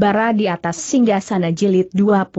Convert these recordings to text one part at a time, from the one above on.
Bara di atas singgah sana jilid 24.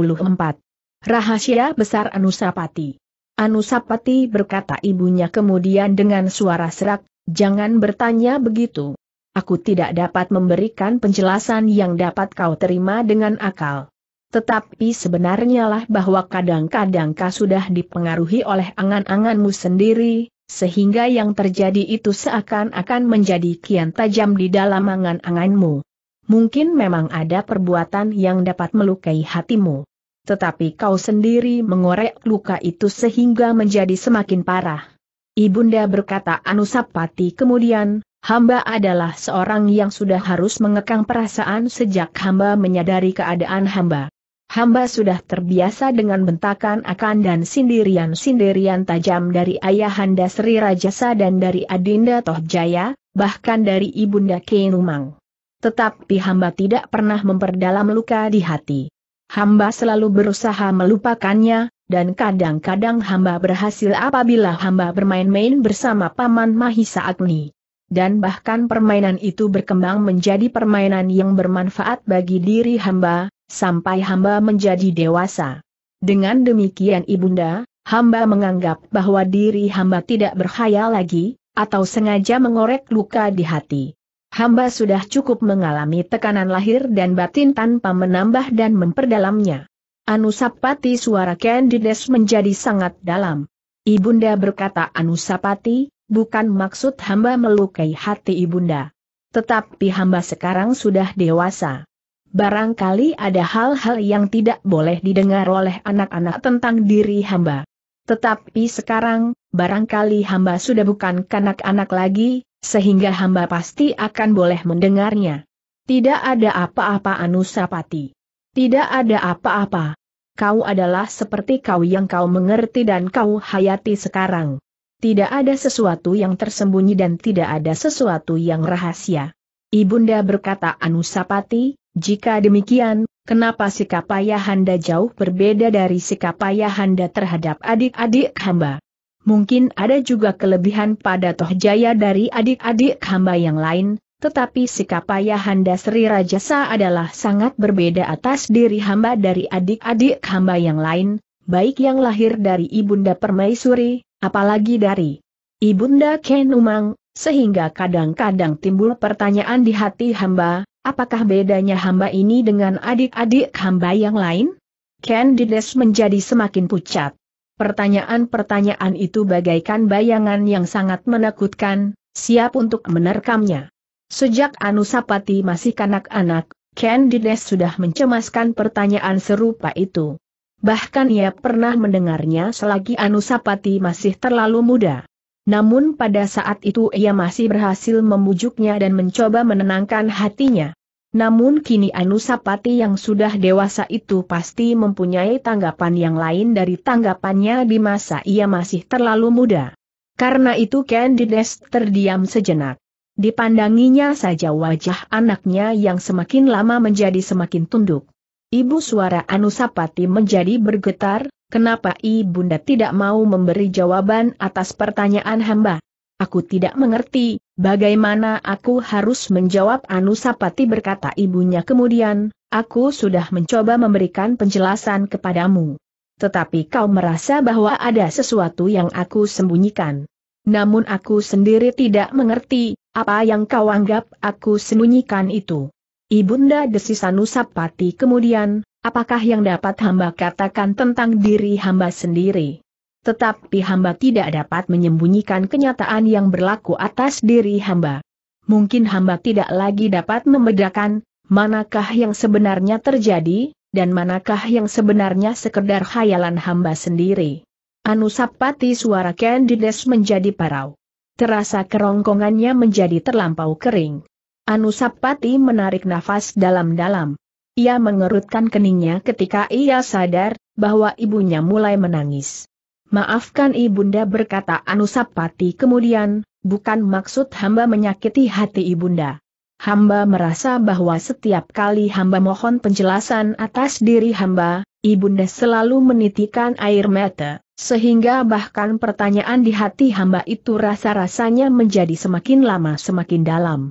Rahasia besar Anusapati. Anusapati berkata ibunya kemudian dengan suara serak, "Jangan bertanya begitu. Aku tidak dapat memberikan penjelasan yang dapat kau terima dengan akal." Tetapi sebenarnya lah bahwa kadang-kadang kau sudah dipengaruhi oleh angan-anganmu sendiri, sehingga yang terjadi itu seakan-akan menjadi kian tajam di dalam angan-anganmu mungkin memang ada perbuatan yang dapat melukai hatimu. Tetapi kau sendiri mengorek luka itu sehingga menjadi semakin parah. Ibunda berkata Anusapati kemudian, hamba adalah seorang yang sudah harus mengekang perasaan sejak hamba menyadari keadaan hamba. Hamba sudah terbiasa dengan bentakan akan dan sindirian-sindirian tajam dari ayahanda Sri Rajasa dan dari Adinda Tohjaya, bahkan dari Ibunda Kenumang tetapi hamba tidak pernah memperdalam luka di hati. Hamba selalu berusaha melupakannya, dan kadang-kadang hamba berhasil apabila hamba bermain-main bersama Paman Mahisa Agni. Dan bahkan permainan itu berkembang menjadi permainan yang bermanfaat bagi diri hamba, sampai hamba menjadi dewasa. Dengan demikian Ibunda, hamba menganggap bahwa diri hamba tidak berkhayal lagi, atau sengaja mengorek luka di hati hamba sudah cukup mengalami tekanan lahir dan batin tanpa menambah dan memperdalamnya. Anusapati suara Candides menjadi sangat dalam. Ibunda berkata Anusapati, bukan maksud hamba melukai hati Ibunda. Tetapi hamba sekarang sudah dewasa. Barangkali ada hal-hal yang tidak boleh didengar oleh anak-anak tentang diri hamba. Tetapi sekarang, barangkali hamba sudah bukan kanak-anak lagi, sehingga hamba pasti akan boleh mendengarnya. Tidak ada apa-apa Anusapati. Tidak ada apa-apa. Kau adalah seperti kau yang kau mengerti dan kau hayati sekarang. Tidak ada sesuatu yang tersembunyi dan tidak ada sesuatu yang rahasia. Ibunda berkata Anusapati, jika demikian, kenapa sikap ayahanda jauh berbeda dari sikap ayahanda terhadap adik-adik hamba? Mungkin ada juga kelebihan pada Toh Jaya dari adik-adik hamba yang lain, tetapi sikap Ayahanda Sri Rajasa adalah sangat berbeda atas diri hamba dari adik-adik hamba yang lain, baik yang lahir dari Ibunda Permaisuri, apalagi dari Ibunda Kenumang, sehingga kadang-kadang timbul pertanyaan di hati hamba, apakah bedanya hamba ini dengan adik-adik hamba yang lain? Ken Candides menjadi semakin pucat. Pertanyaan-pertanyaan itu bagaikan bayangan yang sangat menakutkan, siap untuk menerkamnya. Sejak Anusapati masih kanak-anak, Candides sudah mencemaskan pertanyaan serupa itu. Bahkan ia pernah mendengarnya selagi Anusapati masih terlalu muda. Namun pada saat itu ia masih berhasil memujuknya dan mencoba menenangkan hatinya. Namun kini Anusapati yang sudah dewasa itu pasti mempunyai tanggapan yang lain dari tanggapannya di masa ia masih terlalu muda. Karena itu Candides terdiam sejenak. Dipandanginya saja wajah anaknya yang semakin lama menjadi semakin tunduk. Ibu suara Anusapati menjadi bergetar, kenapa ibunda tidak mau memberi jawaban atas pertanyaan hamba? Aku tidak mengerti, Bagaimana aku harus menjawab Anusapati berkata ibunya kemudian, aku sudah mencoba memberikan penjelasan kepadamu. Tetapi kau merasa bahwa ada sesuatu yang aku sembunyikan. Namun aku sendiri tidak mengerti, apa yang kau anggap aku sembunyikan itu. Ibunda desis Anusapati kemudian, apakah yang dapat hamba katakan tentang diri hamba sendiri? tetapi hamba tidak dapat menyembunyikan kenyataan yang berlaku atas diri hamba. Mungkin hamba tidak lagi dapat membedakan, manakah yang sebenarnya terjadi, dan manakah yang sebenarnya sekedar khayalan hamba sendiri. Anusapati suara Candides menjadi parau. Terasa kerongkongannya menjadi terlampau kering. Anusapati menarik nafas dalam-dalam. Ia mengerutkan keningnya ketika ia sadar bahwa ibunya mulai menangis. Maafkan Ibunda berkata Anusapati kemudian, bukan maksud hamba menyakiti hati Ibunda. Hamba merasa bahwa setiap kali hamba mohon penjelasan atas diri hamba, Ibunda selalu menitikan air mata, sehingga bahkan pertanyaan di hati hamba itu rasa-rasanya menjadi semakin lama semakin dalam.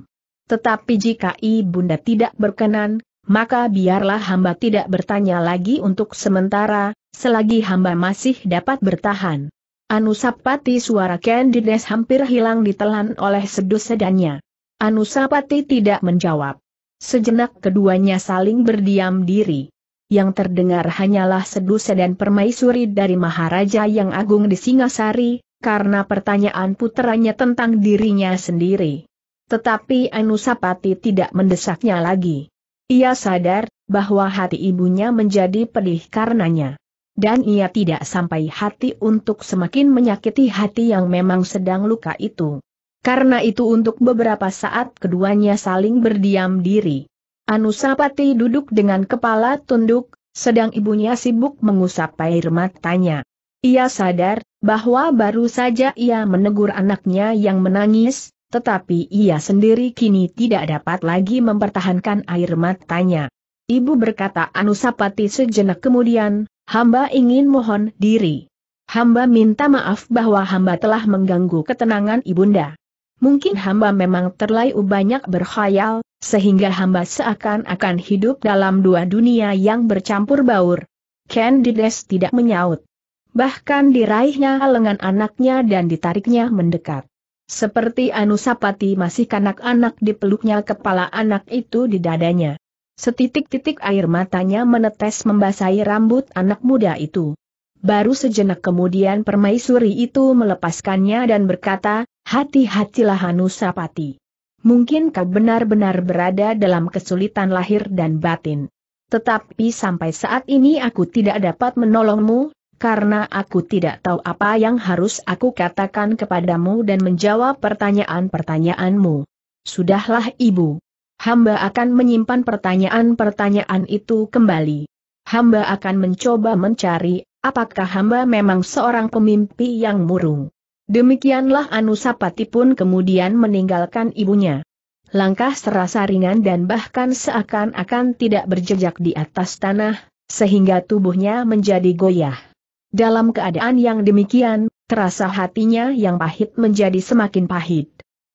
Tetapi jika Ibunda tidak berkenan, maka biarlah hamba tidak bertanya lagi untuk sementara, Selagi hamba masih dapat bertahan. Anusapati suara Candides hampir hilang ditelan oleh sedus sedannya. Anusapati tidak menjawab. Sejenak keduanya saling berdiam diri. Yang terdengar hanyalah sedus dan permaisuri dari Maharaja yang agung di Singasari, karena pertanyaan putranya tentang dirinya sendiri. Tetapi Anusapati tidak mendesaknya lagi. Ia sadar bahwa hati ibunya menjadi pedih karenanya. Dan ia tidak sampai hati untuk semakin menyakiti hati yang memang sedang luka itu. Karena itu untuk beberapa saat keduanya saling berdiam diri. Anusapati duduk dengan kepala tunduk, sedang ibunya sibuk mengusap air matanya. Ia sadar bahwa baru saja ia menegur anaknya yang menangis, tetapi ia sendiri kini tidak dapat lagi mempertahankan air matanya. Ibu berkata Anusapati sejenak kemudian, hamba ingin mohon diri. Hamba minta maaf bahwa hamba telah mengganggu ketenangan ibunda. Mungkin hamba memang terlalu banyak berkhayal, sehingga hamba seakan-akan hidup dalam dua dunia yang bercampur baur. Candides tidak menyaut. Bahkan diraihnya lengan anaknya dan ditariknya mendekat. Seperti Anusapati masih kanak-anak dipeluknya kepala anak itu di dadanya setitik-titik air matanya menetes membasahi rambut anak muda itu. Baru sejenak kemudian permaisuri itu melepaskannya dan berkata, hati-hatilah Hanusapati. Mungkin kau benar-benar berada dalam kesulitan lahir dan batin. Tetapi sampai saat ini aku tidak dapat menolongmu, karena aku tidak tahu apa yang harus aku katakan kepadamu dan menjawab pertanyaan-pertanyaanmu. Sudahlah ibu, hamba akan menyimpan pertanyaan-pertanyaan itu kembali. Hamba akan mencoba mencari, apakah hamba memang seorang pemimpi yang murung. Demikianlah Anusapati pun kemudian meninggalkan ibunya. Langkah serasa ringan dan bahkan seakan-akan tidak berjejak di atas tanah, sehingga tubuhnya menjadi goyah. Dalam keadaan yang demikian, terasa hatinya yang pahit menjadi semakin pahit.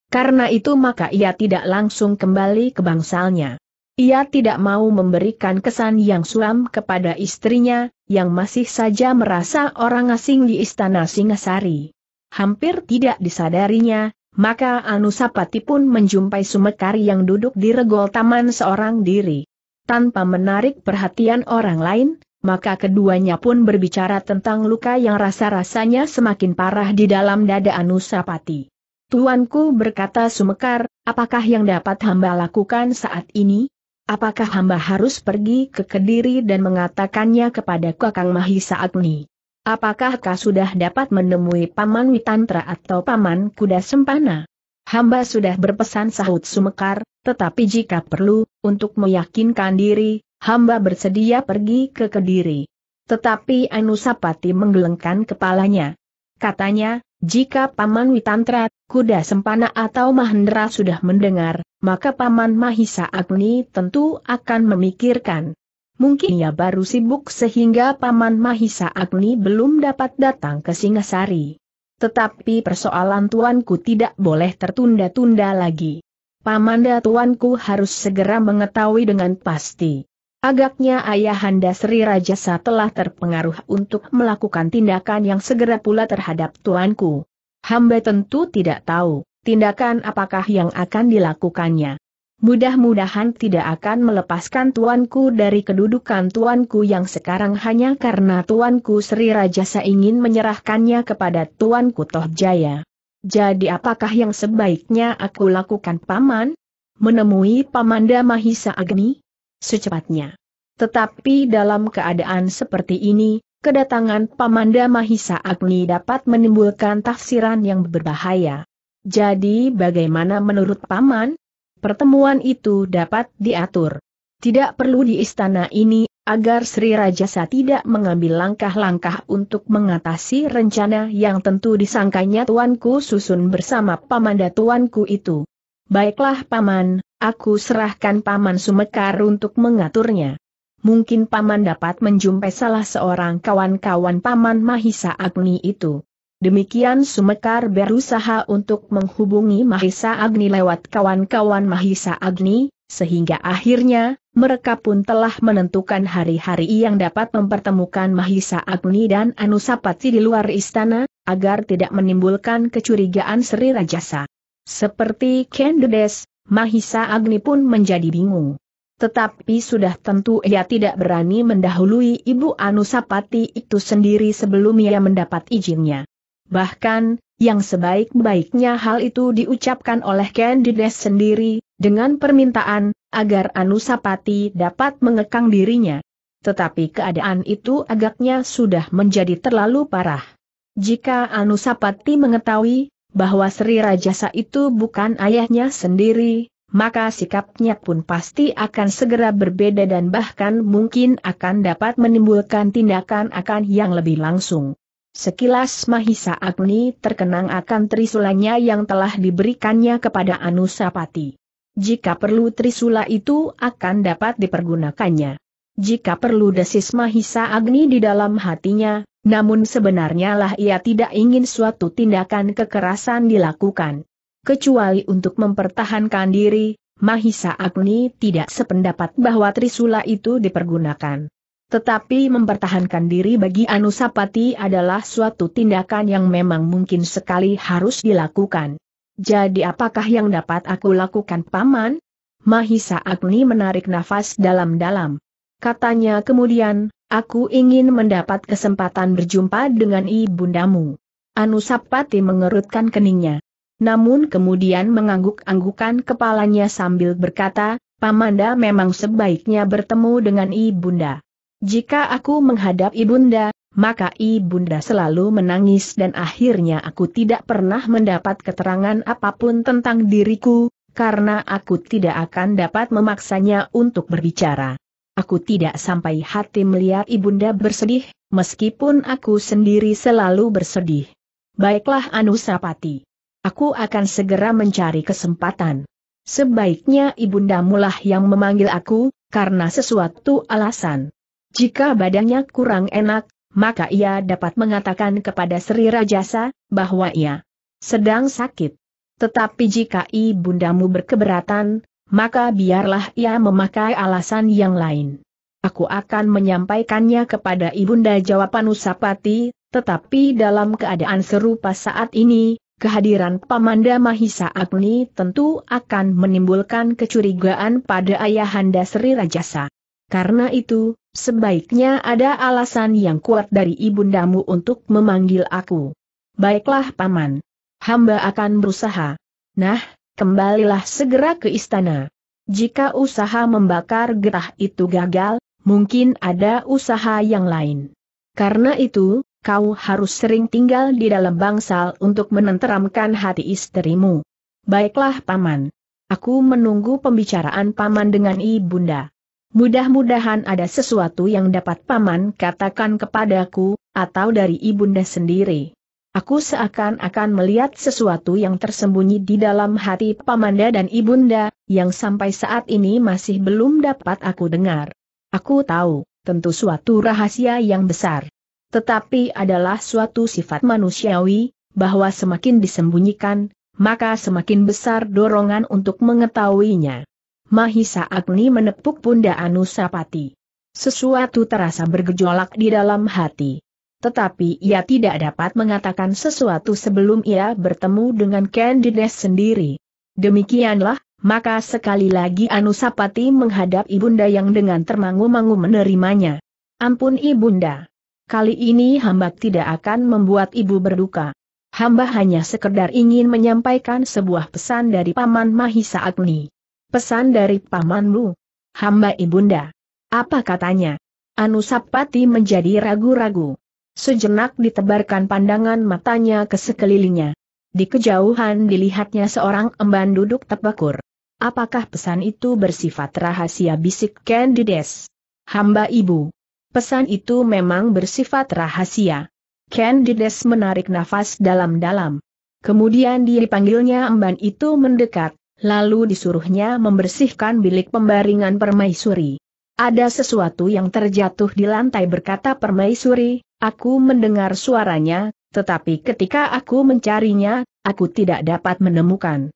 Karena itu maka ia tidak langsung kembali ke bangsalnya. Ia tidak mau memberikan kesan yang suam kepada istrinya, yang masih saja merasa orang asing di istana Singasari. Hampir tidak disadarinya, maka Anusapati pun menjumpai Sumekar yang duduk di regol taman seorang diri. Tanpa menarik perhatian orang lain, maka keduanya pun berbicara tentang luka yang rasa-rasanya semakin parah di dalam dada Anusapati. Tuanku berkata sumekar, apakah yang dapat hamba lakukan saat ini? Apakah hamba harus pergi ke Kediri dan mengatakannya kepada Kakang Mahisa Agni? Apakah kau sudah dapat menemui Paman Witantra atau Paman Kuda Sempana? Hamba sudah berpesan sahut Sumekar, tetapi jika perlu, untuk meyakinkan diri, hamba bersedia pergi ke Kediri. Tetapi Anusapati menggelengkan kepalanya. Katanya, jika Paman Witantra kuda sempana atau Mahendra sudah mendengar, maka Paman Mahisa Agni tentu akan memikirkan. Mungkin ia baru sibuk sehingga Paman Mahisa Agni belum dapat datang ke Singasari. Tetapi persoalan tuanku tidak boleh tertunda-tunda lagi. Pamanda tuanku harus segera mengetahui dengan pasti. Agaknya ayahanda Sri Rajasa telah terpengaruh untuk melakukan tindakan yang segera pula terhadap tuanku. Hamba tentu tidak tahu, tindakan apakah yang akan dilakukannya. Mudah-mudahan tidak akan melepaskan tuanku dari kedudukan tuanku yang sekarang hanya karena tuanku Sri Rajasa ingin menyerahkannya kepada tuanku Toh Jaya. Jadi apakah yang sebaiknya aku lakukan paman? Menemui pamanda Mahisa Agni? Secepatnya. Tetapi dalam keadaan seperti ini, kedatangan Pamanda Mahisa Agni dapat menimbulkan tafsiran yang berbahaya. Jadi bagaimana menurut Paman? Pertemuan itu dapat diatur. Tidak perlu di istana ini, agar Sri Rajasa tidak mengambil langkah-langkah untuk mengatasi rencana yang tentu disangkanya Tuanku susun bersama Pamanda Tuanku itu. Baiklah Paman, aku serahkan Paman Sumekar untuk mengaturnya mungkin Paman dapat menjumpai salah seorang kawan-kawan Paman Mahisa Agni itu. Demikian Sumekar berusaha untuk menghubungi Mahisa Agni lewat kawan-kawan Mahisa Agni, sehingga akhirnya, mereka pun telah menentukan hari-hari yang dapat mempertemukan Mahisa Agni dan Anusapati di luar istana, agar tidak menimbulkan kecurigaan Sri Rajasa. Seperti Kendedes, Mahisa Agni pun menjadi bingung. Tetapi sudah tentu ia tidak berani mendahului Ibu Anusapati itu sendiri sebelum ia mendapat izinnya. Bahkan, yang sebaik-baiknya hal itu diucapkan oleh Candides sendiri, dengan permintaan, agar Anusapati dapat mengekang dirinya. Tetapi keadaan itu agaknya sudah menjadi terlalu parah. Jika Anusapati mengetahui bahwa Sri Rajasa itu bukan ayahnya sendiri, maka sikapnya pun pasti akan segera berbeda dan bahkan mungkin akan dapat menimbulkan tindakan akan yang lebih langsung. Sekilas Mahisa Agni terkenang akan trisulanya yang telah diberikannya kepada Anusapati. Jika perlu trisula itu akan dapat dipergunakannya. Jika perlu desis Mahisa Agni di dalam hatinya, namun sebenarnya lah ia tidak ingin suatu tindakan kekerasan dilakukan. Kecuali untuk mempertahankan diri, Mahisa Agni tidak sependapat bahwa Trisula itu dipergunakan. Tetapi mempertahankan diri bagi Anusapati adalah suatu tindakan yang memang mungkin sekali harus dilakukan. Jadi apakah yang dapat aku lakukan paman? Mahisa Agni menarik nafas dalam-dalam. Katanya kemudian, aku ingin mendapat kesempatan berjumpa dengan ibundamu. Anusapati mengerutkan keningnya namun kemudian mengangguk-anggukan kepalanya sambil berkata, Pamanda memang sebaiknya bertemu dengan Ibunda. Jika aku menghadap Ibunda, maka Ibunda selalu menangis dan akhirnya aku tidak pernah mendapat keterangan apapun tentang diriku, karena aku tidak akan dapat memaksanya untuk berbicara. Aku tidak sampai hati melihat ibunda bersedih, meskipun aku sendiri selalu bersedih. Baiklah Anusapati. Aku akan segera mencari kesempatan. Sebaiknya ibunda mulah yang memanggil aku, karena sesuatu alasan. Jika badannya kurang enak, maka ia dapat mengatakan kepada Sri Rajasa, bahwa ia sedang sakit. Tetapi jika ibundamu berkeberatan, maka biarlah ia memakai alasan yang lain. Aku akan menyampaikannya kepada ibunda jawaban Usapati, tetapi dalam keadaan serupa saat ini, kehadiran Pamanda Mahisa Agni tentu akan menimbulkan kecurigaan pada Ayahanda Sri Rajasa. Karena itu, sebaiknya ada alasan yang kuat dari ibundamu untuk memanggil aku. Baiklah Paman. Hamba akan berusaha. Nah, kembalilah segera ke istana. Jika usaha membakar getah itu gagal, mungkin ada usaha yang lain. Karena itu, kau harus sering tinggal di dalam bangsal untuk menenteramkan hati istrimu. Baiklah Paman. Aku menunggu pembicaraan Paman dengan Ibunda. Mudah-mudahan ada sesuatu yang dapat Paman katakan kepadaku, atau dari Ibunda sendiri. Aku seakan-akan melihat sesuatu yang tersembunyi di dalam hati Pamanda dan Ibunda, yang sampai saat ini masih belum dapat aku dengar. Aku tahu, tentu suatu rahasia yang besar tetapi adalah suatu sifat manusiawi, bahwa semakin disembunyikan, maka semakin besar dorongan untuk mengetahuinya. Mahisa Agni menepuk pundak Anusapati. Sesuatu terasa bergejolak di dalam hati. Tetapi ia tidak dapat mengatakan sesuatu sebelum ia bertemu dengan Candides sendiri. Demikianlah, maka sekali lagi Anusapati menghadap Ibunda yang dengan termangu-mangu menerimanya. Ampun Ibunda kali ini hamba tidak akan membuat ibu berduka. Hamba hanya sekedar ingin menyampaikan sebuah pesan dari Paman Mahisa Agni. Pesan dari Pamanmu. Hamba ibunda. Apa katanya? Anusapati menjadi ragu-ragu. Sejenak ditebarkan pandangan matanya ke sekelilingnya. Di kejauhan dilihatnya seorang emban duduk tepakur. Apakah pesan itu bersifat rahasia bisik Candides? Hamba ibu, Pesan itu memang bersifat rahasia. Candides menarik nafas dalam-dalam. Kemudian dipanggilnya emban itu mendekat, lalu disuruhnya membersihkan bilik pembaringan permaisuri. Ada sesuatu yang terjatuh di lantai berkata permaisuri, aku mendengar suaranya, tetapi ketika aku mencarinya, aku tidak dapat menemukan.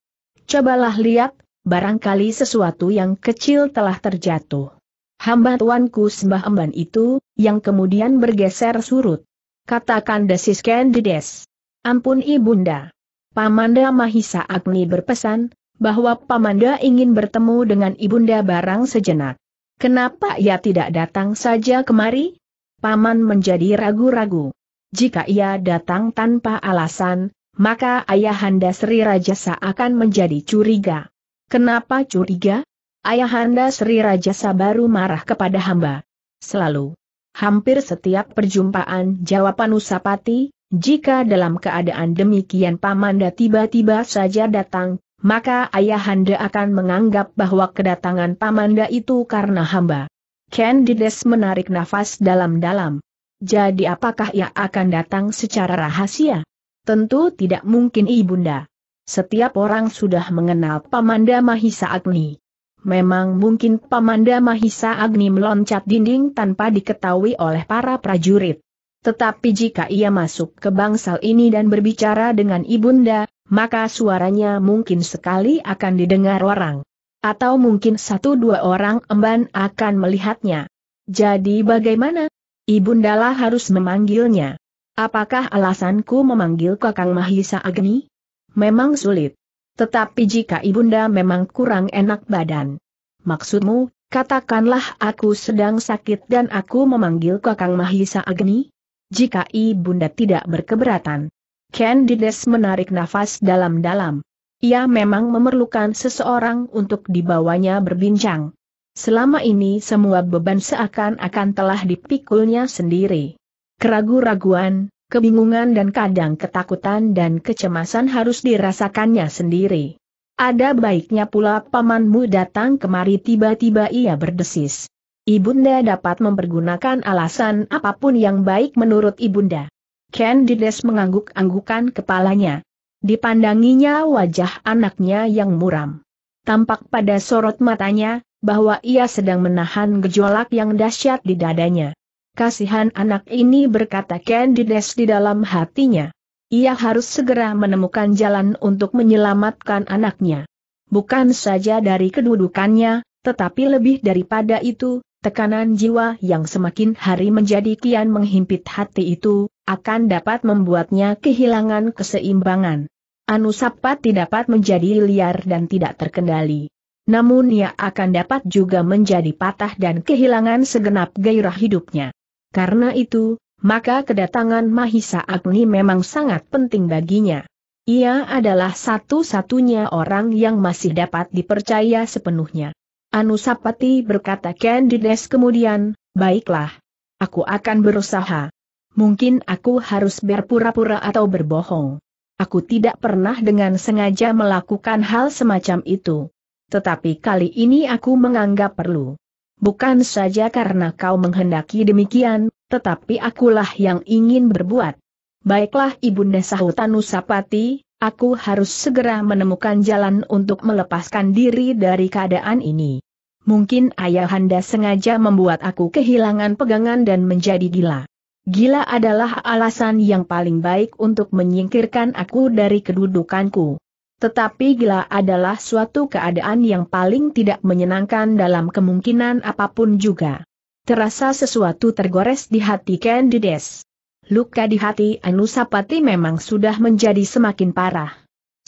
Cobalah lihat, barangkali sesuatu yang kecil telah terjatuh. Hamba tuanku sembah emban itu, yang kemudian bergeser surut. Katakan desis kandides. Ampun ibunda. Pamanda Mahisa Agni berpesan, bahwa Pamanda ingin bertemu dengan ibunda barang sejenak. Kenapa ia tidak datang saja kemari? Paman menjadi ragu-ragu. Jika ia datang tanpa alasan, maka ayahanda Sri Rajasa akan menjadi curiga. Kenapa curiga? Ayahanda Sri Raja Sabaru marah kepada hamba. Selalu. Hampir setiap perjumpaan jawaban Usapati, jika dalam keadaan demikian Pamanda tiba-tiba saja datang, maka Ayahanda akan menganggap bahwa kedatangan Pamanda itu karena hamba. Candides menarik nafas dalam-dalam. Jadi apakah ia akan datang secara rahasia? Tentu tidak mungkin Ibunda. Setiap orang sudah mengenal Pamanda Mahisa Agni. Memang mungkin Pamanda Mahisa Agni meloncat dinding tanpa diketahui oleh para prajurit. Tetapi jika ia masuk ke bangsal ini dan berbicara dengan Ibunda, maka suaranya mungkin sekali akan didengar orang. Atau mungkin satu dua orang emban akan melihatnya. Jadi bagaimana? Ibundalah harus memanggilnya. Apakah alasanku memanggil Kakang Mahisa Agni? Memang sulit. Tetapi jika ibunda memang kurang enak badan. Maksudmu, katakanlah aku sedang sakit dan aku memanggil Kakang Mahisa Agni? Jika ibunda tidak berkeberatan. Candides menarik nafas dalam-dalam. Ia memang memerlukan seseorang untuk dibawanya berbincang. Selama ini semua beban seakan-akan telah dipikulnya sendiri. Keragu-raguan, kebingungan dan kadang ketakutan dan kecemasan harus dirasakannya sendiri. Ada baiknya pula pamanmu datang kemari tiba-tiba ia berdesis. Ibunda dapat mempergunakan alasan apapun yang baik menurut Ibunda. Candides mengangguk-anggukan kepalanya. Dipandanginya wajah anaknya yang muram. Tampak pada sorot matanya, bahwa ia sedang menahan gejolak yang dahsyat di dadanya. Kasihan anak ini berkata Candides di dalam hatinya. Ia harus segera menemukan jalan untuk menyelamatkan anaknya. Bukan saja dari kedudukannya, tetapi lebih daripada itu, tekanan jiwa yang semakin hari menjadi kian menghimpit hati itu, akan dapat membuatnya kehilangan keseimbangan. tidak dapat menjadi liar dan tidak terkendali. Namun ia akan dapat juga menjadi patah dan kehilangan segenap gairah hidupnya. Karena itu, maka kedatangan Mahisa Agni memang sangat penting baginya. Ia adalah satu-satunya orang yang masih dapat dipercaya sepenuhnya. Anusapati berkata Candides kemudian, baiklah. Aku akan berusaha. Mungkin aku harus berpura-pura atau berbohong. Aku tidak pernah dengan sengaja melakukan hal semacam itu. Tetapi kali ini aku menganggap perlu. Bukan saja karena kau menghendaki demikian, tetapi akulah yang ingin berbuat. Baiklah Ibunda Sahutanu Sapati, aku harus segera menemukan jalan untuk melepaskan diri dari keadaan ini. Mungkin ayahanda sengaja membuat aku kehilangan pegangan dan menjadi gila. Gila adalah alasan yang paling baik untuk menyingkirkan aku dari kedudukanku. Tetapi gila adalah suatu keadaan yang paling tidak menyenangkan dalam kemungkinan apapun juga. Terasa sesuatu tergores di hati Candides. Luka di hati Anusapati memang sudah menjadi semakin parah.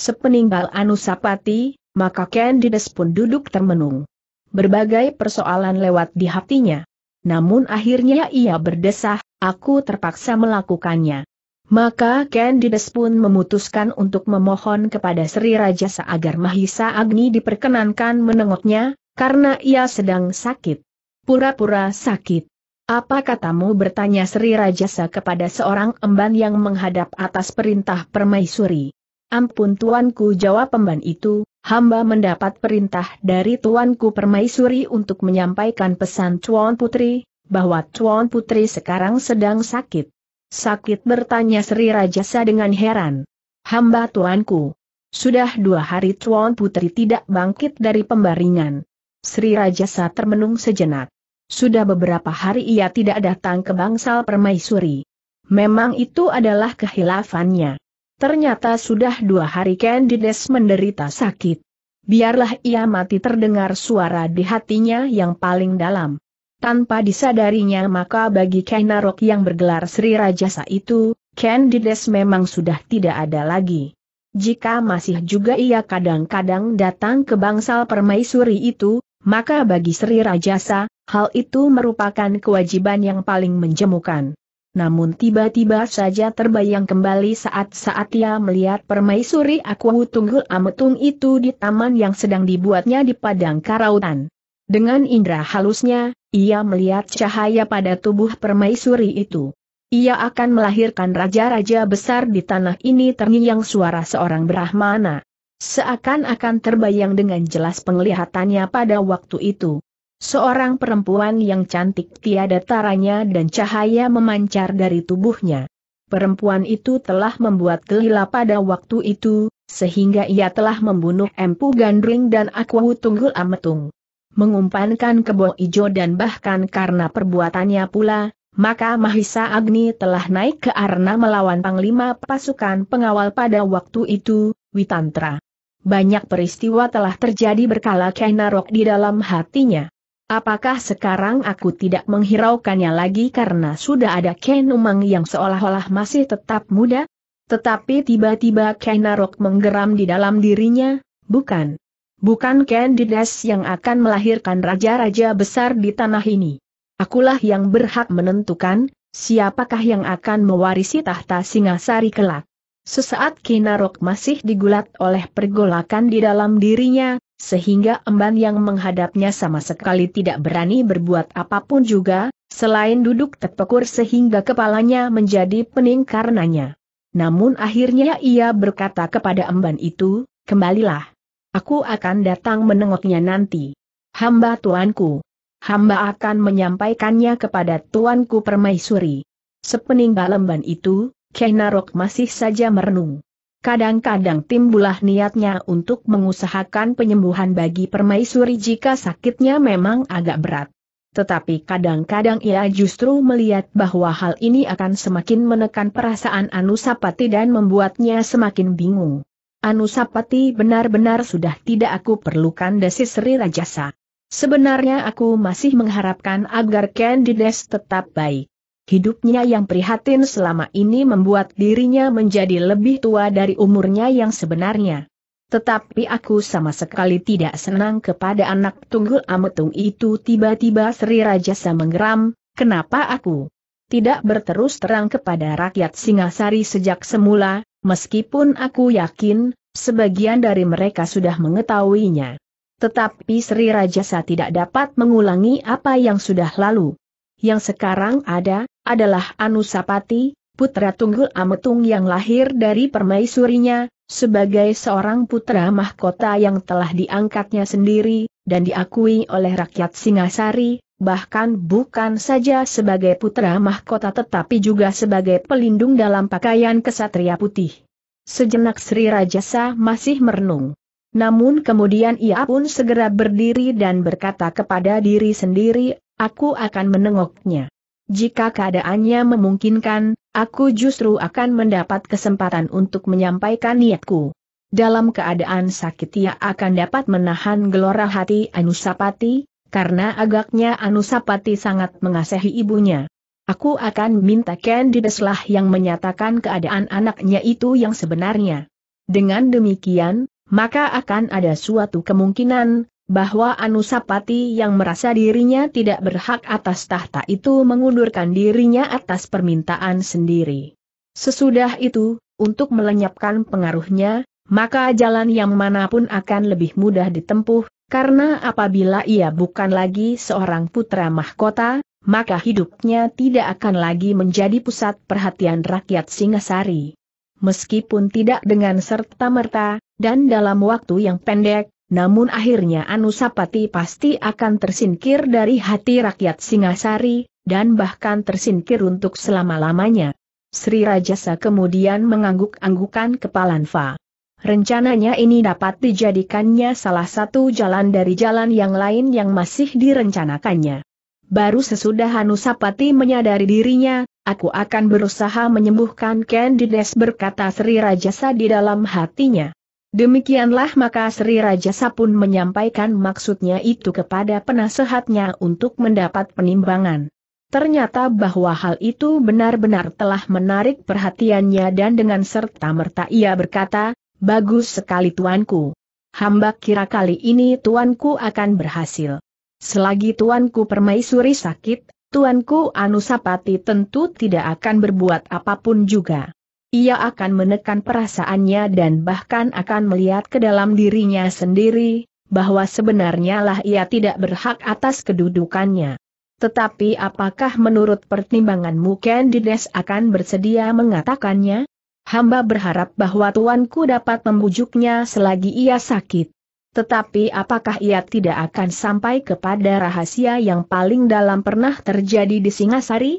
Sepeninggal Anusapati, maka Candides pun duduk termenung. Berbagai persoalan lewat di hatinya. Namun akhirnya ia berdesah, aku terpaksa melakukannya. Maka Candides pun memutuskan untuk memohon kepada Sri Raja agar Mahisa Agni diperkenankan menengoknya, karena ia sedang sakit. Pura-pura sakit. Apa katamu bertanya Sri Rajasa kepada seorang emban yang menghadap atas perintah permaisuri? Ampun tuanku jawab emban itu, hamba mendapat perintah dari tuanku permaisuri untuk menyampaikan pesan Tuan Putri, bahwa Tuan Putri sekarang sedang sakit. Sakit bertanya Sri Rajasa dengan heran. Hamba tuanku. Sudah dua hari Tuan Putri tidak bangkit dari pembaringan. Sri Rajasa termenung sejenak. Sudah beberapa hari ia tidak datang ke bangsal permaisuri. Memang itu adalah kehilafannya. Ternyata sudah dua hari Candides menderita sakit. Biarlah ia mati terdengar suara di hatinya yang paling dalam. Tanpa disadarinya maka bagi Kainarok yang bergelar Sri Rajasa itu, Ken Dides memang sudah tidak ada lagi. Jika masih juga ia kadang-kadang datang ke bangsal permaisuri itu, maka bagi Sri Rajasa, hal itu merupakan kewajiban yang paling menjemukan. Namun tiba-tiba saja terbayang kembali saat-saat ia melihat permaisuri Akuwu Tunggul Ametung itu di taman yang sedang dibuatnya di padang karautan. Dengan indera halusnya, ia melihat cahaya pada tubuh permaisuri itu. Ia akan melahirkan raja-raja besar di tanah ini terngiang suara seorang Brahmana. Seakan-akan terbayang dengan jelas penglihatannya pada waktu itu. Seorang perempuan yang cantik tiada taranya dan cahaya memancar dari tubuhnya. Perempuan itu telah membuat gelila pada waktu itu, sehingga ia telah membunuh Empu Gandring dan Akwu Tunggul Ametung mengumpankan kebo ijo dan bahkan karena perbuatannya pula, maka Mahisa Agni telah naik ke arena melawan Panglima pasukan pengawal pada waktu itu, Witantra. Banyak peristiwa telah terjadi berkala Kainarok di dalam hatinya. Apakah sekarang aku tidak menghiraukannya lagi karena sudah ada Ken Umang yang seolah-olah masih tetap muda? Tetapi tiba-tiba Kainarok menggeram di dalam dirinya, bukan. Bukan Candides yang akan melahirkan raja-raja besar di tanah ini. Akulah yang berhak menentukan, siapakah yang akan mewarisi tahta Singasari kelak. Sesaat Kinarok masih digulat oleh pergolakan di dalam dirinya, sehingga emban yang menghadapnya sama sekali tidak berani berbuat apapun juga, selain duduk terpekur sehingga kepalanya menjadi pening karenanya. Namun akhirnya ia berkata kepada emban itu, kembalilah. Aku akan datang menengoknya nanti. Hamba tuanku. Hamba akan menyampaikannya kepada tuanku permaisuri. Sepeninggal lemban itu, Kenarok masih saja merenung. Kadang-kadang timbulah niatnya untuk mengusahakan penyembuhan bagi permaisuri jika sakitnya memang agak berat. Tetapi kadang-kadang ia justru melihat bahwa hal ini akan semakin menekan perasaan Anusapati dan membuatnya semakin bingung. Anusapati benar-benar sudah tidak aku perlukan desi Sri Rajasa. Sebenarnya aku masih mengharapkan agar Candides tetap baik. Hidupnya yang prihatin selama ini membuat dirinya menjadi lebih tua dari umurnya yang sebenarnya. Tetapi aku sama sekali tidak senang kepada anak tunggul ametung itu tiba-tiba Sri Rajasa menggeram, kenapa aku tidak berterus terang kepada rakyat Singasari sejak semula, Meskipun aku yakin, sebagian dari mereka sudah mengetahuinya. Tetapi Sri Rajasa tidak dapat mengulangi apa yang sudah lalu. Yang sekarang ada, adalah Anusapati, putra Tunggul Ametung yang lahir dari permaisurinya, sebagai seorang putra mahkota yang telah diangkatnya sendiri, dan diakui oleh rakyat Singasari, bahkan bukan saja sebagai putra mahkota tetapi juga sebagai pelindung dalam pakaian kesatria putih. Sejenak Sri Rajasa masih merenung. Namun kemudian ia pun segera berdiri dan berkata kepada diri sendiri, aku akan menengoknya. Jika keadaannya memungkinkan, aku justru akan mendapat kesempatan untuk menyampaikan niatku. Dalam keadaan sakit ia akan dapat menahan gelora hati Anusapati, karena agaknya Anusapati sangat mengasihi ibunya. Aku akan minta Candideslah yang menyatakan keadaan anaknya itu yang sebenarnya. Dengan demikian, maka akan ada suatu kemungkinan, bahwa Anusapati yang merasa dirinya tidak berhak atas tahta itu mengundurkan dirinya atas permintaan sendiri. Sesudah itu, untuk melenyapkan pengaruhnya, maka jalan yang manapun akan lebih mudah ditempuh, karena apabila ia bukan lagi seorang putra mahkota, maka hidupnya tidak akan lagi menjadi pusat perhatian rakyat Singasari. Meskipun tidak dengan serta-merta, dan dalam waktu yang pendek, namun akhirnya Anusapati pasti akan tersingkir dari hati rakyat Singasari, dan bahkan tersingkir untuk selama-lamanya. Sri Rajasa kemudian mengangguk-anggukan kepala Nfa. Rencananya ini dapat dijadikannya salah satu jalan dari jalan yang lain yang masih direncanakannya. Baru sesudah Hanusapati menyadari dirinya, aku akan berusaha menyembuhkan Candides berkata Sri Rajasa di dalam hatinya. Demikianlah maka Sri Rajasa pun menyampaikan maksudnya itu kepada penasehatnya untuk mendapat penimbangan. Ternyata bahwa hal itu benar-benar telah menarik perhatiannya dan dengan serta merta ia berkata, Bagus sekali tuanku. Hamba kira kali ini tuanku akan berhasil. Selagi tuanku permaisuri sakit, tuanku Anusapati tentu tidak akan berbuat apapun juga. Ia akan menekan perasaannya dan bahkan akan melihat ke dalam dirinya sendiri, bahwa sebenarnya lah ia tidak berhak atas kedudukannya. Tetapi apakah menurut pertimbanganmu Candides akan bersedia mengatakannya? Hamba berharap bahwa tuanku dapat membujuknya selagi ia sakit. Tetapi apakah ia tidak akan sampai kepada rahasia yang paling dalam pernah terjadi di Singasari?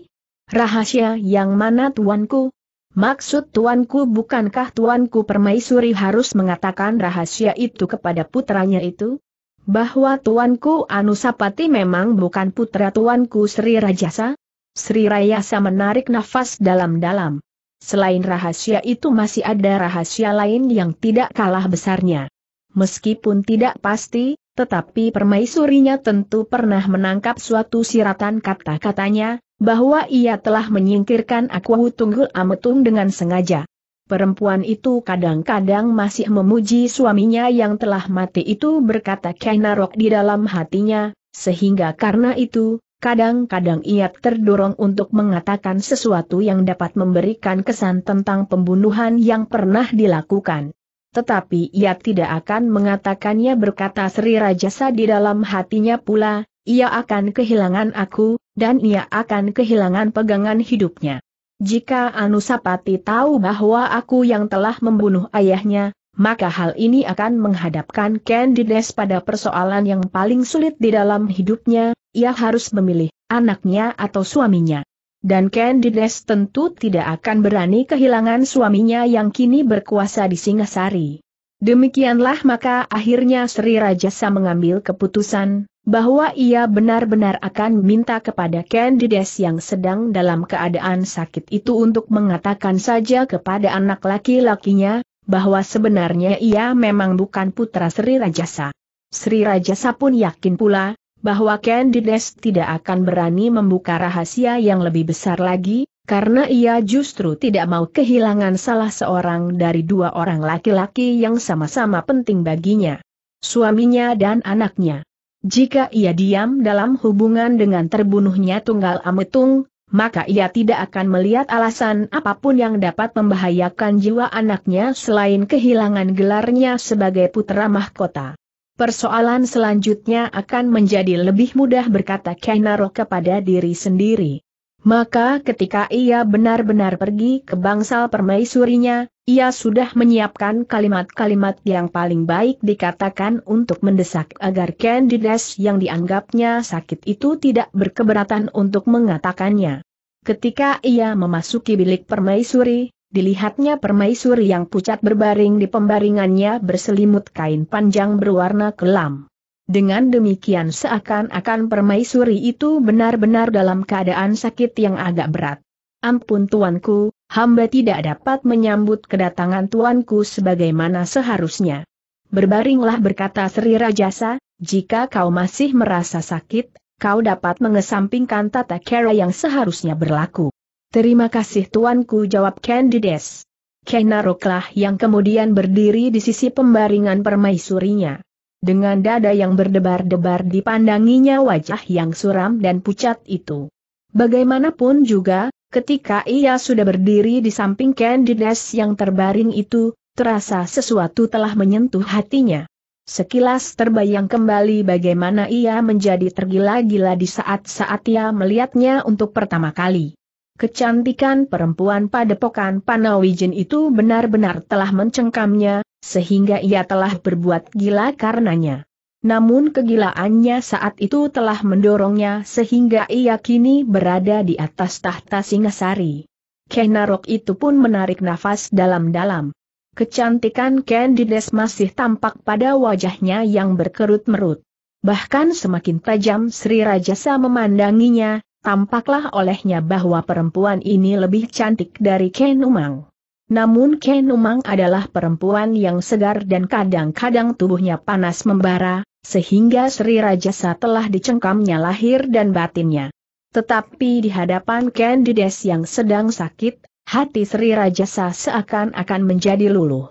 Rahasia yang mana tuanku? Maksud tuanku bukankah tuanku permaisuri harus mengatakan rahasia itu kepada putranya itu? Bahwa tuanku Anusapati memang bukan putra tuanku Sri Rajasa? Sri Rayasa menarik nafas dalam-dalam. Selain rahasia itu masih ada rahasia lain yang tidak kalah besarnya. Meskipun tidak pasti, tetapi permaisurinya tentu pernah menangkap suatu siratan kata-katanya, bahwa ia telah menyingkirkan Akwahu Tunggul Ametung dengan sengaja. Perempuan itu kadang-kadang masih memuji suaminya yang telah mati itu berkata Kainarok di dalam hatinya, sehingga karena itu, Kadang-kadang ia terdorong untuk mengatakan sesuatu yang dapat memberikan kesan tentang pembunuhan yang pernah dilakukan. Tetapi ia tidak akan mengatakannya berkata Sri Rajasa di dalam hatinya pula, ia akan kehilangan aku, dan ia akan kehilangan pegangan hidupnya. Jika Anusapati tahu bahwa aku yang telah membunuh ayahnya, maka hal ini akan menghadapkan Candides pada persoalan yang paling sulit di dalam hidupnya, ia harus memilih anaknya atau suaminya. Dan Candides tentu tidak akan berani kehilangan suaminya yang kini berkuasa di Singasari. Demikianlah maka akhirnya Sri Rajasa mengambil keputusan, bahwa ia benar-benar akan minta kepada Candides yang sedang dalam keadaan sakit itu untuk mengatakan saja kepada anak laki-lakinya, bahwa sebenarnya ia memang bukan putra Sri Rajasa. Sri Rajasa pun yakin pula, bahwa Candides tidak akan berani membuka rahasia yang lebih besar lagi, karena ia justru tidak mau kehilangan salah seorang dari dua orang laki-laki yang sama-sama penting baginya. Suaminya dan anaknya. Jika ia diam dalam hubungan dengan terbunuhnya Tunggal Ametung, maka ia tidak akan melihat alasan apapun yang dapat membahayakan jiwa anaknya selain kehilangan gelarnya sebagai putra mahkota. Persoalan selanjutnya akan menjadi lebih mudah berkata Kainaro kepada diri sendiri. Maka ketika ia benar-benar pergi ke bangsal permaisurinya, ia sudah menyiapkan kalimat-kalimat yang paling baik dikatakan untuk mendesak agar Candides yang dianggapnya sakit itu tidak berkeberatan untuk mengatakannya. Ketika ia memasuki bilik permaisuri, dilihatnya permaisuri yang pucat berbaring di pembaringannya berselimut kain panjang berwarna kelam. Dengan demikian seakan-akan permaisuri itu benar-benar dalam keadaan sakit yang agak berat. Ampun tuanku, hamba tidak dapat menyambut kedatangan tuanku sebagaimana seharusnya. Berbaringlah berkata Sri Rajasa, jika kau masih merasa sakit, kau dapat mengesampingkan tata cara yang seharusnya berlaku. Terima kasih tuanku jawab Candides. Kenaroklah yang kemudian berdiri di sisi pembaringan permaisurinya. Dengan dada yang berdebar-debar dipandanginya wajah yang suram dan pucat itu. Bagaimanapun juga, ketika ia sudah berdiri di samping Candides yang terbaring itu, terasa sesuatu telah menyentuh hatinya. Sekilas terbayang kembali bagaimana ia menjadi tergila-gila di saat-saat ia melihatnya untuk pertama kali. Kecantikan perempuan pada padepokan panawijen itu benar-benar telah mencengkamnya, sehingga ia telah berbuat gila karenanya. Namun kegilaannya saat itu telah mendorongnya sehingga ia kini berada di atas tahta Singasari. Kenarok itu pun menarik nafas dalam-dalam. Kecantikan Candides masih tampak pada wajahnya yang berkerut-merut. Bahkan semakin tajam Sri Rajasa memandanginya, tampaklah olehnya bahwa perempuan ini lebih cantik dari Ken Umang. Namun Ken Umang adalah perempuan yang segar dan kadang-kadang tubuhnya panas membara, sehingga Sri Rajasa telah dicengkamnya lahir dan batinnya. Tetapi di hadapan Candides yang sedang sakit, hati Sri Rajasa seakan-akan menjadi luluh.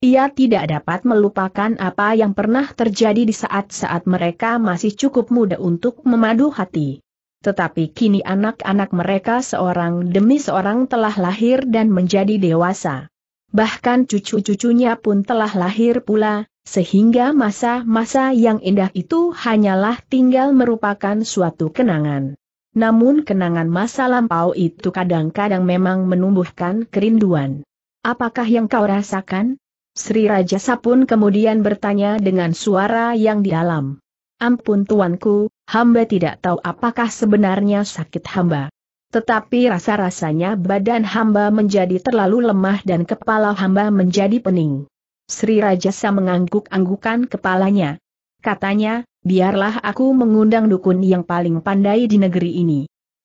Ia tidak dapat melupakan apa yang pernah terjadi di saat-saat mereka masih cukup muda untuk memadu hati tetapi kini anak-anak mereka seorang demi seorang telah lahir dan menjadi dewasa. Bahkan cucu-cucunya pun telah lahir pula, sehingga masa-masa yang indah itu hanyalah tinggal merupakan suatu kenangan. Namun kenangan masa lampau itu kadang-kadang memang menumbuhkan kerinduan. Apakah yang kau rasakan? Sri Raja Sapun kemudian bertanya dengan suara yang dalam. Ampun tuanku, hamba tidak tahu apakah sebenarnya sakit hamba. Tetapi rasa-rasanya badan hamba menjadi terlalu lemah dan kepala hamba menjadi pening. Sri Rajasa mengangguk-anggukan kepalanya. Katanya, biarlah aku mengundang dukun yang paling pandai di negeri ini.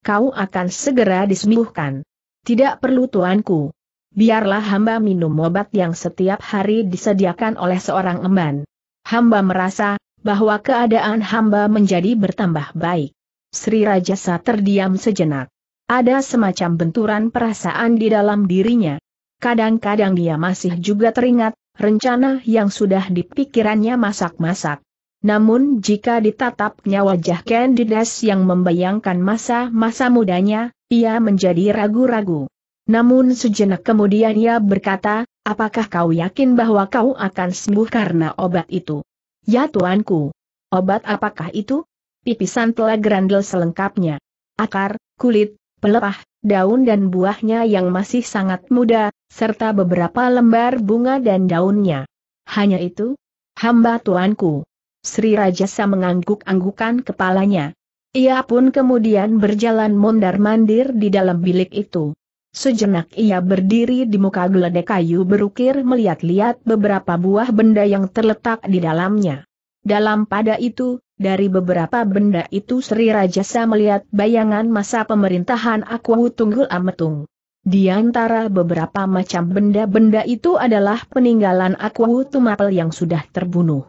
Kau akan segera disembuhkan. Tidak perlu tuanku. Biarlah hamba minum obat yang setiap hari disediakan oleh seorang emban. Hamba merasa, bahwa keadaan hamba menjadi bertambah baik. Sri Rajasa terdiam sejenak. Ada semacam benturan perasaan di dalam dirinya. Kadang-kadang dia masih juga teringat, rencana yang sudah dipikirannya masak-masak. Namun jika ditatapnya wajah Candidas yang membayangkan masa-masa mudanya, ia menjadi ragu-ragu. Namun sejenak kemudian ia berkata, apakah kau yakin bahwa kau akan sembuh karena obat itu? Ya tuanku. Obat apakah itu? Pipisan telah grandel selengkapnya. Akar, kulit, pelepah, daun dan buahnya yang masih sangat muda, serta beberapa lembar bunga dan daunnya. Hanya itu? Hamba tuanku. Sri Rajasa mengangguk-anggukan kepalanya. Ia pun kemudian berjalan mondar-mandir di dalam bilik itu. Sejenak ia berdiri di muka geledek kayu berukir melihat-lihat beberapa buah benda yang terletak di dalamnya. Dalam pada itu, dari beberapa benda itu Sri Rajasa melihat bayangan masa pemerintahan Akuwu Tunggul Ametung. Di antara beberapa macam benda-benda itu adalah peninggalan Akuwu Tumapel yang sudah terbunuh.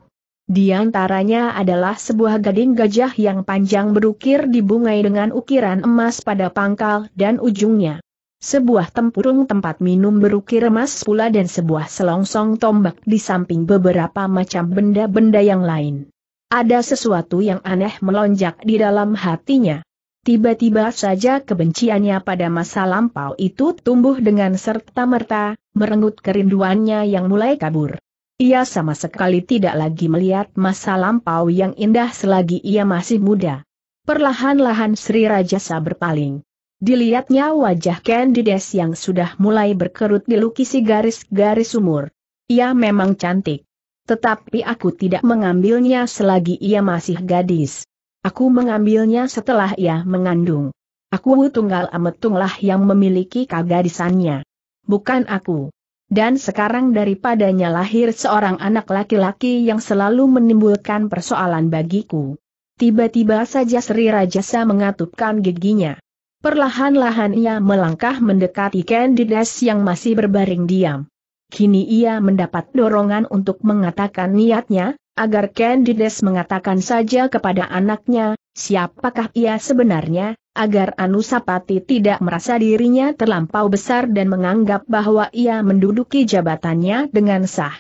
Di antaranya adalah sebuah gading gajah yang panjang berukir dibungai dengan ukiran emas pada pangkal dan ujungnya sebuah tempurung tempat minum berukir emas pula dan sebuah selongsong tombak di samping beberapa macam benda-benda yang lain. Ada sesuatu yang aneh melonjak di dalam hatinya. Tiba-tiba saja kebenciannya pada masa lampau itu tumbuh dengan serta-merta, merenggut kerinduannya yang mulai kabur. Ia sama sekali tidak lagi melihat masa lampau yang indah selagi ia masih muda. Perlahan-lahan Sri Rajasa berpaling. Dilihatnya wajah Candides yang sudah mulai berkerut dilukisi garis-garis umur. Ia memang cantik. Tetapi aku tidak mengambilnya selagi ia masih gadis. Aku mengambilnya setelah ia mengandung. Aku tunggal ametunglah yang memiliki kagadisannya. Bukan aku. Dan sekarang daripadanya lahir seorang anak laki-laki yang selalu menimbulkan persoalan bagiku. Tiba-tiba saja Sri Rajasa mengatupkan giginya. Perlahan-lahan ia melangkah mendekati Candides yang masih berbaring diam. Kini ia mendapat dorongan untuk mengatakan niatnya, agar Candides mengatakan saja kepada anaknya, siapakah ia sebenarnya, agar Anusapati tidak merasa dirinya terlampau besar dan menganggap bahwa ia menduduki jabatannya dengan sah.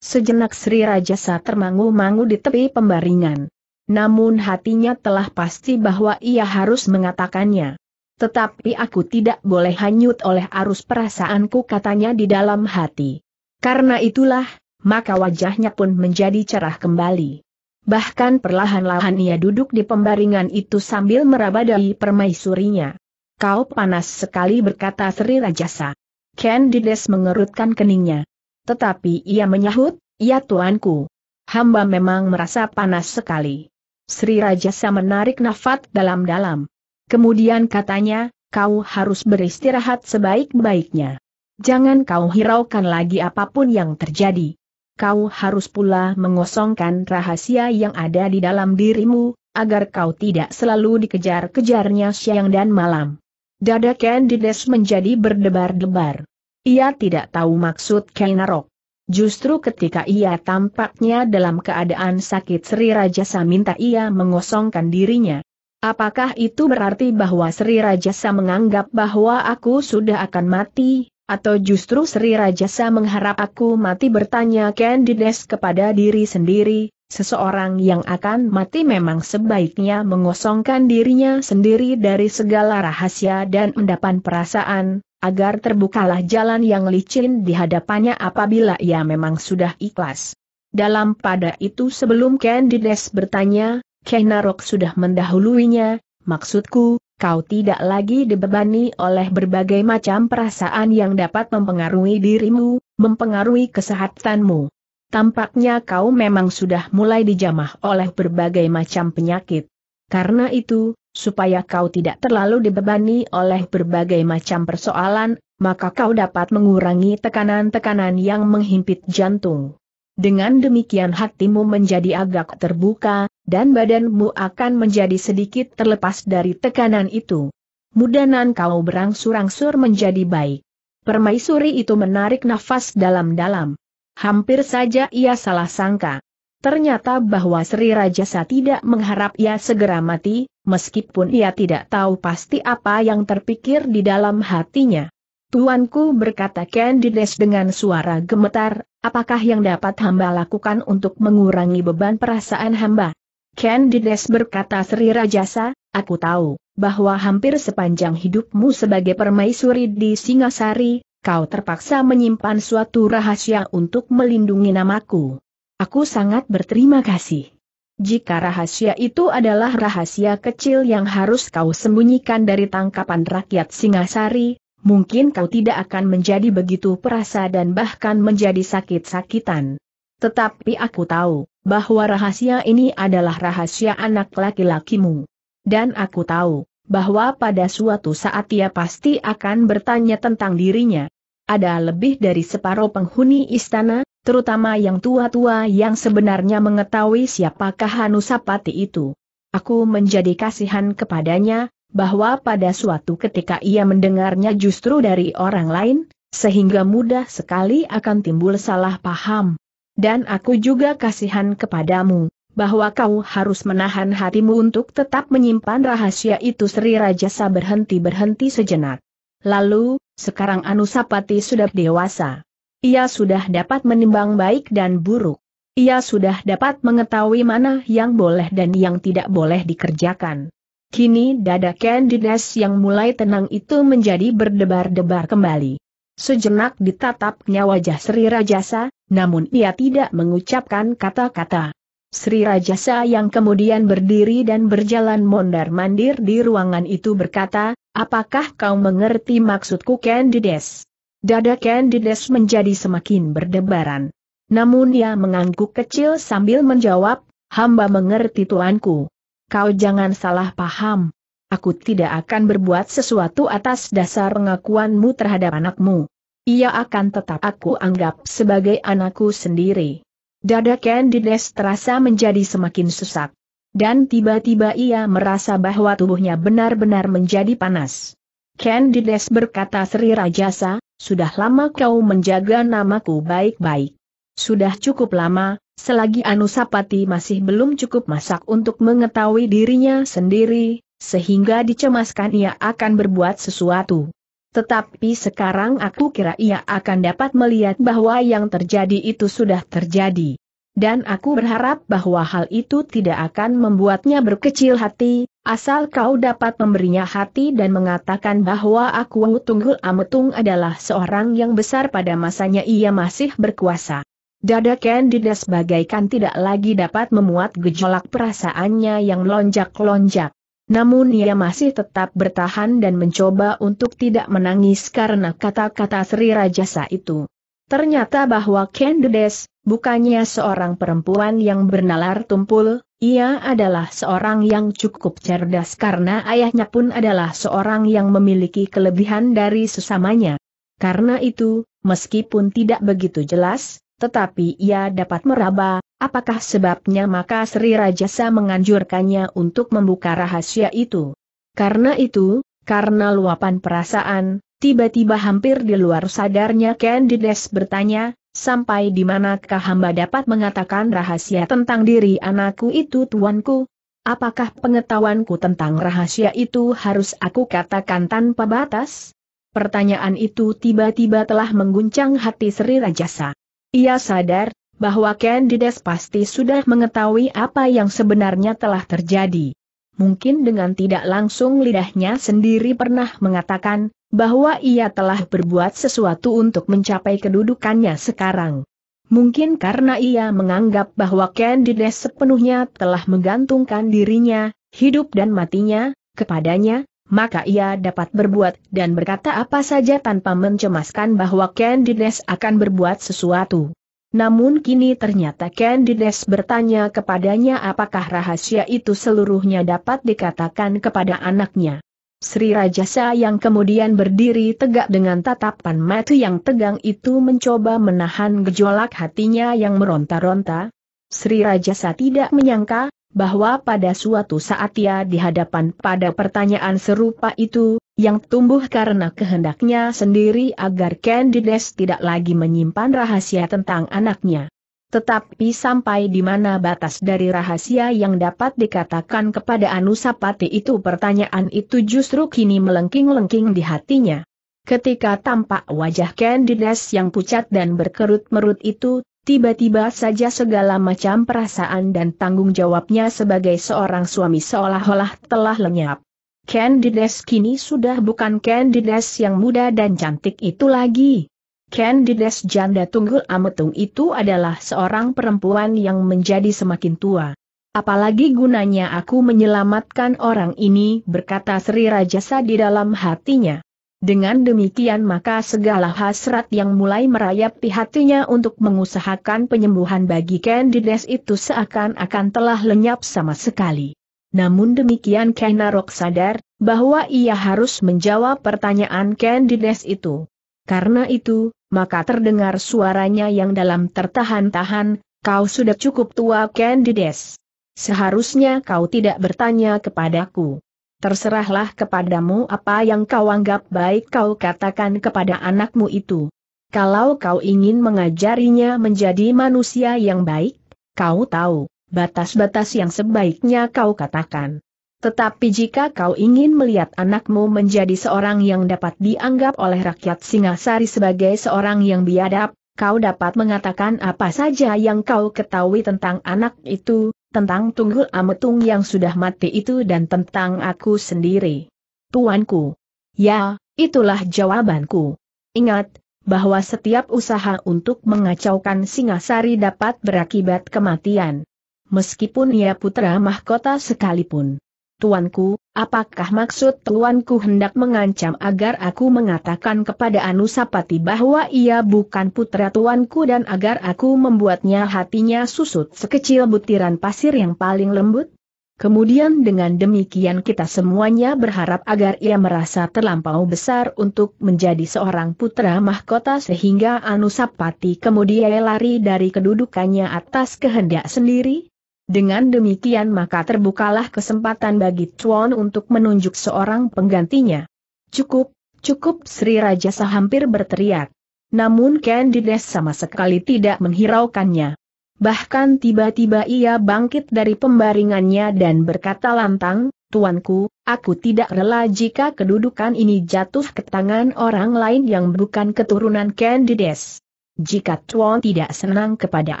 Sejenak Sri Rajasa termangu-mangu di tepi pembaringan. Namun hatinya telah pasti bahwa ia harus mengatakannya. Tetapi aku tidak boleh hanyut oleh arus perasaanku katanya di dalam hati. Karena itulah, maka wajahnya pun menjadi cerah kembali. Bahkan perlahan-lahan ia duduk di pembaringan itu sambil merabadai permaisurinya. Kau panas sekali berkata Sri Rajasa. Candides mengerutkan keningnya. Tetapi ia menyahut, ya tuanku. Hamba memang merasa panas sekali. Sri Rajasa menarik nafat dalam-dalam. Kemudian katanya, kau harus beristirahat sebaik-baiknya. Jangan kau hiraukan lagi apapun yang terjadi. Kau harus pula mengosongkan rahasia yang ada di dalam dirimu, agar kau tidak selalu dikejar-kejarnya siang dan malam. Dada Candides menjadi berdebar-debar. Ia tidak tahu maksud Kainarok. Justru ketika ia tampaknya dalam keadaan sakit Sri Rajasa minta ia mengosongkan dirinya, Apakah itu berarti bahwa Sri Rajasa menganggap bahwa aku sudah akan mati, atau justru Sri Rajasa mengharap aku mati bertanya Candides kepada diri sendiri, seseorang yang akan mati memang sebaiknya mengosongkan dirinya sendiri dari segala rahasia dan endapan perasaan, agar terbukalah jalan yang licin di hadapannya apabila ia memang sudah ikhlas. Dalam pada itu sebelum Candides bertanya, Kenarok sudah mendahuluinya, maksudku, kau tidak lagi dibebani oleh berbagai macam perasaan yang dapat mempengaruhi dirimu, mempengaruhi kesehatanmu. Tampaknya kau memang sudah mulai dijamah oleh berbagai macam penyakit. Karena itu, supaya kau tidak terlalu dibebani oleh berbagai macam persoalan, maka kau dapat mengurangi tekanan-tekanan yang menghimpit jantung. Dengan demikian hatimu menjadi agak terbuka, dan badanmu akan menjadi sedikit terlepas dari tekanan itu. Mudanan kau berangsur-angsur menjadi baik. Permaisuri itu menarik nafas dalam-dalam. Hampir saja ia salah sangka. Ternyata bahwa Sri Rajasa tidak mengharap ia segera mati, meskipun ia tidak tahu pasti apa yang terpikir di dalam hatinya. Tuanku berkata Candides dengan suara gemetar, apakah yang dapat hamba lakukan untuk mengurangi beban perasaan hamba? Candides berkata Sri Rajasa, aku tahu, bahwa hampir sepanjang hidupmu sebagai permaisuri di Singasari, kau terpaksa menyimpan suatu rahasia untuk melindungi namaku. Aku sangat berterima kasih. Jika rahasia itu adalah rahasia kecil yang harus kau sembunyikan dari tangkapan rakyat Singasari, mungkin kau tidak akan menjadi begitu perasa dan bahkan menjadi sakit-sakitan. Tetapi aku tahu, bahwa rahasia ini adalah rahasia anak laki-lakimu. Dan aku tahu, bahwa pada suatu saat ia pasti akan bertanya tentang dirinya. Ada lebih dari separuh penghuni istana, terutama yang tua-tua yang sebenarnya mengetahui siapakah Hanusapati itu. Aku menjadi kasihan kepadanya, bahwa pada suatu ketika ia mendengarnya justru dari orang lain, sehingga mudah sekali akan timbul salah paham. Dan aku juga kasihan kepadamu, bahwa kau harus menahan hatimu untuk tetap menyimpan rahasia itu Sri Rajasa berhenti-berhenti sejenak. Lalu, sekarang Anusapati sudah dewasa. Ia sudah dapat menimbang baik dan buruk. Ia sudah dapat mengetahui mana yang boleh dan yang tidak boleh dikerjakan. Kini dada Candides yang mulai tenang itu menjadi berdebar-debar kembali. Sejenak ditatapnya wajah Sri Rajasa, namun ia tidak mengucapkan kata-kata. Sri Rajasa yang kemudian berdiri dan berjalan mondar-mandir di ruangan itu berkata, apakah kau mengerti maksudku Candides? Dada Candides menjadi semakin berdebaran. Namun ia mengangguk kecil sambil menjawab, hamba mengerti tuanku kau jangan salah paham. Aku tidak akan berbuat sesuatu atas dasar pengakuanmu terhadap anakmu. Ia akan tetap aku anggap sebagai anakku sendiri. Dada Candides terasa menjadi semakin sesak. Dan tiba-tiba ia merasa bahwa tubuhnya benar-benar menjadi panas. Candides berkata Sri Rajasa, sudah lama kau menjaga namaku baik-baik. Sudah cukup lama, Selagi Anusapati masih belum cukup masak untuk mengetahui dirinya sendiri, sehingga dicemaskan ia akan berbuat sesuatu. Tetapi sekarang aku kira ia akan dapat melihat bahwa yang terjadi itu sudah terjadi. Dan aku berharap bahwa hal itu tidak akan membuatnya berkecil hati, asal kau dapat memberinya hati dan mengatakan bahwa aku Tunggul Ametung adalah seorang yang besar pada masanya ia masih berkuasa. Dada Dides bagaikan tidak lagi dapat memuat gejolak perasaannya yang lonjak-lonjak. Namun ia masih tetap bertahan dan mencoba untuk tidak menangis karena kata-kata Sri Rajasa itu. Ternyata bahwa Candides, bukannya seorang perempuan yang bernalar tumpul, ia adalah seorang yang cukup cerdas karena ayahnya pun adalah seorang yang memiliki kelebihan dari sesamanya. Karena itu, meskipun tidak begitu jelas, tetapi ia dapat meraba, apakah sebabnya maka Sri Rajasa menganjurkannya untuk membuka rahasia itu. Karena itu, karena luapan perasaan, tiba-tiba hampir di luar sadarnya Candides bertanya, sampai di manakah hamba dapat mengatakan rahasia tentang diri anakku itu tuanku? Apakah pengetahuanku tentang rahasia itu harus aku katakan tanpa batas? Pertanyaan itu tiba-tiba telah mengguncang hati Sri Rajasa. Ia sadar bahwa Candides pasti sudah mengetahui apa yang sebenarnya telah terjadi. Mungkin dengan tidak langsung lidahnya sendiri pernah mengatakan, bahwa ia telah berbuat sesuatu untuk mencapai kedudukannya sekarang. Mungkin karena ia menganggap bahwa Candides sepenuhnya telah menggantungkan dirinya, hidup dan matinya, kepadanya, maka ia dapat berbuat dan berkata apa saja tanpa mencemaskan bahwa Candides akan berbuat sesuatu. Namun kini ternyata Candides bertanya kepadanya apakah rahasia itu seluruhnya dapat dikatakan kepada anaknya. Sri Rajasa yang kemudian berdiri tegak dengan tatapan mata yang tegang itu mencoba menahan gejolak hatinya yang meronta-ronta. Sri Rajasa tidak menyangka bahwa pada suatu saat ia dihadapan pada pertanyaan serupa itu, yang tumbuh karena kehendaknya sendiri agar Candides tidak lagi menyimpan rahasia tentang anaknya. Tetapi sampai di mana batas dari rahasia yang dapat dikatakan kepada Anusapati itu pertanyaan itu justru kini melengking-lengking di hatinya. Ketika tampak wajah Candides yang pucat dan berkerut-merut itu, Tiba-tiba saja segala macam perasaan dan tanggung jawabnya sebagai seorang suami seolah-olah telah lenyap. Candides kini sudah bukan Candides yang muda dan cantik itu lagi. Candides janda tunggul ametung itu adalah seorang perempuan yang menjadi semakin tua. Apalagi gunanya aku menyelamatkan orang ini berkata Sri Rajasa di dalam hatinya. Dengan demikian maka segala hasrat yang mulai merayap di hatinya untuk mengusahakan penyembuhan bagi Candides itu seakan-akan telah lenyap sama sekali. Namun demikian Kenarok sadar, bahwa ia harus menjawab pertanyaan Candides itu. Karena itu, maka terdengar suaranya yang dalam tertahan-tahan, kau sudah cukup tua Candides. Seharusnya kau tidak bertanya kepadaku terserahlah kepadamu apa yang kau anggap baik kau katakan kepada anakmu itu. Kalau kau ingin mengajarinya menjadi manusia yang baik, kau tahu, batas-batas yang sebaiknya kau katakan. Tetapi jika kau ingin melihat anakmu menjadi seorang yang dapat dianggap oleh rakyat Singasari sebagai seorang yang biadab, kau dapat mengatakan apa saja yang kau ketahui tentang anak itu, tentang Tunggul Ametung yang sudah mati itu dan tentang aku sendiri. Tuanku. Ya, itulah jawabanku. Ingat, bahwa setiap usaha untuk mengacaukan Singasari dapat berakibat kematian. Meskipun ia putra mahkota sekalipun. Tuanku, apakah maksud tuanku hendak mengancam agar aku mengatakan kepada Anusapati bahwa ia bukan putra tuanku dan agar aku membuatnya hatinya susut sekecil butiran pasir yang paling lembut? Kemudian dengan demikian kita semuanya berharap agar ia merasa terlampau besar untuk menjadi seorang putra mahkota sehingga Anusapati kemudian lari dari kedudukannya atas kehendak sendiri, dengan demikian maka terbukalah kesempatan bagi Chuan untuk menunjuk seorang penggantinya. Cukup, cukup Sri Raja hampir berteriak. Namun Candides sama sekali tidak menghiraukannya. Bahkan tiba-tiba ia bangkit dari pembaringannya dan berkata lantang, Tuanku, aku tidak rela jika kedudukan ini jatuh ke tangan orang lain yang bukan keturunan Candides. Jika Tuan tidak senang kepada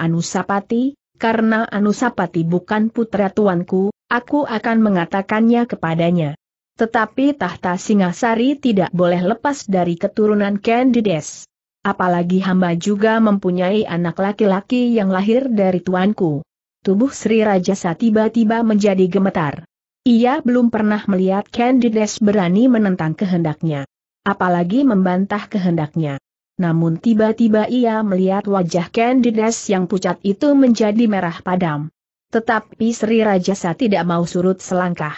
Anusapati, karena Anusapati bukan putra tuanku, aku akan mengatakannya kepadanya. Tetapi tahta Singasari tidak boleh lepas dari keturunan Candides. Apalagi hamba juga mempunyai anak laki-laki yang lahir dari tuanku. Tubuh Sri Rajasa tiba-tiba menjadi gemetar. Ia belum pernah melihat Candides berani menentang kehendaknya. Apalagi membantah kehendaknya. Namun tiba-tiba ia melihat wajah Candides yang pucat itu menjadi merah padam. Tetapi Sri Rajasa tidak mau surut selangkah.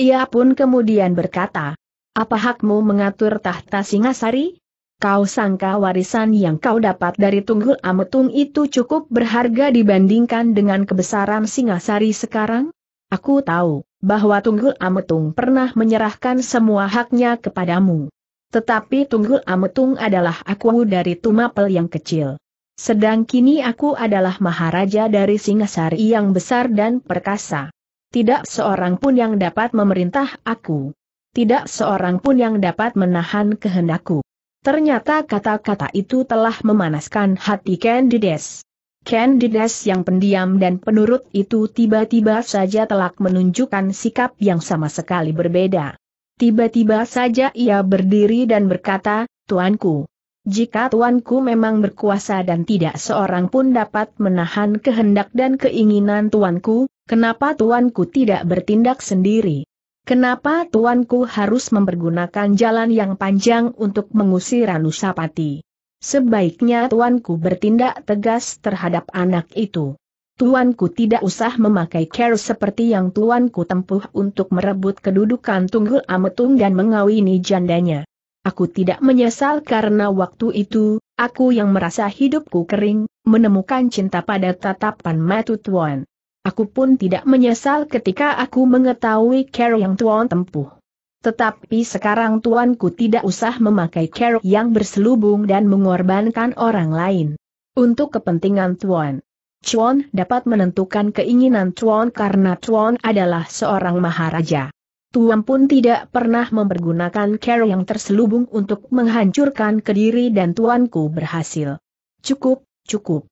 Ia pun kemudian berkata, apa hakmu mengatur tahta Singasari? Kau sangka warisan yang kau dapat dari Tunggul Ametung itu cukup berharga dibandingkan dengan kebesaran Singasari sekarang? Aku tahu, bahwa Tunggul Ametung pernah menyerahkan semua haknya kepadamu. Tetapi Tunggul Ametung adalah aku dari Tumapel yang kecil. Sedang kini aku adalah Maharaja dari Singasari yang besar dan perkasa. Tidak seorang pun yang dapat memerintah aku. Tidak seorang pun yang dapat menahan kehendakku. Ternyata kata-kata itu telah memanaskan hati Candides. Candides yang pendiam dan penurut itu tiba-tiba saja telah menunjukkan sikap yang sama sekali berbeda. Tiba-tiba saja ia berdiri dan berkata, Tuanku, jika Tuanku memang berkuasa dan tidak seorang pun dapat menahan kehendak dan keinginan Tuanku, kenapa Tuanku tidak bertindak sendiri? Kenapa Tuanku harus mempergunakan jalan yang panjang untuk mengusir Anusapati? Sebaiknya Tuanku bertindak tegas terhadap anak itu tuanku tidak usah memakai care seperti yang tuanku tempuh untuk merebut kedudukan Tunggul Ametung dan mengawini jandanya. Aku tidak menyesal karena waktu itu, aku yang merasa hidupku kering, menemukan cinta pada tatapan matu tuan. Aku pun tidak menyesal ketika aku mengetahui care yang tuan tempuh. Tetapi sekarang tuanku tidak usah memakai care yang berselubung dan mengorbankan orang lain. Untuk kepentingan tuan, Chuan dapat menentukan keinginan Chuan karena Chuan adalah seorang maharaja. Tuan pun tidak pernah mempergunakan care yang terselubung untuk menghancurkan kediri dan tuanku berhasil. Cukup, cukup.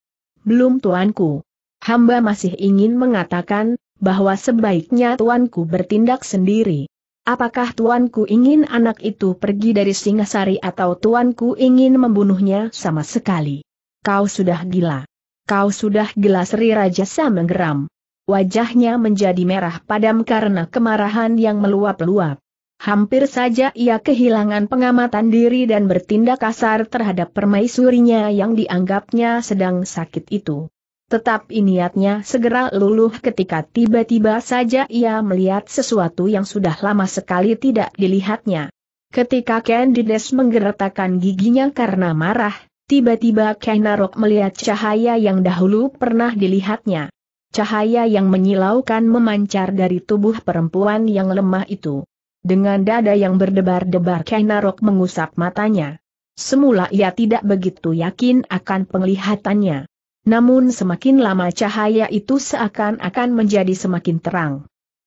Belum tuanku. Hamba masih ingin mengatakan, bahwa sebaiknya tuanku bertindak sendiri. Apakah tuanku ingin anak itu pergi dari Singasari atau tuanku ingin membunuhnya sama sekali? Kau sudah gila. Kau sudah gila Sri Raja menggeram. Wajahnya menjadi merah padam karena kemarahan yang meluap-luap. Hampir saja ia kehilangan pengamatan diri dan bertindak kasar terhadap permaisurinya yang dianggapnya sedang sakit itu. Tetap niatnya segera luluh ketika tiba-tiba saja ia melihat sesuatu yang sudah lama sekali tidak dilihatnya. Ketika Candides menggeretakkan giginya karena marah, Tiba-tiba Kainarok melihat cahaya yang dahulu pernah dilihatnya. Cahaya yang menyilaukan memancar dari tubuh perempuan yang lemah itu. Dengan dada yang berdebar-debar Kainarok mengusap matanya. Semula ia tidak begitu yakin akan penglihatannya. Namun semakin lama cahaya itu seakan-akan menjadi semakin terang.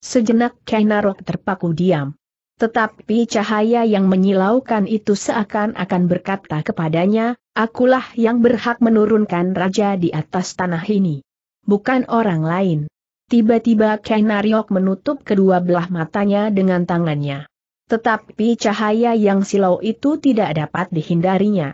Sejenak Kainarok terpaku diam. Tetapi cahaya yang menyilaukan itu seakan-akan berkata kepadanya, akulah yang berhak menurunkan raja di atas tanah ini. Bukan orang lain. Tiba-tiba Kainariok menutup kedua belah matanya dengan tangannya. Tetapi cahaya yang silau itu tidak dapat dihindarinya.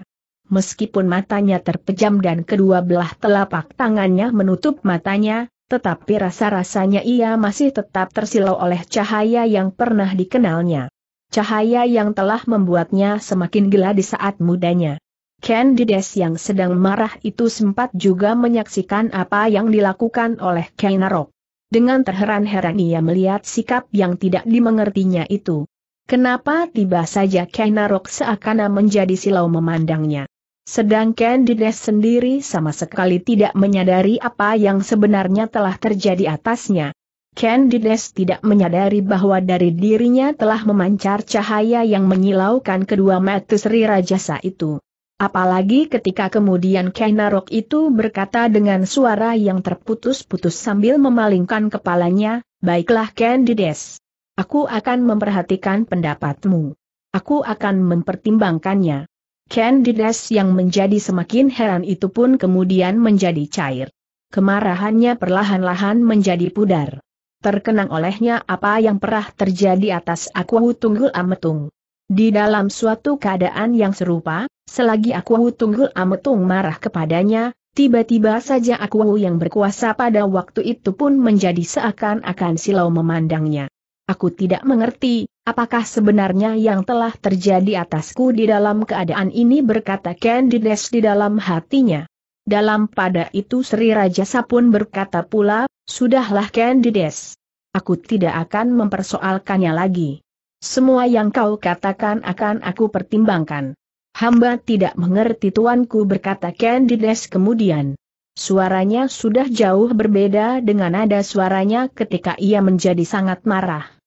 Meskipun matanya terpejam dan kedua belah telapak tangannya menutup matanya, tetapi rasa-rasanya ia masih tetap tersilau oleh cahaya yang pernah dikenalnya. Cahaya yang telah membuatnya semakin gila di saat mudanya. Candides yang sedang marah itu sempat juga menyaksikan apa yang dilakukan oleh Kainarok. Dengan terheran-heran ia melihat sikap yang tidak dimengertinya itu. Kenapa tiba saja Kainarok seakan menjadi silau memandangnya. Sedangkan Dides sendiri sama sekali tidak menyadari apa yang sebenarnya telah terjadi atasnya. Ken Dides tidak menyadari bahwa dari dirinya telah memancar cahaya yang menyilaukan kedua mata Sri Rajasa itu. Apalagi ketika kemudian Kenarok itu berkata dengan suara yang terputus-putus sambil memalingkan kepalanya, Baiklah Ken Dides, Aku akan memperhatikan pendapatmu. Aku akan mempertimbangkannya. Candides yang menjadi semakin heran itu pun kemudian menjadi cair. Kemarahannya perlahan-lahan menjadi pudar. Terkenang olehnya apa yang pernah terjadi atas aku Tunggul Ametung. Di dalam suatu keadaan yang serupa, selagi aku Tunggul Ametung marah kepadanya, tiba-tiba saja aku yang berkuasa pada waktu itu pun menjadi seakan-akan silau memandangnya. Aku tidak mengerti, apakah sebenarnya yang telah terjadi atasku di dalam keadaan ini berkata Candides di dalam hatinya. Dalam pada itu Sri Raja Sapun berkata pula, Sudahlah Candides. Aku tidak akan mempersoalkannya lagi. Semua yang kau katakan akan aku pertimbangkan. Hamba tidak mengerti tuanku berkata Candides kemudian. Suaranya sudah jauh berbeda dengan nada suaranya ketika ia menjadi sangat marah.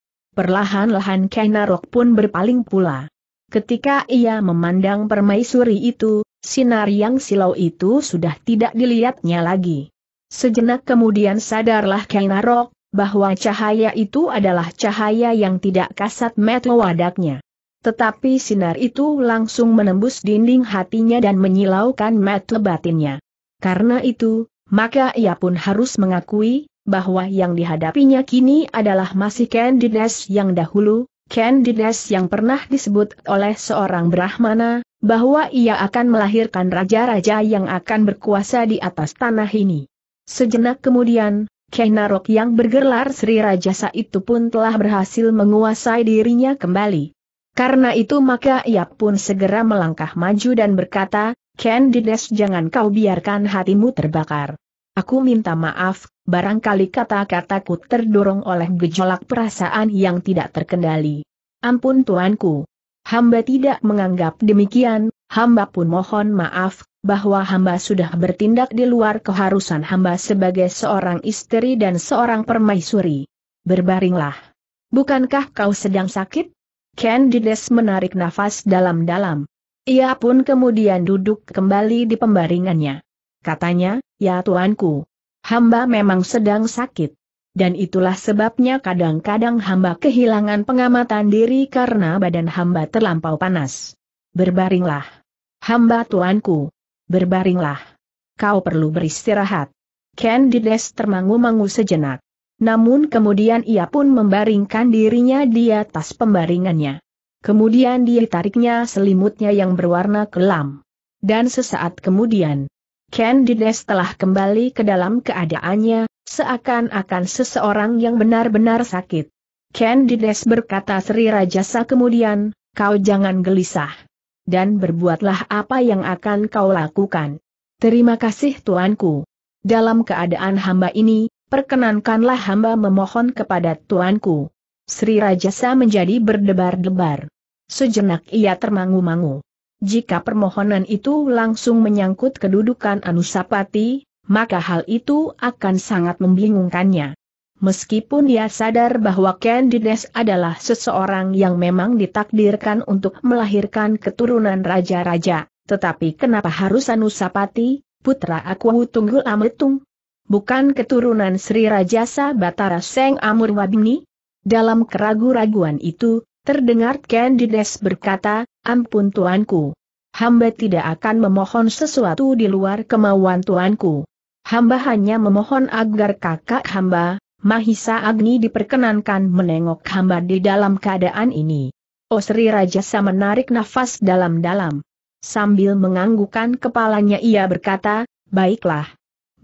Perlahan-lahan Kainarok pun berpaling pula. Ketika ia memandang permaisuri itu, sinar yang silau itu sudah tidak dilihatnya lagi. Sejenak kemudian sadarlah Kainarok, bahwa cahaya itu adalah cahaya yang tidak kasat mata wadaknya. Tetapi sinar itu langsung menembus dinding hatinya dan menyilaukan mata batinnya. Karena itu, maka ia pun harus mengakui, bahwa yang dihadapinya kini adalah masih Candides yang dahulu, Candides yang pernah disebut oleh seorang Brahmana, bahwa ia akan melahirkan raja-raja yang akan berkuasa di atas tanah ini. Sejenak kemudian, Kainarok yang bergelar Sri Rajasa itu pun telah berhasil menguasai dirinya kembali. Karena itu maka ia pun segera melangkah maju dan berkata, Candides jangan kau biarkan hatimu terbakar. Aku minta maaf, barangkali kata-kataku terdorong oleh gejolak perasaan yang tidak terkendali. Ampun tuanku. Hamba tidak menganggap demikian, hamba pun mohon maaf, bahwa hamba sudah bertindak di luar keharusan hamba sebagai seorang istri dan seorang permaisuri. Berbaringlah. Bukankah kau sedang sakit? Candides menarik nafas dalam-dalam. Ia pun kemudian duduk kembali di pembaringannya. Katanya, ya tuanku, Hamba memang sedang sakit. Dan itulah sebabnya kadang-kadang hamba kehilangan pengamatan diri karena badan hamba terlampau panas. Berbaringlah. Hamba tuanku. Berbaringlah. Kau perlu beristirahat. Candides termangu-mangu sejenak. Namun kemudian ia pun membaringkan dirinya di atas pembaringannya. Kemudian dia tariknya selimutnya yang berwarna kelam. Dan sesaat kemudian, Candides telah kembali ke dalam keadaannya, seakan-akan seseorang yang benar-benar sakit. Candides berkata Sri Rajasa kemudian, kau jangan gelisah. Dan berbuatlah apa yang akan kau lakukan. Terima kasih Tuanku. Dalam keadaan hamba ini, perkenankanlah hamba memohon kepada Tuanku. Sri Rajasa menjadi berdebar-debar. Sejenak ia termangu-mangu. Jika permohonan itu langsung menyangkut kedudukan Anusapati, maka hal itu akan sangat membingungkannya. Meskipun dia sadar bahwa Candides adalah seseorang yang memang ditakdirkan untuk melahirkan keturunan raja-raja, tetapi kenapa harus Anusapati, putra aku Tunggul Ametung? Bukan keturunan Sri Rajasa Batara Seng Amurwabini? Dalam keraguan raguan itu, Terdengar Candides berkata, ampun tuanku. Hamba tidak akan memohon sesuatu di luar kemauan tuanku. Hamba hanya memohon agar kakak hamba, Mahisa Agni diperkenankan menengok hamba di dalam keadaan ini. Osri Rajasa menarik nafas dalam-dalam. Sambil menganggukan kepalanya ia berkata, baiklah.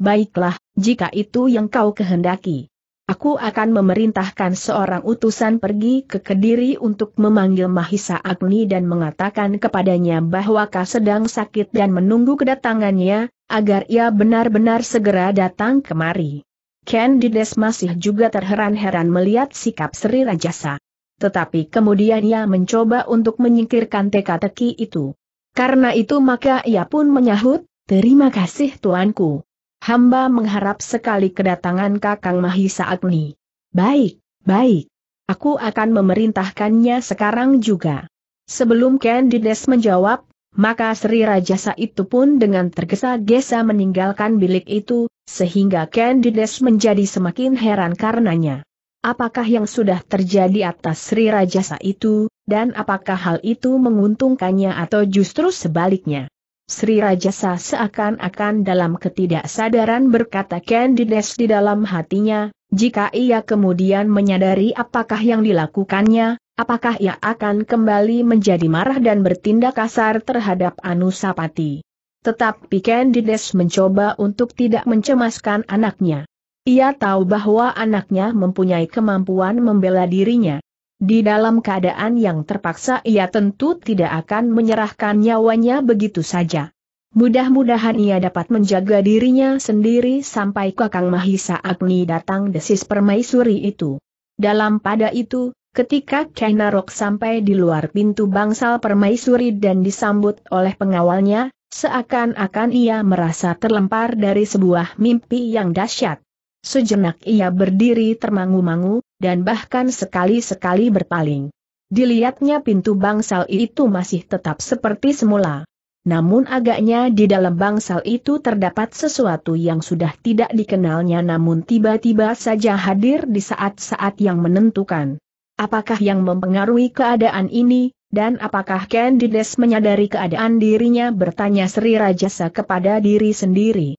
Baiklah, jika itu yang kau kehendaki. Aku akan memerintahkan seorang utusan pergi ke Kediri untuk memanggil Mahisa Agni dan mengatakan kepadanya bahwa kau sedang sakit dan menunggu kedatangannya, agar ia benar-benar segera datang kemari. Ken Dides masih juga terheran-heran melihat sikap Sri Rajasa. Tetapi kemudian ia mencoba untuk menyingkirkan teka-teki itu. Karena itu maka ia pun menyahut, terima kasih tuanku. Hamba mengharap sekali kedatangan Kakang Mahisa Agni. Baik, baik. Aku akan memerintahkannya sekarang juga. Sebelum Candides menjawab, maka Sri Rajasa itu pun dengan tergesa-gesa meninggalkan bilik itu, sehingga Candides menjadi semakin heran karenanya. Apakah yang sudah terjadi atas Sri Rajasa itu, dan apakah hal itu menguntungkannya atau justru sebaliknya? Sri Rajasa seakan-akan dalam ketidaksadaran berkata Candides di dalam hatinya, jika ia kemudian menyadari apakah yang dilakukannya, apakah ia akan kembali menjadi marah dan bertindak kasar terhadap Anusapati. Tetapi Candides mencoba untuk tidak mencemaskan anaknya. Ia tahu bahwa anaknya mempunyai kemampuan membela dirinya. Di dalam keadaan yang terpaksa ia tentu tidak akan menyerahkan nyawanya begitu saja. Mudah-mudahan ia dapat menjaga dirinya sendiri sampai Kakang Mahisa Agni datang desis permaisuri itu. Dalam pada itu, ketika Kainarok sampai di luar pintu bangsal permaisuri dan disambut oleh pengawalnya, seakan-akan ia merasa terlempar dari sebuah mimpi yang dahsyat. Sejenak ia berdiri termangu-mangu, dan bahkan sekali-sekali berpaling. Dilihatnya pintu bangsal itu masih tetap seperti semula. Namun agaknya di dalam bangsal itu terdapat sesuatu yang sudah tidak dikenalnya namun tiba-tiba saja hadir di saat-saat yang menentukan. Apakah yang mempengaruhi keadaan ini, dan apakah Candides menyadari keadaan dirinya bertanya Sri Rajasa kepada diri sendiri.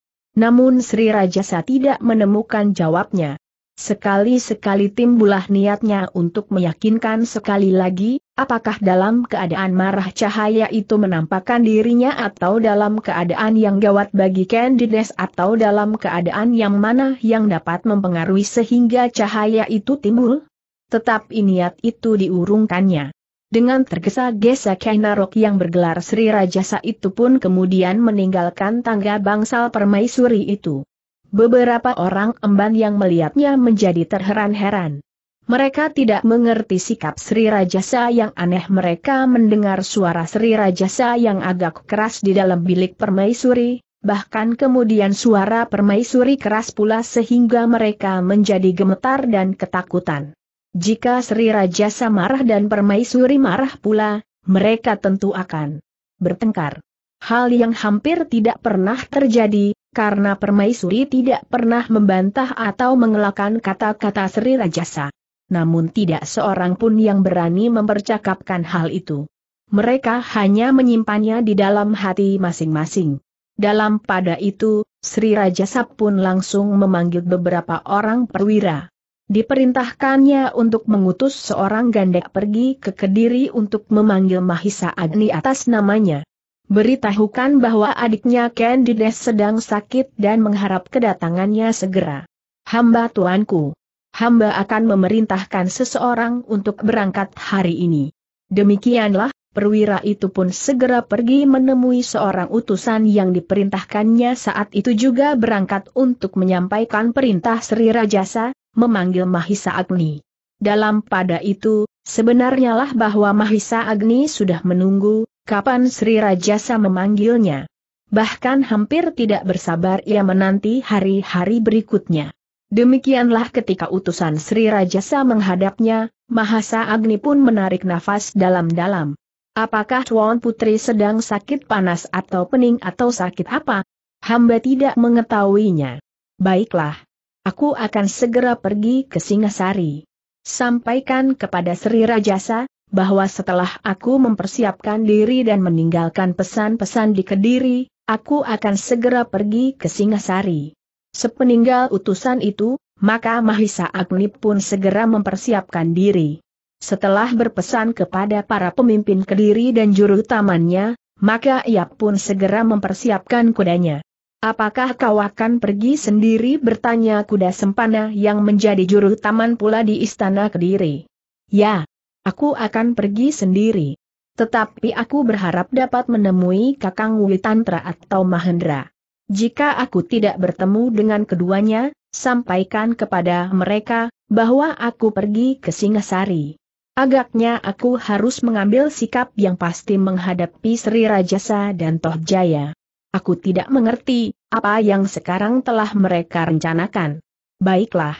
Namun Sri Rajasa tidak menemukan jawabnya. Sekali-sekali timbulah niatnya untuk meyakinkan sekali lagi, apakah dalam keadaan marah cahaya itu menampakkan dirinya atau dalam keadaan yang gawat bagi Candides atau dalam keadaan yang mana yang dapat mempengaruhi sehingga cahaya itu timbul? tetap niat itu diurungkannya. Dengan tergesa-gesa Kainarok yang bergelar Sri Rajasa itu pun kemudian meninggalkan tangga bangsal permaisuri itu. Beberapa orang emban yang melihatnya menjadi terheran-heran. Mereka tidak mengerti sikap Sri Rajasa yang aneh mereka mendengar suara Sri Rajasa yang agak keras di dalam bilik permaisuri, bahkan kemudian suara permaisuri keras pula sehingga mereka menjadi gemetar dan ketakutan. Jika Sri Rajasa marah dan permaisuri marah pula, mereka tentu akan bertengkar. Hal yang hampir tidak pernah terjadi, karena permaisuri tidak pernah membantah atau mengelakkan kata-kata Sri Rajasa. Namun tidak seorang pun yang berani mempercakapkan hal itu. Mereka hanya menyimpannya di dalam hati masing-masing. Dalam pada itu, Sri Rajasa pun langsung memanggil beberapa orang perwira. Diperintahkannya untuk mengutus seorang gandek pergi ke Kediri untuk memanggil Mahisa Agni atas namanya. Beritahukan bahwa adiknya Candides sedang sakit dan mengharap kedatangannya segera. Hamba tuanku. Hamba akan memerintahkan seseorang untuk berangkat hari ini. Demikianlah, perwira itu pun segera pergi menemui seorang utusan yang diperintahkannya saat itu juga berangkat untuk menyampaikan perintah Sri Rajasa, memanggil Mahisa Agni. Dalam pada itu, sebenarnya lah bahwa Mahisa Agni sudah menunggu, kapan Sri Rajasa memanggilnya. Bahkan hampir tidak bersabar ia menanti hari-hari berikutnya. Demikianlah ketika utusan Sri Rajasa menghadapnya, Mahasa Agni pun menarik nafas dalam-dalam. Apakah Tuan Putri sedang sakit panas atau pening atau sakit apa? Hamba tidak mengetahuinya. Baiklah. Aku akan segera pergi ke Singasari. Sampaikan kepada Sri Rajasa, bahwa setelah aku mempersiapkan diri dan meninggalkan pesan-pesan di Kediri, aku akan segera pergi ke Singasari. Sepeninggal utusan itu, maka Mahisa Agni pun segera mempersiapkan diri. Setelah berpesan kepada para pemimpin Kediri dan juru tamannya, maka ia pun segera mempersiapkan kudanya. Apakah kau akan pergi sendiri bertanya kuda sempana yang menjadi juru taman pula di istana Kediri? Ya, Aku akan pergi sendiri. Tetapi aku berharap dapat menemui Kakang Witantra atau Mahendra. Jika aku tidak bertemu dengan keduanya, sampaikan kepada mereka, bahwa aku pergi ke Singasari. Agaknya aku harus mengambil sikap yang pasti menghadapi Sri Rajasa dan Tohjaya. Aku tidak mengerti, apa yang sekarang telah mereka rencanakan. Baiklah.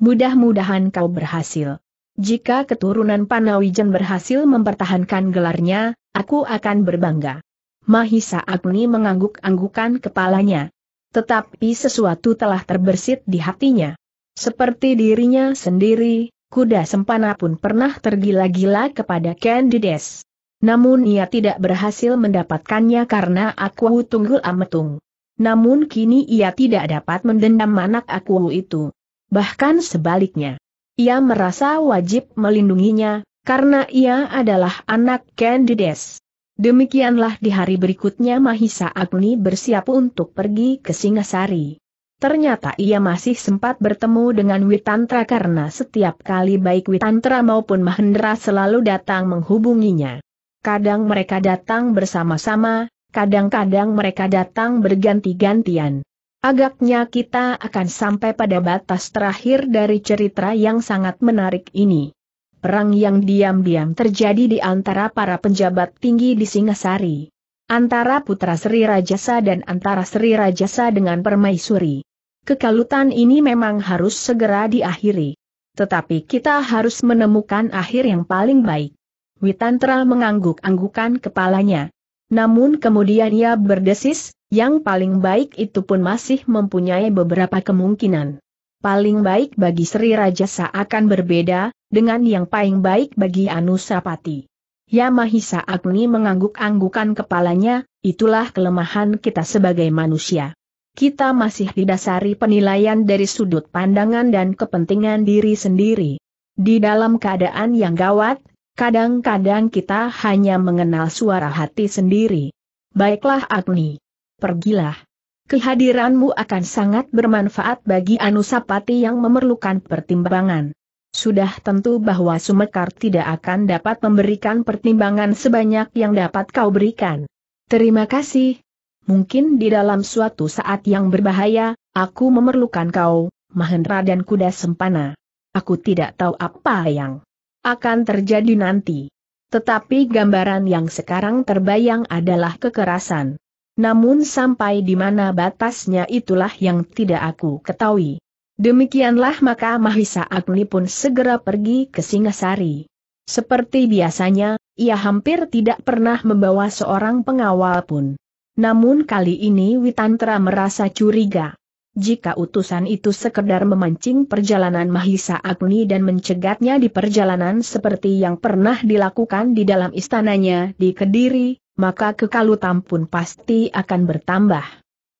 Mudah-mudahan kau berhasil. Jika keturunan Panawijen berhasil mempertahankan gelarnya, aku akan berbangga. Mahisa Agni mengangguk-anggukan kepalanya. Tetapi sesuatu telah terbersit di hatinya. Seperti dirinya sendiri, kuda sempana pun pernah tergila-gila kepada Candides. Namun ia tidak berhasil mendapatkannya karena Aku Tunggul Ametung. Namun kini ia tidak dapat mendendam anak Aku itu. Bahkan sebaliknya. Ia merasa wajib melindunginya, karena ia adalah anak Candides. Demikianlah di hari berikutnya Mahisa Agni bersiap untuk pergi ke Singasari. Ternyata ia masih sempat bertemu dengan Witantra karena setiap kali baik Witantra maupun Mahendra selalu datang menghubunginya. Kadang mereka datang bersama-sama, kadang-kadang mereka datang berganti-gantian. Agaknya kita akan sampai pada batas terakhir dari cerita yang sangat menarik ini. Perang yang diam-diam terjadi di antara para penjabat tinggi di Singasari. Antara putra Sri Rajasa dan antara Sri Rajasa dengan Permaisuri. Kekalutan ini memang harus segera diakhiri. Tetapi kita harus menemukan akhir yang paling baik. Witantra mengangguk-anggukan kepalanya. Namun kemudian ia berdesis, yang paling baik itu pun masih mempunyai beberapa kemungkinan. Paling baik bagi Sri Raja akan berbeda, dengan yang paling baik bagi Anusapati. Yamahisa Agni mengangguk-anggukan kepalanya, itulah kelemahan kita sebagai manusia. Kita masih didasari penilaian dari sudut pandangan dan kepentingan diri sendiri. Di dalam keadaan yang gawat, kadang-kadang kita hanya mengenal suara hati sendiri. Baiklah Agni pergilah. Kehadiranmu akan sangat bermanfaat bagi Anusapati yang memerlukan pertimbangan. Sudah tentu bahwa Sumekar tidak akan dapat memberikan pertimbangan sebanyak yang dapat kau berikan. Terima kasih. Mungkin di dalam suatu saat yang berbahaya, aku memerlukan kau, Mahendra dan kuda sempana. Aku tidak tahu apa yang akan terjadi nanti. Tetapi gambaran yang sekarang terbayang adalah kekerasan. Namun sampai di mana batasnya itulah yang tidak aku ketahui. Demikianlah maka Mahisa Agni pun segera pergi ke Singasari. Seperti biasanya, ia hampir tidak pernah membawa seorang pengawal pun. Namun kali ini Witantra merasa curiga. Jika utusan itu sekedar memancing perjalanan Mahisa Agni dan mencegatnya di perjalanan seperti yang pernah dilakukan di dalam istananya di Kediri, maka kekalutan pun pasti akan bertambah.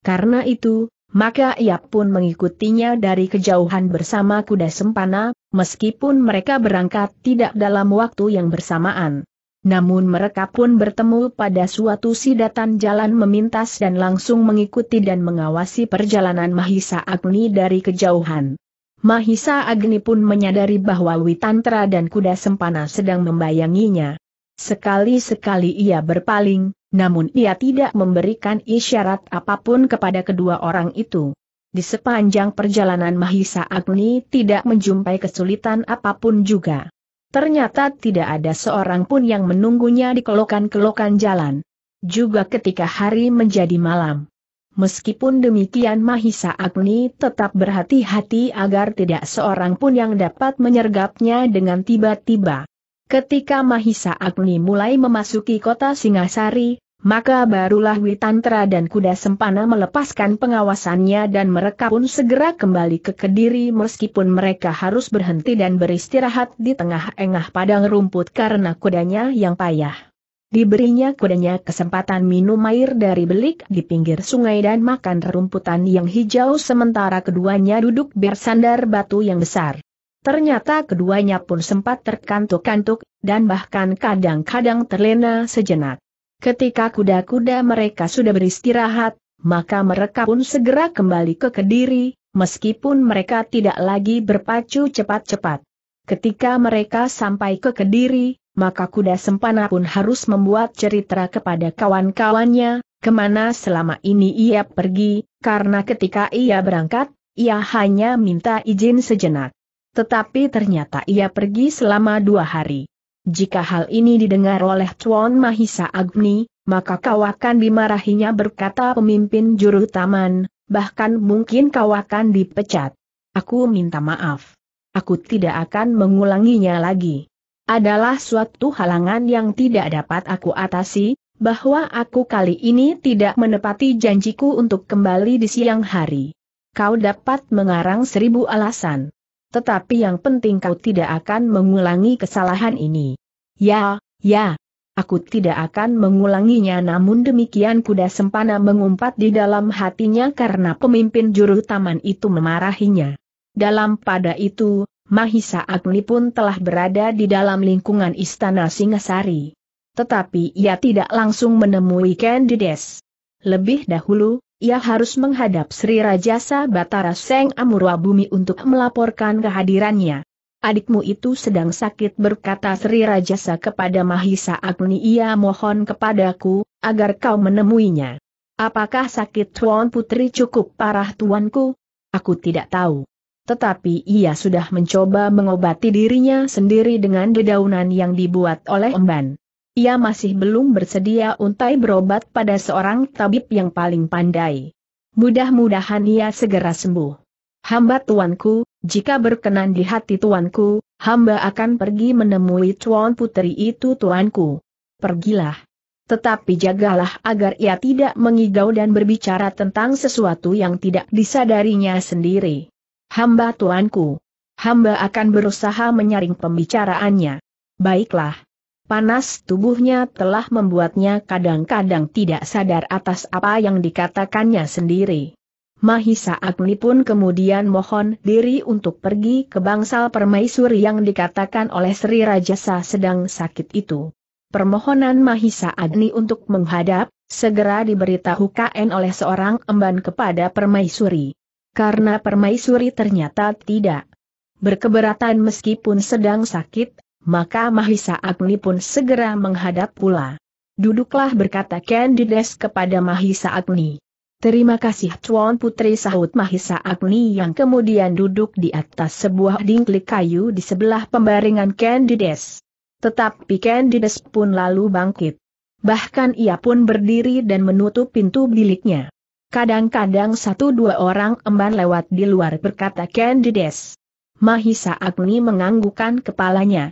Karena itu, maka ia pun mengikutinya dari kejauhan bersama kuda sempana, meskipun mereka berangkat tidak dalam waktu yang bersamaan. Namun mereka pun bertemu pada suatu sidatan jalan memintas dan langsung mengikuti dan mengawasi perjalanan Mahisa Agni dari kejauhan. Mahisa Agni pun menyadari bahwa Witantra dan kuda sempana sedang membayanginya. Sekali-sekali ia berpaling, namun ia tidak memberikan isyarat apapun kepada kedua orang itu. Di sepanjang perjalanan Mahisa Agni tidak menjumpai kesulitan apapun juga. Ternyata tidak ada seorang pun yang menunggunya di kelokan-kelokan jalan. Juga ketika hari menjadi malam. Meskipun demikian Mahisa Agni tetap berhati-hati agar tidak seorang pun yang dapat menyergapnya dengan tiba-tiba. Ketika Mahisa Agni mulai memasuki kota Singasari, maka barulah Witantra dan kuda Sempana melepaskan pengawasannya dan mereka pun segera kembali ke Kediri meskipun mereka harus berhenti dan beristirahat di tengah-engah padang rumput karena kudanya yang payah. Diberinya kudanya kesempatan minum air dari belik di pinggir sungai dan makan rumputan yang hijau sementara keduanya duduk bersandar batu yang besar. Ternyata keduanya pun sempat terkantuk-kantuk, dan bahkan kadang-kadang terlena sejenak. Ketika kuda-kuda mereka sudah beristirahat, maka mereka pun segera kembali ke Kediri, meskipun mereka tidak lagi berpacu cepat-cepat. Ketika mereka sampai ke Kediri, maka kuda sempana pun harus membuat cerita kepada kawan-kawannya, kemana selama ini ia pergi, karena ketika ia berangkat, ia hanya minta izin sejenak. Tetapi ternyata ia pergi selama dua hari. Jika hal ini didengar oleh Tuan Mahisa Agni, maka kau akan dimarahinya berkata pemimpin juru taman, bahkan mungkin kau akan dipecat. Aku minta maaf. Aku tidak akan mengulanginya lagi. Adalah suatu halangan yang tidak dapat aku atasi, bahwa aku kali ini tidak menepati janjiku untuk kembali di siang hari. Kau dapat mengarang seribu alasan. Tetapi yang penting kau tidak akan mengulangi kesalahan ini. Ya, ya. Aku tidak akan mengulanginya namun demikian kuda sempana mengumpat di dalam hatinya karena pemimpin juru taman itu memarahinya. Dalam pada itu, Mahisa Agni pun telah berada di dalam lingkungan istana Singasari. Tetapi ia tidak langsung menemui Candides. Lebih dahulu, ia harus menghadap Sri Rajasa Batara Seng Amurwa Bumi untuk melaporkan kehadirannya. Adikmu itu sedang sakit berkata Sri Rajasa kepada Mahisa Agni ia mohon kepadaku, agar kau menemuinya. Apakah sakit Tuan Putri cukup parah tuanku? Aku tidak tahu. Tetapi ia sudah mencoba mengobati dirinya sendiri dengan dedaunan yang dibuat oleh Emban ia masih belum bersedia untai berobat pada seorang tabib yang paling pandai. Mudah-mudahan ia segera sembuh. Hamba tuanku, jika berkenan di hati tuanku, hamba akan pergi menemui tuan putri itu tuanku. Pergilah. Tetapi jagalah agar ia tidak mengigau dan berbicara tentang sesuatu yang tidak disadarinya sendiri. Hamba tuanku. Hamba akan berusaha menyaring pembicaraannya. Baiklah. Panas tubuhnya telah membuatnya kadang-kadang tidak sadar atas apa yang dikatakannya sendiri. Mahisa Agni pun kemudian mohon diri untuk pergi ke bangsal permaisuri yang dikatakan oleh Sri Rajasa sedang sakit itu. Permohonan Mahisa Agni untuk menghadap, segera diberitahu KN oleh seorang emban kepada permaisuri. Karena permaisuri ternyata tidak berkeberatan meskipun sedang sakit, maka Mahisa Agni pun segera menghadap pula. Duduklah berkata Candides kepada Mahisa Agni. Terima kasih Tuan Putri sahut Mahisa Agni yang kemudian duduk di atas sebuah dingklik kayu di sebelah pembaringan Candides. Tetapi Candides pun lalu bangkit. Bahkan ia pun berdiri dan menutup pintu biliknya. Kadang-kadang satu dua orang emban lewat di luar berkata Candides. Mahisa Agni menganggukkan kepalanya.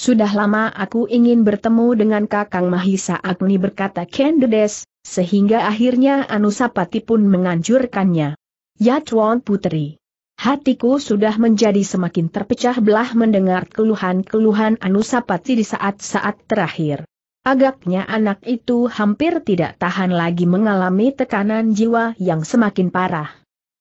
Sudah lama aku ingin bertemu dengan Kakang Mahisa Agni berkata Kendedes, sehingga akhirnya Anusapati pun menganjurkannya. Ya Tuan Putri. Hatiku sudah menjadi semakin terpecah belah mendengar keluhan-keluhan Anusapati di saat-saat terakhir. Agaknya anak itu hampir tidak tahan lagi mengalami tekanan jiwa yang semakin parah.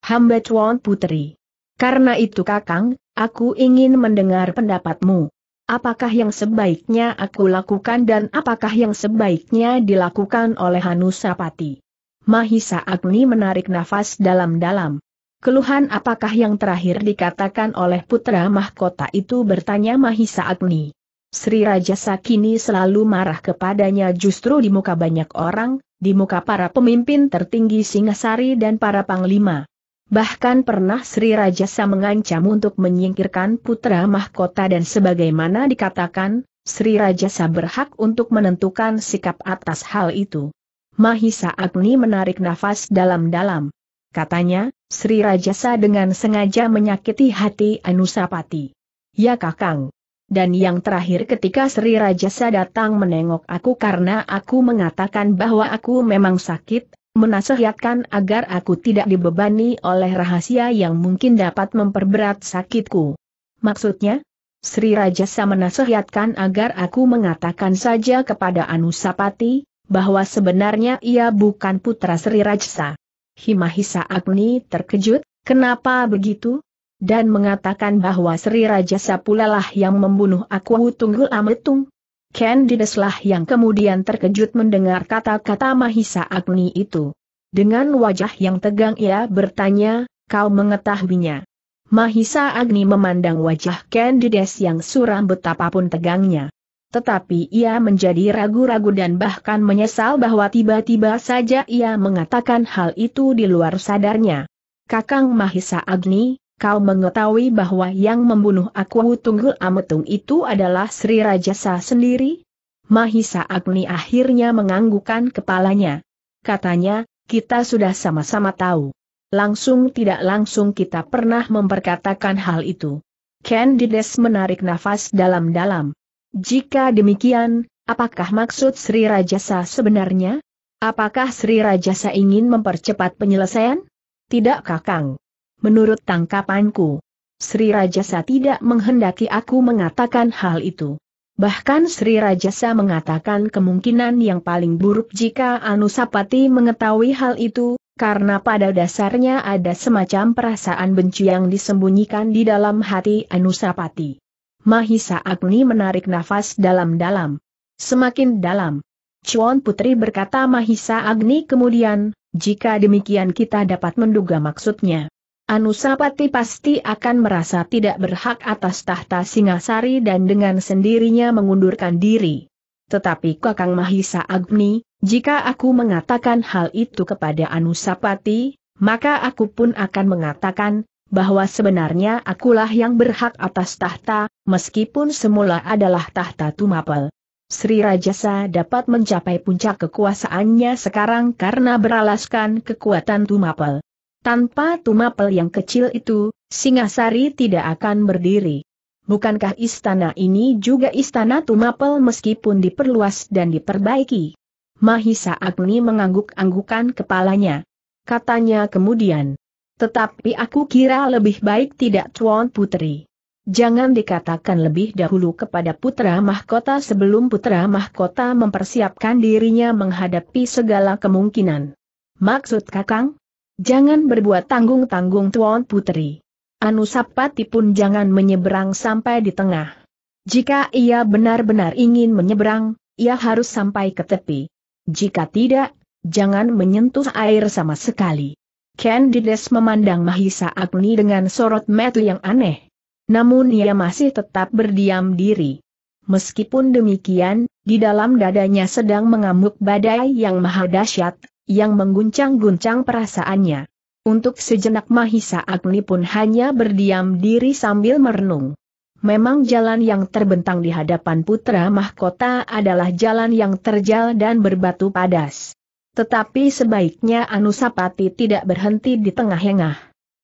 Hamba Tuan Putri. Karena itu kakang, aku ingin mendengar pendapatmu apakah yang sebaiknya aku lakukan dan apakah yang sebaiknya dilakukan oleh Hanusapati. Mahisa Agni menarik nafas dalam-dalam. Keluhan apakah yang terakhir dikatakan oleh putra mahkota itu bertanya Mahisa Agni. Sri Raja Sakini selalu marah kepadanya justru di muka banyak orang, di muka para pemimpin tertinggi Singasari dan para panglima. Bahkan pernah Sri Rajasa mengancam untuk menyingkirkan putra mahkota dan sebagaimana dikatakan, Sri Rajasa berhak untuk menentukan sikap atas hal itu. Mahisa Agni menarik nafas dalam-dalam. Katanya, Sri Rajasa dengan sengaja menyakiti hati Anusapati. Ya kakang. Dan yang terakhir ketika Sri Rajasa datang menengok aku karena aku mengatakan bahwa aku memang sakit, menasehatkan agar aku tidak dibebani oleh rahasia yang mungkin dapat memperberat sakitku. Maksudnya? Sri Rajasa menasehatkan agar aku mengatakan saja kepada Anusapati, bahwa sebenarnya ia bukan putra Sri Rajasa. Himahisa Agni terkejut, kenapa begitu? Dan mengatakan bahwa Sri Rajasa pulalah yang membunuh aku Tunggul Ametung. Ken Candideslah yang kemudian terkejut mendengar kata-kata Mahisa Agni itu. Dengan wajah yang tegang ia bertanya, kau mengetahuinya. Mahisa Agni memandang wajah Ken Candides yang suram betapapun tegangnya. Tetapi ia menjadi ragu-ragu dan bahkan menyesal bahwa tiba-tiba saja ia mengatakan hal itu di luar sadarnya. Kakang Mahisa Agni, kau mengetahui bahwa yang membunuh aku Tunggul Ametung itu adalah Sri Rajasa sendiri? Mahisa Agni akhirnya menganggukkan kepalanya. Katanya, kita sudah sama-sama tahu. Langsung tidak langsung kita pernah memperkatakan hal itu. Candides menarik nafas dalam-dalam. Jika demikian, apakah maksud Sri Rajasa sebenarnya? Apakah Sri Rajasa ingin mempercepat penyelesaian? Tidak kakang. Menurut tangkapanku, Sri Rajasa tidak menghendaki aku mengatakan hal itu. Bahkan Sri Rajasa mengatakan kemungkinan yang paling buruk jika Anusapati mengetahui hal itu, karena pada dasarnya ada semacam perasaan benci yang disembunyikan di dalam hati Anusapati. Mahisa Agni menarik nafas dalam-dalam. Semakin dalam. Cuan Putri berkata Mahisa Agni kemudian, jika demikian kita dapat menduga maksudnya. Anusapati pasti akan merasa tidak berhak atas tahta Singasari dan dengan sendirinya mengundurkan diri. Tetapi Kakang Mahisa Agni, jika aku mengatakan hal itu kepada Anusapati, maka aku pun akan mengatakan, bahwa sebenarnya akulah yang berhak atas tahta, meskipun semula adalah tahta Tumapel. Sri Rajasa dapat mencapai puncak kekuasaannya sekarang karena beralaskan kekuatan Tumapel. Tanpa tumapel yang kecil itu, Singasari tidak akan berdiri. Bukankah istana ini juga istana tumapel meskipun diperluas dan diperbaiki? Mahisa Agni mengangguk-anggukan kepalanya. Katanya kemudian. Tetapi aku kira lebih baik tidak Tuan Putri. Jangan dikatakan lebih dahulu kepada putra mahkota sebelum putra mahkota mempersiapkan dirinya menghadapi segala kemungkinan. Maksud kakang? Jangan berbuat tanggung-tanggung Tuan Putri. Anusapati pun jangan menyeberang sampai di tengah. Jika ia benar-benar ingin menyeberang, ia harus sampai ke tepi. Jika tidak, jangan menyentuh air sama sekali. Candides memandang Mahisa Agni dengan sorot mata yang aneh. Namun ia masih tetap berdiam diri. Meskipun demikian, di dalam dadanya sedang mengamuk badai yang maha dahsyat, yang mengguncang-guncang perasaannya. Untuk sejenak Mahisa Agni pun hanya berdiam diri sambil merenung. Memang jalan yang terbentang di hadapan putra mahkota adalah jalan yang terjal dan berbatu padas. Tetapi sebaiknya Anusapati tidak berhenti di tengah hengah.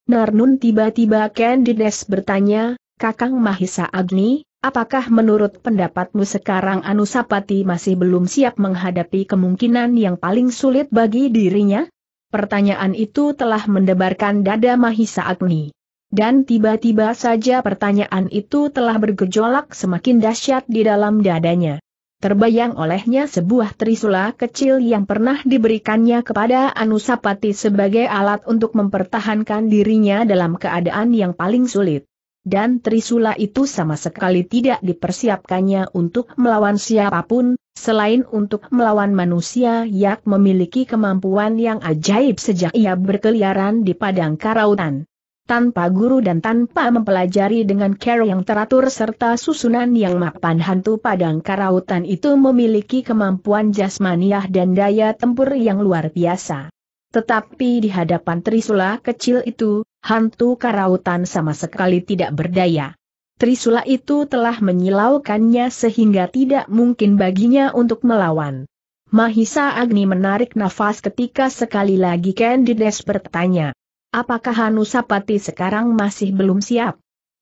Narnun tiba-tiba Candides bertanya, Kakang Mahisa Agni, Apakah menurut pendapatmu sekarang Anusapati masih belum siap menghadapi kemungkinan yang paling sulit bagi dirinya? Pertanyaan itu telah mendebarkan dada Mahisa Agni. Dan tiba-tiba saja pertanyaan itu telah bergejolak semakin dahsyat di dalam dadanya. Terbayang olehnya sebuah trisula kecil yang pernah diberikannya kepada Anusapati sebagai alat untuk mempertahankan dirinya dalam keadaan yang paling sulit dan Trisula itu sama sekali tidak dipersiapkannya untuk melawan siapapun, selain untuk melawan manusia yang memiliki kemampuan yang ajaib sejak ia berkeliaran di padang karautan. Tanpa guru dan tanpa mempelajari dengan care yang teratur serta susunan yang mapan hantu padang karautan itu memiliki kemampuan jasmaniah dan daya tempur yang luar biasa. Tetapi di hadapan Trisula kecil itu, hantu karautan sama sekali tidak berdaya. Trisula itu telah menyilaukannya sehingga tidak mungkin baginya untuk melawan. Mahisa Agni menarik nafas ketika sekali lagi Candides bertanya. Apakah Hanusapati sekarang masih belum siap?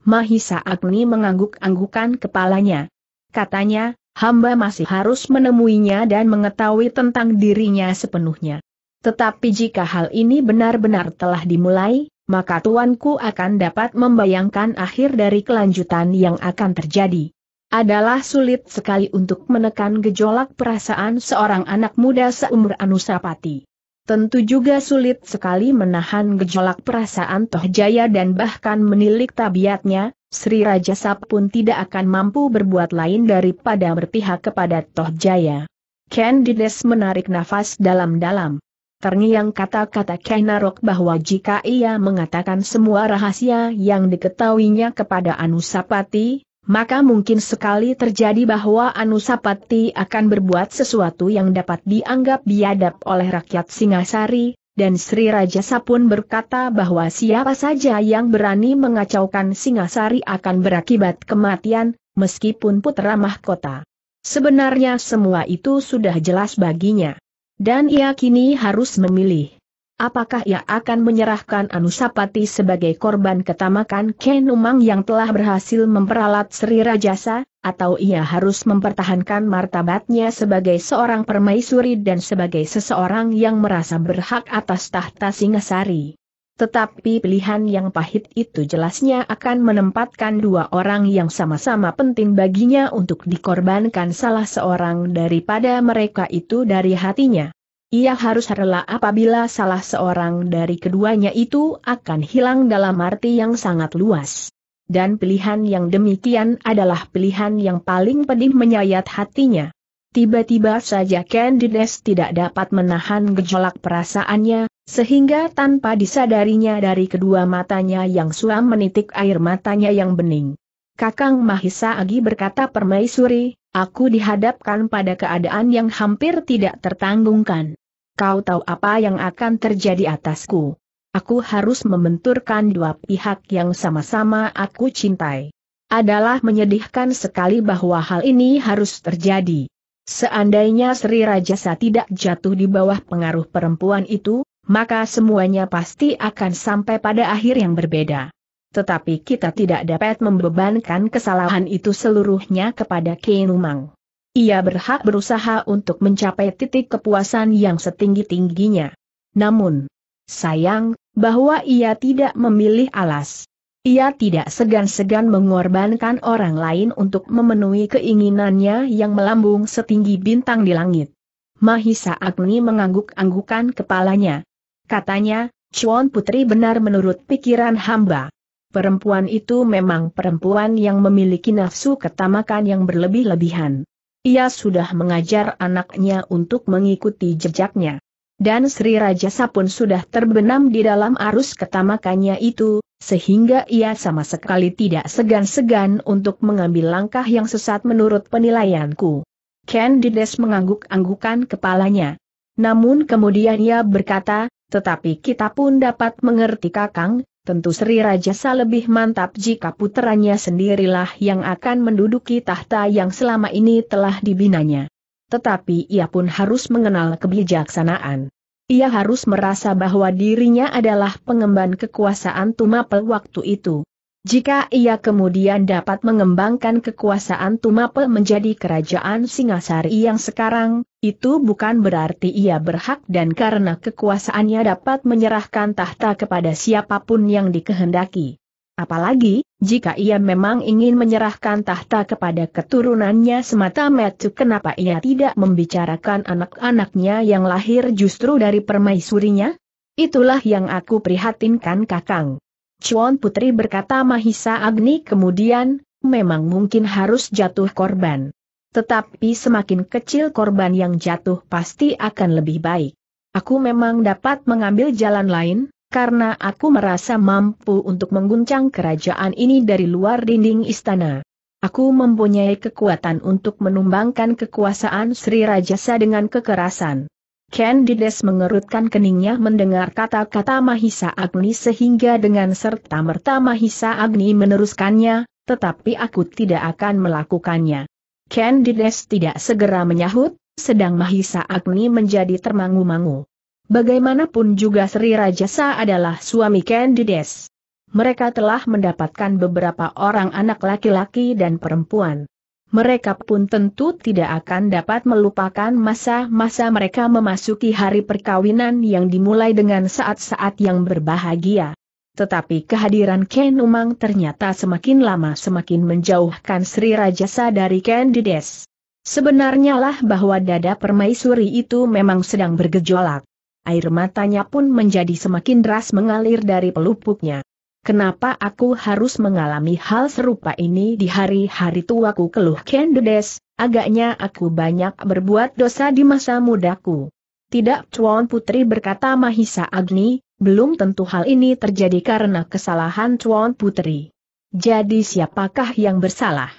Mahisa Agni mengangguk-anggukan kepalanya. Katanya, hamba masih harus menemuinya dan mengetahui tentang dirinya sepenuhnya. Tetapi jika hal ini benar-benar telah dimulai, maka tuanku akan dapat membayangkan akhir dari kelanjutan yang akan terjadi. Adalah sulit sekali untuk menekan gejolak perasaan seorang anak muda seumur Anusapati. Tentu juga sulit sekali menahan gejolak perasaan Tohjaya dan bahkan menilik tabiatnya, Sri Raja pun tidak akan mampu berbuat lain daripada berpihak kepada Tohjaya. Candides menarik nafas dalam-dalam terngiang kata-kata Kenarok bahwa jika ia mengatakan semua rahasia yang diketahuinya kepada Anusapati, maka mungkin sekali terjadi bahwa Anusapati akan berbuat sesuatu yang dapat dianggap biadab oleh rakyat Singasari, dan Sri Raja Sapun berkata bahwa siapa saja yang berani mengacaukan Singasari akan berakibat kematian, meskipun putra mahkota. Sebenarnya semua itu sudah jelas baginya. Dan ia kini harus memilih. Apakah ia akan menyerahkan Anusapati sebagai korban ketamakan Kenumang yang telah berhasil memperalat Sri Rajasa, atau ia harus mempertahankan martabatnya sebagai seorang permaisuri dan sebagai seseorang yang merasa berhak atas tahta Singasari. Tetapi pilihan yang pahit itu jelasnya akan menempatkan dua orang yang sama-sama penting baginya untuk dikorbankan salah seorang daripada mereka itu dari hatinya. Ia harus rela apabila salah seorang dari keduanya itu akan hilang dalam arti yang sangat luas. Dan pilihan yang demikian adalah pilihan yang paling pedih menyayat hatinya. Tiba-tiba saja Candides tidak dapat menahan gejolak perasaannya, sehingga tanpa disadarinya dari kedua matanya yang suam menitik air matanya yang bening. Kakang Mahisa Agi berkata permaisuri, aku dihadapkan pada keadaan yang hampir tidak tertanggungkan. Kau tahu apa yang akan terjadi atasku. Aku harus membenturkan dua pihak yang sama-sama aku cintai. Adalah menyedihkan sekali bahwa hal ini harus terjadi. Seandainya Sri Rajasa tidak jatuh di bawah pengaruh perempuan itu, maka semuanya pasti akan sampai pada akhir yang berbeda. Tetapi kita tidak dapat membebankan kesalahan itu seluruhnya kepada Kenumang. Ia berhak berusaha untuk mencapai titik kepuasan yang setinggi-tingginya. Namun, sayang, bahwa ia tidak memilih alas. Ia tidak segan-segan mengorbankan orang lain untuk memenuhi keinginannya yang melambung setinggi bintang di langit. Mahisa Agni mengangguk-anggukan kepalanya. Katanya, Chuan Putri benar menurut pikiran hamba. Perempuan itu memang perempuan yang memiliki nafsu ketamakan yang berlebih-lebihan. Ia sudah mengajar anaknya untuk mengikuti jejaknya. Dan Sri Rajasa pun sudah terbenam di dalam arus ketamakannya itu, sehingga ia sama sekali tidak segan-segan untuk mengambil langkah yang sesat menurut penilaianku. Candides mengangguk-anggukan kepalanya. Namun kemudian ia berkata, tetapi kita pun dapat mengerti kakang, tentu Sri Rajasa lebih mantap jika puteranya sendirilah yang akan menduduki tahta yang selama ini telah dibinanya. Tetapi ia pun harus mengenal kebijaksanaan. Ia harus merasa bahwa dirinya adalah pengemban kekuasaan Tumapel waktu itu. Jika ia kemudian dapat mengembangkan kekuasaan Tumapel menjadi kerajaan Singasari yang sekarang, itu bukan berarti ia berhak dan karena kekuasaannya dapat menyerahkan tahta kepada siapapun yang dikehendaki. Apalagi, jika ia memang ingin menyerahkan tahta kepada keturunannya semata Metu, kenapa ia tidak membicarakan anak-anaknya yang lahir justru dari permaisurinya? Itulah yang aku prihatinkan kakang. Chuan Putri berkata Mahisa Agni kemudian, memang mungkin harus jatuh korban. Tetapi semakin kecil korban yang jatuh pasti akan lebih baik. Aku memang dapat mengambil jalan lain, karena aku merasa mampu untuk mengguncang kerajaan ini dari luar dinding istana. Aku mempunyai kekuatan untuk menumbangkan kekuasaan Sri Rajasa dengan kekerasan. Candides mengerutkan keningnya mendengar kata-kata Mahisa Agni sehingga dengan serta-merta Mahisa Agni meneruskannya, tetapi aku tidak akan melakukannya. Candides tidak segera menyahut, sedang Mahisa Agni menjadi termangu-mangu. Bagaimanapun juga Sri Rajasa adalah suami Candides. Mereka telah mendapatkan beberapa orang anak laki-laki dan perempuan. Mereka pun tentu tidak akan dapat melupakan masa-masa mereka memasuki hari perkawinan yang dimulai dengan saat-saat yang berbahagia. Tetapi kehadiran Ken Umang ternyata semakin lama semakin menjauhkan Sri Rajasa dari Candides. Sebenarnya lah bahwa dada permaisuri itu memang sedang bergejolak air matanya pun menjadi semakin deras mengalir dari pelupuknya. Kenapa aku harus mengalami hal serupa ini di hari-hari tuaku keluh Kendedes, agaknya aku banyak berbuat dosa di masa mudaku. Tidak Cuan Putri berkata Mahisa Agni, belum tentu hal ini terjadi karena kesalahan Cuan Putri. Jadi siapakah yang bersalah?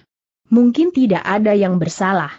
Mungkin tidak ada yang bersalah.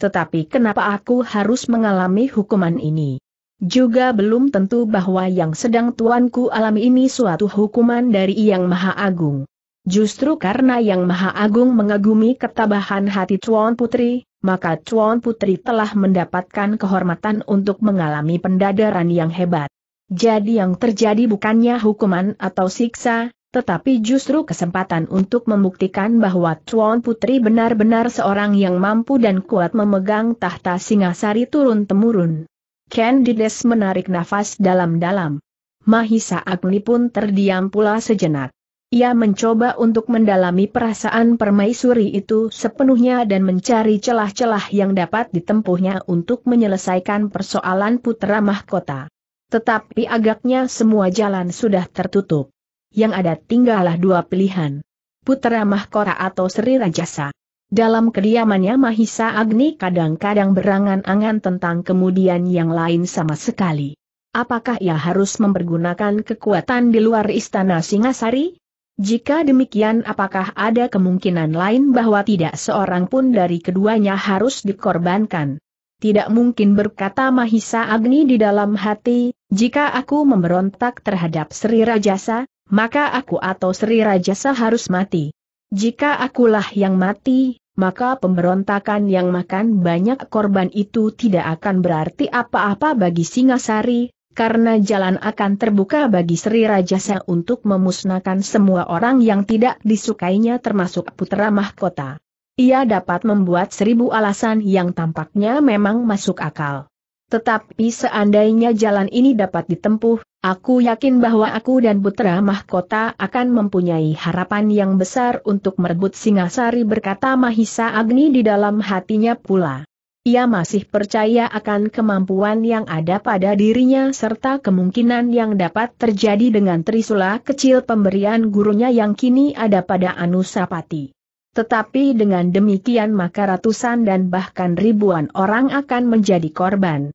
Tetapi kenapa aku harus mengalami hukuman ini? Juga belum tentu bahwa yang sedang tuanku alami ini suatu hukuman dari Yang Maha Agung. Justru karena Yang Maha Agung mengagumi ketabahan hati Tuan Putri, maka Tuan Putri telah mendapatkan kehormatan untuk mengalami pendadaran yang hebat. Jadi yang terjadi bukannya hukuman atau siksa, tetapi justru kesempatan untuk membuktikan bahwa Tuan Putri benar-benar seorang yang mampu dan kuat memegang tahta Singasari turun-temurun. Candides menarik nafas dalam-dalam. Mahisa Agni pun terdiam pula sejenak. Ia mencoba untuk mendalami perasaan permaisuri itu sepenuhnya dan mencari celah-celah yang dapat ditempuhnya untuk menyelesaikan persoalan putra mahkota. Tetapi agaknya semua jalan sudah tertutup. Yang ada tinggallah dua pilihan. Putra mahkota atau Sri Rajasa. Dalam kediamannya Mahisa Agni kadang-kadang berangan-angan tentang kemudian yang lain sama sekali. Apakah ia harus mempergunakan kekuatan di luar istana Singasari? Jika demikian apakah ada kemungkinan lain bahwa tidak seorang pun dari keduanya harus dikorbankan? Tidak mungkin berkata Mahisa Agni di dalam hati, jika aku memberontak terhadap Sri Rajasa, maka aku atau Sri Rajasa harus mati. Jika akulah yang mati, maka pemberontakan yang makan banyak korban itu tidak akan berarti apa-apa bagi Singasari, karena jalan akan terbuka bagi Sri Rajasa untuk memusnahkan semua orang yang tidak disukainya termasuk putra mahkota. Ia dapat membuat seribu alasan yang tampaknya memang masuk akal. Tetapi seandainya jalan ini dapat ditempuh, aku yakin bahwa aku dan putra Mahkota akan mempunyai harapan yang besar untuk merebut Singasari berkata Mahisa Agni di dalam hatinya pula. Ia masih percaya akan kemampuan yang ada pada dirinya serta kemungkinan yang dapat terjadi dengan trisula kecil pemberian gurunya yang kini ada pada Anusapati. Tetapi dengan demikian maka ratusan dan bahkan ribuan orang akan menjadi korban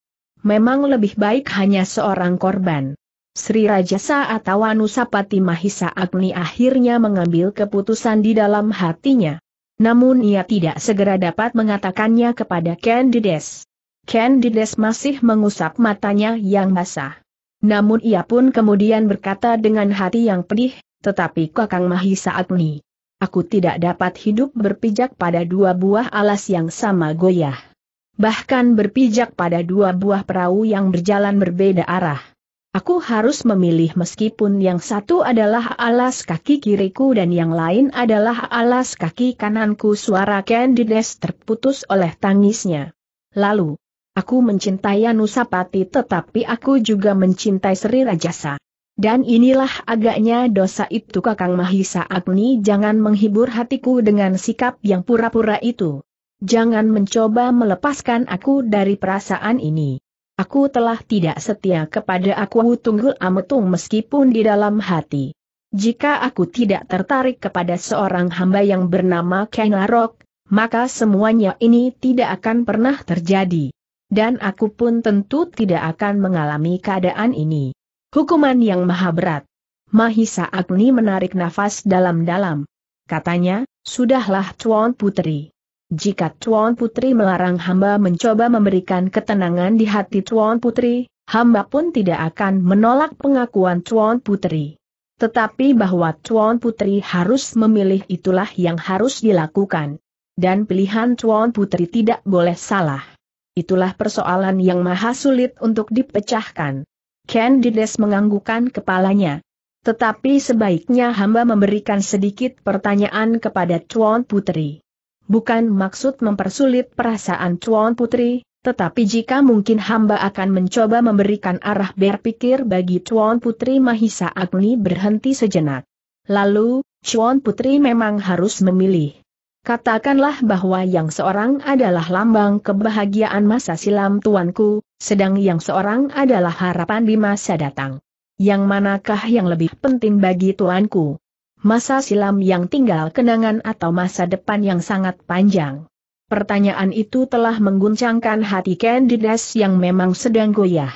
memang lebih baik hanya seorang korban. Sri Rajasa atau Anusapati Mahisa Agni akhirnya mengambil keputusan di dalam hatinya. Namun ia tidak segera dapat mengatakannya kepada Candides. Candides masih mengusap matanya yang basah. Namun ia pun kemudian berkata dengan hati yang pedih, tetapi Kakang Mahisa Agni. Aku tidak dapat hidup berpijak pada dua buah alas yang sama goyah bahkan berpijak pada dua buah perahu yang berjalan berbeda arah. Aku harus memilih meskipun yang satu adalah alas kaki kiriku dan yang lain adalah alas kaki kananku suara Candides terputus oleh tangisnya. Lalu, aku mencintai Anusapati tetapi aku juga mencintai Sri Rajasa. Dan inilah agaknya dosa itu Kakang Mahisa Agni jangan menghibur hatiku dengan sikap yang pura-pura itu. Jangan mencoba melepaskan aku dari perasaan ini. Aku telah tidak setia kepada aku tunggul ametung meskipun di dalam hati. Jika aku tidak tertarik kepada seorang hamba yang bernama Larok, maka semuanya ini tidak akan pernah terjadi. Dan aku pun tentu tidak akan mengalami keadaan ini. Hukuman yang maha berat. Mahisa Agni menarik nafas dalam-dalam. Katanya, sudahlah Tuan Putri. Jika Tuan Putri melarang hamba mencoba memberikan ketenangan di hati Tuan Putri, hamba pun tidak akan menolak pengakuan Tuan Putri. Tetapi bahwa Tuan Putri harus memilih itulah yang harus dilakukan. Dan pilihan Tuan Putri tidak boleh salah. Itulah persoalan yang maha sulit untuk dipecahkan. Candides menganggukkan kepalanya. Tetapi sebaiknya hamba memberikan sedikit pertanyaan kepada Tuan Putri. Bukan maksud mempersulit perasaan Chuan Putri, tetapi jika mungkin hamba akan mencoba memberikan arah berpikir bagi Chuan Putri Mahisa Agni berhenti sejenak. Lalu, Chuan Putri memang harus memilih. Katakanlah bahwa yang seorang adalah lambang kebahagiaan masa silam tuanku, sedang yang seorang adalah harapan di masa datang. Yang manakah yang lebih penting bagi tuanku? masa silam yang tinggal kenangan atau masa depan yang sangat panjang. Pertanyaan itu telah mengguncangkan hati Candidas yang memang sedang goyah.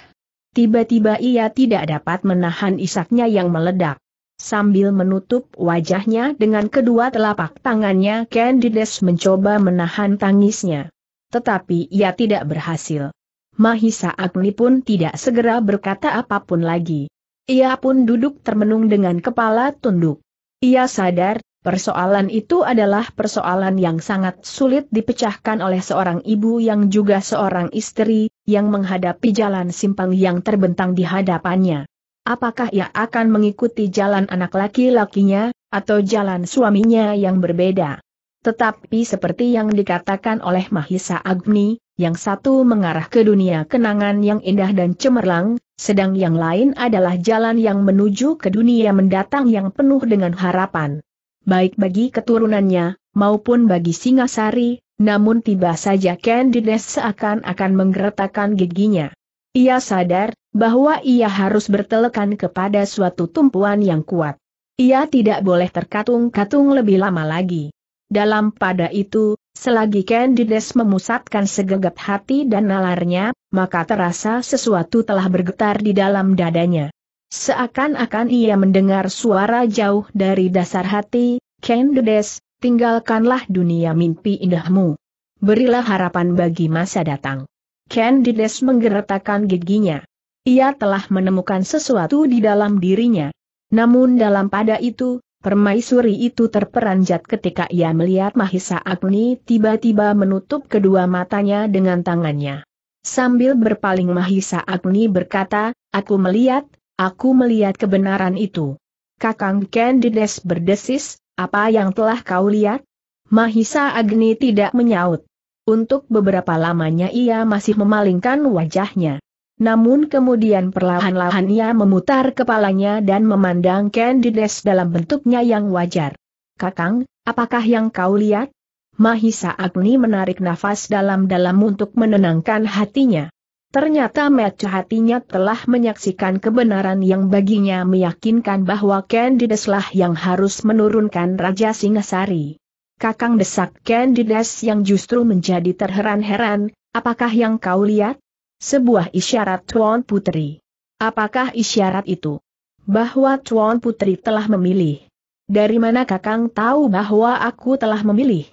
Tiba-tiba ia tidak dapat menahan isaknya yang meledak. Sambil menutup wajahnya dengan kedua telapak tangannya Candides mencoba menahan tangisnya. Tetapi ia tidak berhasil. Mahisa Agni pun tidak segera berkata apapun lagi. Ia pun duduk termenung dengan kepala tunduk. Ia sadar, persoalan itu adalah persoalan yang sangat sulit dipecahkan oleh seorang ibu yang juga seorang istri, yang menghadapi jalan simpang yang terbentang di hadapannya. Apakah ia akan mengikuti jalan anak laki-lakinya, atau jalan suaminya yang berbeda? Tetapi seperti yang dikatakan oleh Mahisa Agni, yang satu mengarah ke dunia kenangan yang indah dan cemerlang, sedang yang lain adalah jalan yang menuju ke dunia mendatang yang penuh dengan harapan. Baik bagi keturunannya, maupun bagi Singasari, namun tiba saja Candides seakan-akan menggeretakkan giginya. Ia sadar, bahwa ia harus bertelekan kepada suatu tumpuan yang kuat. Ia tidak boleh terkatung-katung lebih lama lagi. Dalam pada itu, Selagi Candides memusatkan segegap hati dan nalarnya, maka terasa sesuatu telah bergetar di dalam dadanya. Seakan-akan ia mendengar suara jauh dari dasar hati, Candides, tinggalkanlah dunia mimpi indahmu. Berilah harapan bagi masa datang. Candides menggeretakkan giginya. Ia telah menemukan sesuatu di dalam dirinya. Namun dalam pada itu, Permaisuri itu terperanjat ketika ia melihat Mahisa Agni tiba-tiba menutup kedua matanya dengan tangannya. Sambil berpaling Mahisa Agni berkata, aku melihat, aku melihat kebenaran itu. Kakang Candides berdesis, apa yang telah kau lihat? Mahisa Agni tidak menyaut. Untuk beberapa lamanya ia masih memalingkan wajahnya. Namun kemudian perlahan-lahan ia memutar kepalanya dan memandang Candides dalam bentuknya yang wajar. Kakang, apakah yang kau lihat? Mahisa Agni menarik nafas dalam-dalam untuk menenangkan hatinya. Ternyata mata hatinya telah menyaksikan kebenaran yang baginya meyakinkan bahwa lah yang harus menurunkan Raja Singasari. Kakang desak Candides yang justru menjadi terheran-heran, apakah yang kau lihat? Sebuah isyarat Tuan Putri. Apakah isyarat itu? Bahwa Tuan Putri telah memilih. Dari mana Kakang tahu bahwa aku telah memilih?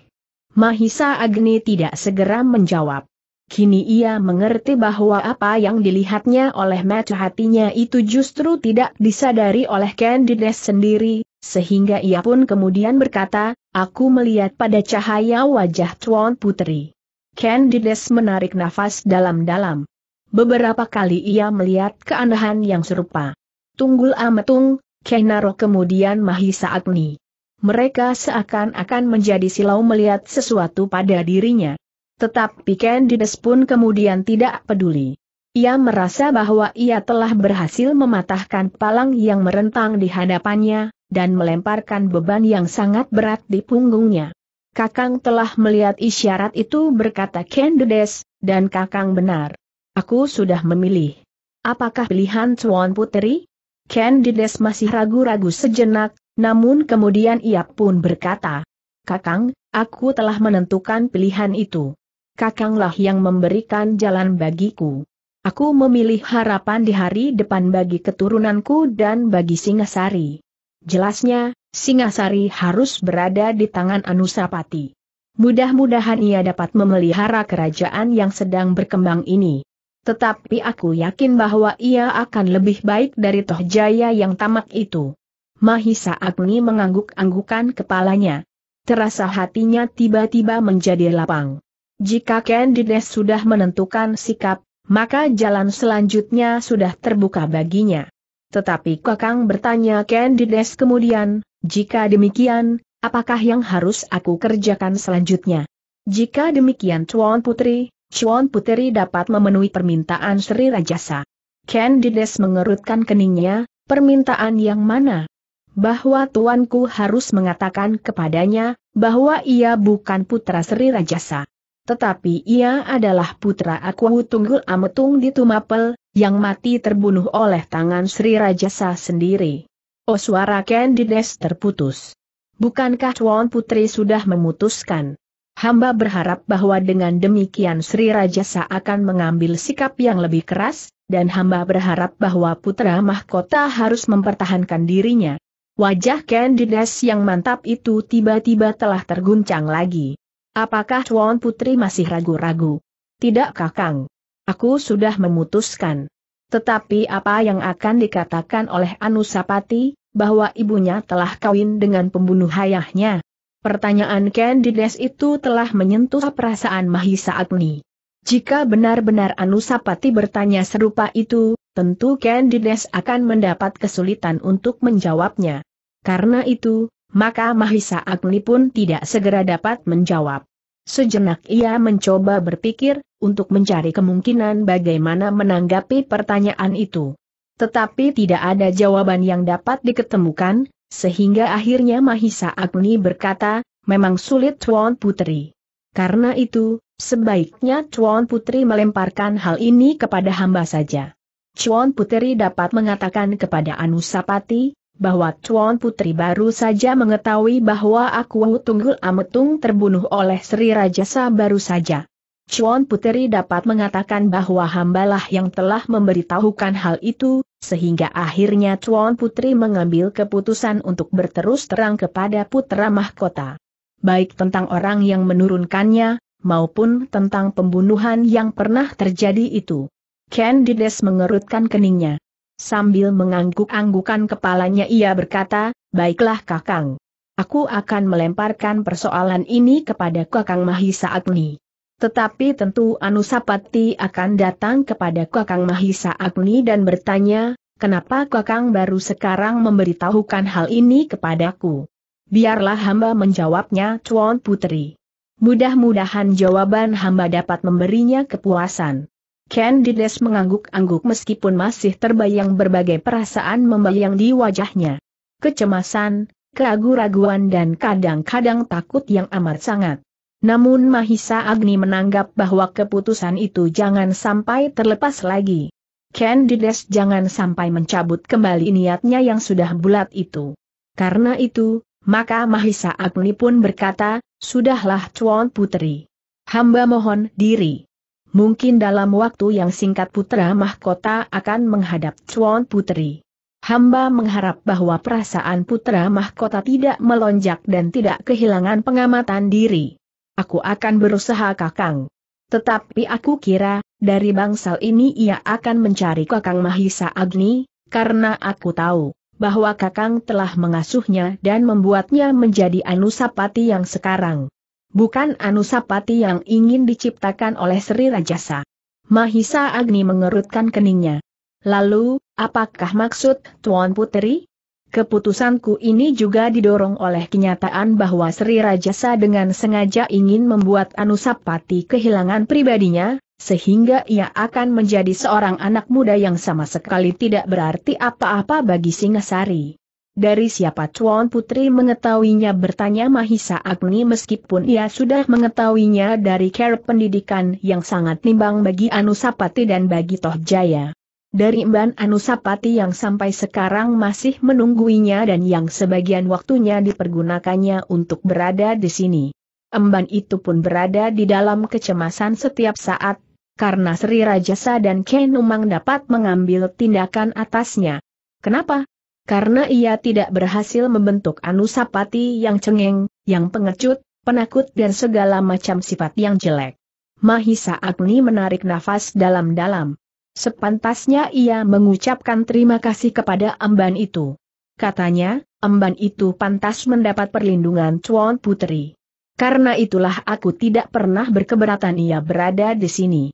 Mahisa Agni tidak segera menjawab. Kini ia mengerti bahwa apa yang dilihatnya oleh mata hatinya itu justru tidak disadari oleh Candides sendiri, sehingga ia pun kemudian berkata, aku melihat pada cahaya wajah Tuan Putri. Candides menarik nafas dalam-dalam. Beberapa kali ia melihat keanehan yang serupa. Tunggul Ametung, Kenaro kemudian Mahisa Agni. Mereka seakan-akan menjadi silau melihat sesuatu pada dirinya. Tetapi Ken Dides pun kemudian tidak peduli. Ia merasa bahwa ia telah berhasil mematahkan palang yang merentang di hadapannya, dan melemparkan beban yang sangat berat di punggungnya. Kakang telah melihat isyarat itu berkata Ken Dedes, dan Kakang benar. Aku sudah memilih. Apakah pilihan Tuan Putri? Candides masih ragu-ragu sejenak, namun kemudian ia pun berkata, Kakang, aku telah menentukan pilihan itu. Kakanglah yang memberikan jalan bagiku. Aku memilih harapan di hari depan bagi keturunanku dan bagi Singasari. Jelasnya, Singasari harus berada di tangan Anusapati. Mudah-mudahan ia dapat memelihara kerajaan yang sedang berkembang ini. Tetapi aku yakin bahwa ia akan lebih baik dari Toh Jaya yang tamak itu. Mahisa Agni mengangguk-anggukan kepalanya. Terasa hatinya tiba-tiba menjadi lapang. Jika Candides sudah menentukan sikap, maka jalan selanjutnya sudah terbuka baginya. Tetapi Kakang bertanya Candides kemudian, jika demikian, apakah yang harus aku kerjakan selanjutnya? Jika demikian Tuan Putri, Chuan Puteri dapat memenuhi permintaan Sri Rajasa. Candides mengerutkan keningnya, permintaan yang mana? Bahwa tuanku harus mengatakan kepadanya, bahwa ia bukan putra Sri Rajasa. Tetapi ia adalah putra Aku Tunggul Ametung di Tumapel, yang mati terbunuh oleh tangan Sri Rajasa sendiri. Oh suara Candides terputus. Bukankah Chuan Putri sudah memutuskan? Hamba berharap bahwa dengan demikian Sri Rajasa akan mengambil sikap yang lebih keras, dan hamba berharap bahwa putra mahkota harus mempertahankan dirinya. Wajah Candides yang mantap itu tiba-tiba telah terguncang lagi. Apakah Tuan Putri masih ragu-ragu? Tidak kakang. Aku sudah memutuskan. Tetapi apa yang akan dikatakan oleh Anusapati, bahwa ibunya telah kawin dengan pembunuh ayahnya, Pertanyaan Candides itu telah menyentuh perasaan Mahisa Agni. Jika benar-benar Anusapati bertanya serupa itu, tentu Candides akan mendapat kesulitan untuk menjawabnya. Karena itu, maka Mahisa Agni pun tidak segera dapat menjawab. Sejenak ia mencoba berpikir, untuk mencari kemungkinan bagaimana menanggapi pertanyaan itu. Tetapi tidak ada jawaban yang dapat diketemukan, sehingga akhirnya Mahisa Agni berkata, memang sulit Tuan Putri. Karena itu, sebaiknya Tuan Putri melemparkan hal ini kepada hamba saja. Tuan Putri dapat mengatakan kepada Anusapati, bahwa Tuan Putri baru saja mengetahui bahwa aku Tunggul Ametung terbunuh oleh Sri Rajasa baru saja. Chuan Puteri dapat mengatakan bahwa hambalah yang telah memberitahukan hal itu, sehingga akhirnya Tuan Putri mengambil keputusan untuk berterus terang kepada putra mahkota. Baik tentang orang yang menurunkannya, maupun tentang pembunuhan yang pernah terjadi itu. Candides mengerutkan keningnya. Sambil mengangguk-anggukan kepalanya ia berkata, Baiklah Kakang. Aku akan melemparkan persoalan ini kepada Kakang Mahisa Agni. Tetapi tentu Anusapati akan datang kepada Kakang Mahisa Agni dan bertanya, kenapa Kakang baru sekarang memberitahukan hal ini kepadaku? Biarlah hamba menjawabnya Tuan Putri. Mudah-mudahan jawaban hamba dapat memberinya kepuasan. Candides mengangguk-angguk meskipun masih terbayang berbagai perasaan membayang di wajahnya. Kecemasan, keragu-raguan dan kadang-kadang takut yang amat sangat. Namun Mahisa Agni menanggap bahwa keputusan itu jangan sampai terlepas lagi. Candides jangan sampai mencabut kembali niatnya yang sudah bulat itu. Karena itu, maka Mahisa Agni pun berkata, Sudahlah Tuan Putri. Hamba mohon diri. Mungkin dalam waktu yang singkat Putra Mahkota akan menghadap Tuan Putri. Hamba mengharap bahwa perasaan Putra Mahkota tidak melonjak dan tidak kehilangan pengamatan diri. Aku akan berusaha Kakang. Tetapi aku kira, dari bangsal ini ia akan mencari Kakang Mahisa Agni, karena aku tahu bahwa Kakang telah mengasuhnya dan membuatnya menjadi Anusapati yang sekarang. Bukan Anusapati yang ingin diciptakan oleh Sri Rajasa. Mahisa Agni mengerutkan keningnya. Lalu, apakah maksud Tuan Puteri? Keputusanku ini juga didorong oleh kenyataan bahwa Sri Rajasa dengan sengaja ingin membuat Anusapati kehilangan pribadinya, sehingga ia akan menjadi seorang anak muda yang sama sekali tidak berarti apa-apa bagi Singasari. Dari siapa Tuan Putri mengetahuinya bertanya Mahisa Agni meskipun ia sudah mengetahuinya dari care pendidikan yang sangat nimbang bagi Anusapati dan bagi Toh Jaya. Dari Mban Anusapati yang sampai sekarang masih menungguinya dan yang sebagian waktunya dipergunakannya untuk berada di sini. Emban itu pun berada di dalam kecemasan setiap saat, karena Sri Rajasa dan Kenumang dapat mengambil tindakan atasnya. Kenapa? Karena ia tidak berhasil membentuk Anusapati yang cengeng, yang pengecut, penakut dan segala macam sifat yang jelek. Mahisa Agni menarik nafas dalam-dalam. Sepantasnya ia mengucapkan terima kasih kepada amban itu. Katanya, amban itu pantas mendapat perlindungan Chuan Putri. Karena itulah aku tidak pernah berkeberatan ia berada di sini.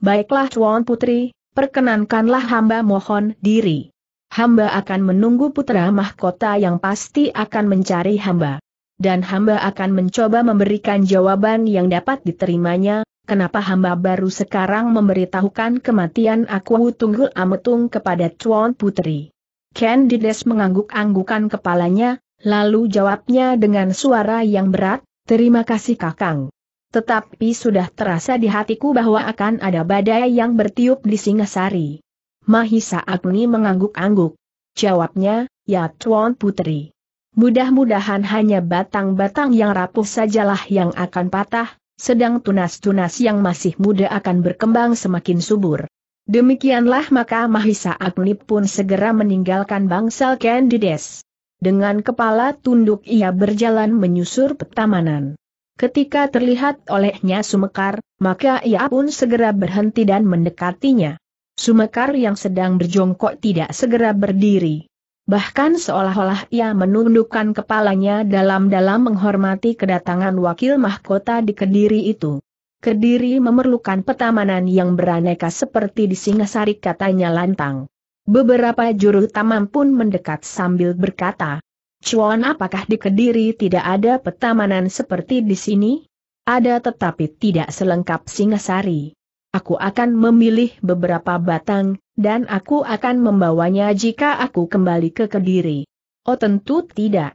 Baiklah Chuan Putri, perkenankanlah hamba mohon diri. Hamba akan menunggu putra mahkota yang pasti akan mencari hamba. Dan hamba akan mencoba memberikan jawaban yang dapat diterimanya, kenapa hamba baru sekarang memberitahukan kematian aku Tunggul Ametung kepada Tuan Putri? Candides mengangguk-anggukan kepalanya, lalu jawabnya dengan suara yang berat, terima kasih kakang. Tetapi sudah terasa di hatiku bahwa akan ada badai yang bertiup di Singasari. Mahisa Agni mengangguk-angguk. Jawabnya, ya Tuan Putri. Mudah-mudahan hanya batang-batang yang rapuh sajalah yang akan patah, sedang tunas-tunas yang masih muda akan berkembang semakin subur. Demikianlah maka Mahisa Agni pun segera meninggalkan bangsal Candides. Dengan kepala tunduk ia berjalan menyusur petamanan. Ketika terlihat olehnya Sumekar, maka ia pun segera berhenti dan mendekatinya. Sumekar yang sedang berjongkok tidak segera berdiri. Bahkan seolah-olah ia menundukkan kepalanya dalam-dalam menghormati kedatangan wakil mahkota di Kediri itu. Kediri memerlukan petamanan yang beraneka seperti di Singasari katanya lantang. Beberapa juru taman pun mendekat sambil berkata, Cuan apakah di Kediri tidak ada petamanan seperti di sini? Ada tetapi tidak selengkap Singasari. Aku akan memilih beberapa batang, dan aku akan membawanya jika aku kembali ke Kediri. Oh tentu tidak.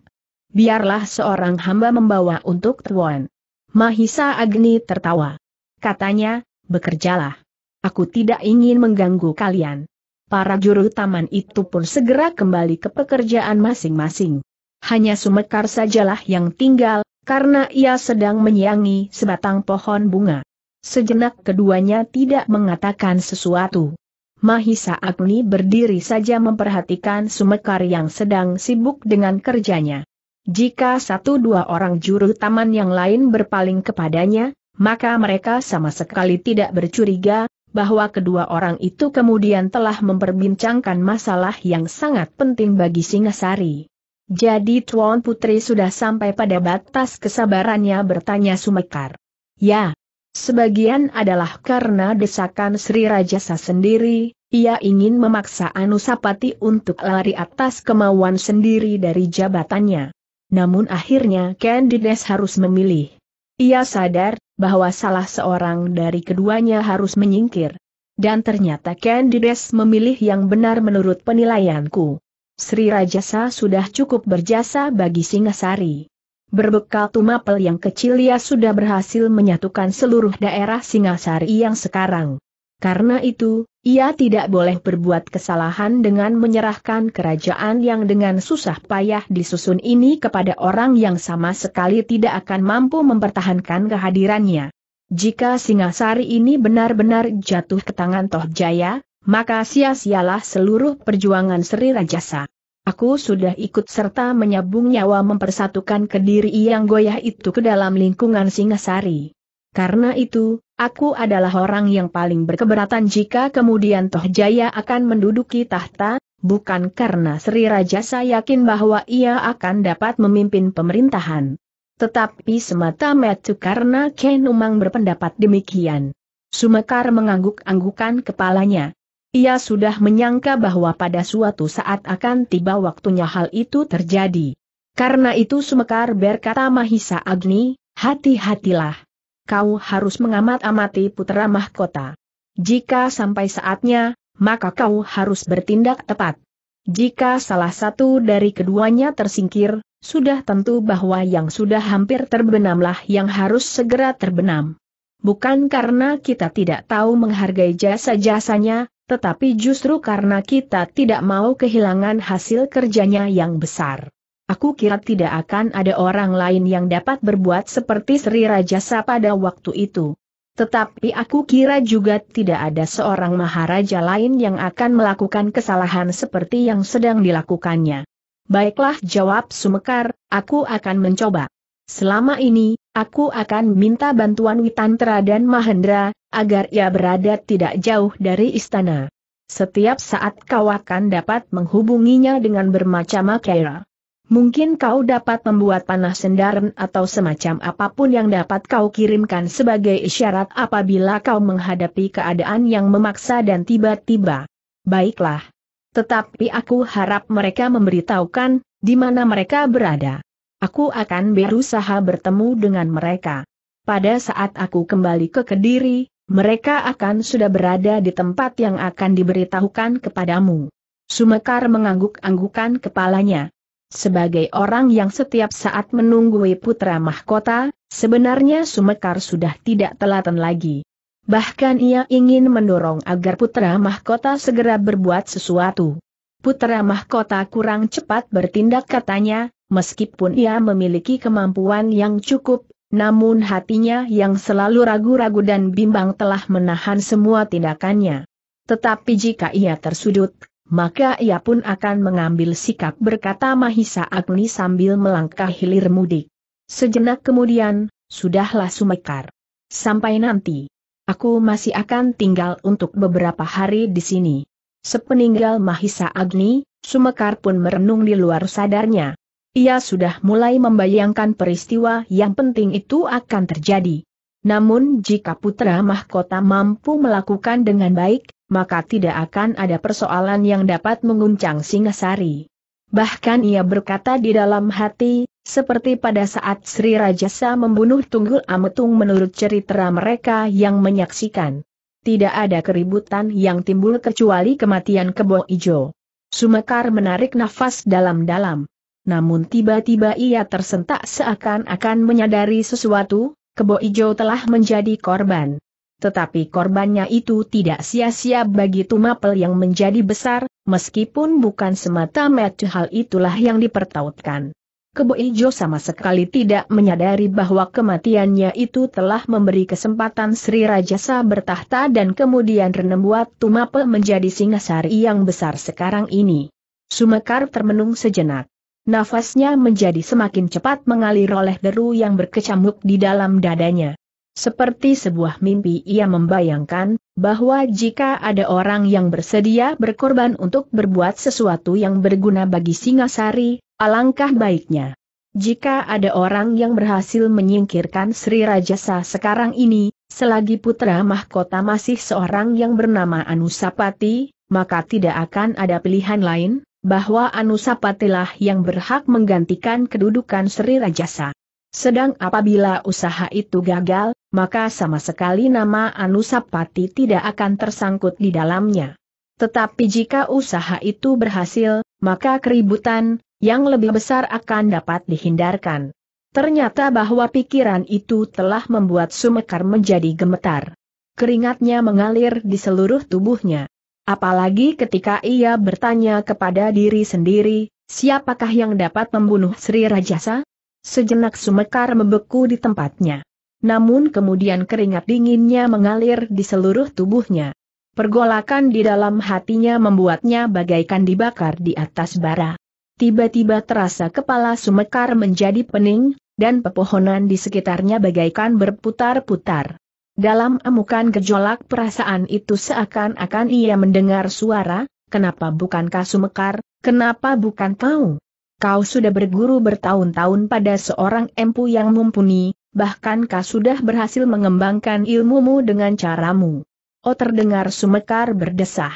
Biarlah seorang hamba membawa untuk Tuan. Mahisa Agni tertawa. Katanya, bekerjalah. Aku tidak ingin mengganggu kalian. Para juru taman itu pun segera kembali ke pekerjaan masing-masing. Hanya Sumekar sajalah yang tinggal, karena ia sedang menyiangi sebatang pohon bunga. Sejenak keduanya tidak mengatakan sesuatu. Mahisa Agni berdiri saja memperhatikan Sumekar yang sedang sibuk dengan kerjanya. Jika satu dua orang juru taman yang lain berpaling kepadanya, maka mereka sama sekali tidak bercuriga, bahwa kedua orang itu kemudian telah memperbincangkan masalah yang sangat penting bagi Singasari. Jadi Tuan Putri sudah sampai pada batas kesabarannya bertanya Sumekar. Ya, Sebagian adalah karena desakan Sri Rajasa sendiri, ia ingin memaksa Anusapati untuk lari atas kemauan sendiri dari jabatannya. Namun akhirnya Candides harus memilih. Ia sadar bahwa salah seorang dari keduanya harus menyingkir. Dan ternyata Candides memilih yang benar menurut penilaianku. Sri Rajasa sudah cukup berjasa bagi Singasari. Berbekal tumapel yang kecil ia sudah berhasil menyatukan seluruh daerah Singasari yang sekarang. Karena itu, ia tidak boleh berbuat kesalahan dengan menyerahkan kerajaan yang dengan susah payah disusun ini kepada orang yang sama sekali tidak akan mampu mempertahankan kehadirannya. Jika Singasari ini benar-benar jatuh ke tangan Toh Jaya, maka sia-sialah seluruh perjuangan Sri Rajasa. Aku sudah ikut serta menyambung nyawa mempersatukan kediri yang goyah itu ke dalam lingkungan Singasari. Karena itu, aku adalah orang yang paling berkeberatan jika kemudian Toh Jaya akan menduduki tahta, bukan karena Sri Raja saya yakin bahwa ia akan dapat memimpin pemerintahan. Tetapi semata-mata karena Ken Umang berpendapat demikian. Sumekar mengangguk-anggukan kepalanya. Ia sudah menyangka bahwa pada suatu saat akan tiba waktunya hal itu terjadi. Karena itu Sumekar berkata Mahisa Agni, hati-hatilah. Kau harus mengamat-amati putera mahkota. Jika sampai saatnya, maka kau harus bertindak tepat. Jika salah satu dari keduanya tersingkir, sudah tentu bahwa yang sudah hampir terbenamlah yang harus segera terbenam. Bukan karena kita tidak tahu menghargai jasa-jasanya, tetapi justru karena kita tidak mau kehilangan hasil kerjanya yang besar. Aku kira tidak akan ada orang lain yang dapat berbuat seperti Sri Rajasa pada waktu itu. Tetapi aku kira juga tidak ada seorang maharaja lain yang akan melakukan kesalahan seperti yang sedang dilakukannya. Baiklah jawab Sumekar, aku akan mencoba. Selama ini, aku akan minta bantuan Witantra dan Mahendra, agar ia berada tidak jauh dari istana. Setiap saat kau akan dapat menghubunginya dengan bermacam cara. Mungkin kau dapat membuat panah sendaran atau semacam apapun yang dapat kau kirimkan sebagai isyarat apabila kau menghadapi keadaan yang memaksa dan tiba-tiba. Baiklah. Tetapi aku harap mereka memberitahukan, di mana mereka berada. Aku akan berusaha bertemu dengan mereka. Pada saat aku kembali ke Kediri, mereka akan sudah berada di tempat yang akan diberitahukan kepadamu. Sumekar mengangguk-anggukan kepalanya. Sebagai orang yang setiap saat menunggui putra mahkota, sebenarnya Sumekar sudah tidak telaten lagi. Bahkan ia ingin mendorong agar putra mahkota segera berbuat sesuatu. Putra mahkota kurang cepat bertindak katanya, meskipun ia memiliki kemampuan yang cukup, namun hatinya yang selalu ragu-ragu dan bimbang telah menahan semua tindakannya. Tetapi jika ia tersudut, maka ia pun akan mengambil sikap berkata Mahisa Agni sambil melangkah hilir mudik. Sejenak kemudian, sudahlah Sumekar. Sampai nanti. Aku masih akan tinggal untuk beberapa hari di sini. Sepeninggal Mahisa Agni, Sumekar pun merenung di luar sadarnya. Ia sudah mulai membayangkan peristiwa yang penting itu akan terjadi. Namun jika putra mahkota mampu melakukan dengan baik, maka tidak akan ada persoalan yang dapat menguncang Singasari. Bahkan ia berkata di dalam hati, seperti pada saat Sri Rajasa membunuh Tunggul Ametung menurut cerita mereka yang menyaksikan. Tidak ada keributan yang timbul kecuali kematian Kebo Ijo. Sumekar menarik nafas dalam-dalam. Namun tiba-tiba ia tersentak seakan-akan menyadari sesuatu, kebo ijo telah menjadi korban. Tetapi korbannya itu tidak sia-sia bagi Tumapel yang menjadi besar, meskipun bukan semata-mata hal itulah yang dipertautkan. Kebo Ijo sama sekali tidak menyadari bahwa kematiannya itu telah memberi kesempatan Sri Rajasa bertahta dan kemudian renembuat Tumapel menjadi singasari yang besar sekarang ini. Sumekar termenung sejenak. Nafasnya menjadi semakin cepat mengalir oleh deru yang berkecamuk di dalam dadanya. Seperti sebuah mimpi ia membayangkan, bahwa jika ada orang yang bersedia berkorban untuk berbuat sesuatu yang berguna bagi Singasari, alangkah baiknya. Jika ada orang yang berhasil menyingkirkan Sri Rajasa sekarang ini, selagi putra mahkota masih seorang yang bernama Anusapati, maka tidak akan ada pilihan lain, bahwa Anusapatilah yang berhak menggantikan kedudukan Sri Rajasa. Sedang apabila usaha itu gagal, maka sama sekali nama Anusapati tidak akan tersangkut di dalamnya. Tetapi jika usaha itu berhasil, maka keributan, yang lebih besar akan dapat dihindarkan. Ternyata bahwa pikiran itu telah membuat Sumekar menjadi gemetar. Keringatnya mengalir di seluruh tubuhnya. Apalagi ketika ia bertanya kepada diri sendiri, siapakah yang dapat membunuh Sri Rajasa? Sejenak Sumekar membeku di tempatnya. Namun kemudian keringat dinginnya mengalir di seluruh tubuhnya. Pergolakan di dalam hatinya membuatnya bagaikan dibakar di atas bara. Tiba-tiba terasa kepala Sumekar menjadi pening, dan pepohonan di sekitarnya bagaikan berputar-putar. Dalam amukan gejolak perasaan itu seakan-akan ia mendengar suara, kenapa bukan kau sumekar, kenapa bukan kau? Kau sudah berguru bertahun-tahun pada seorang empu yang mumpuni, bahkan kau sudah berhasil mengembangkan ilmumu dengan caramu. Oh terdengar sumekar berdesah.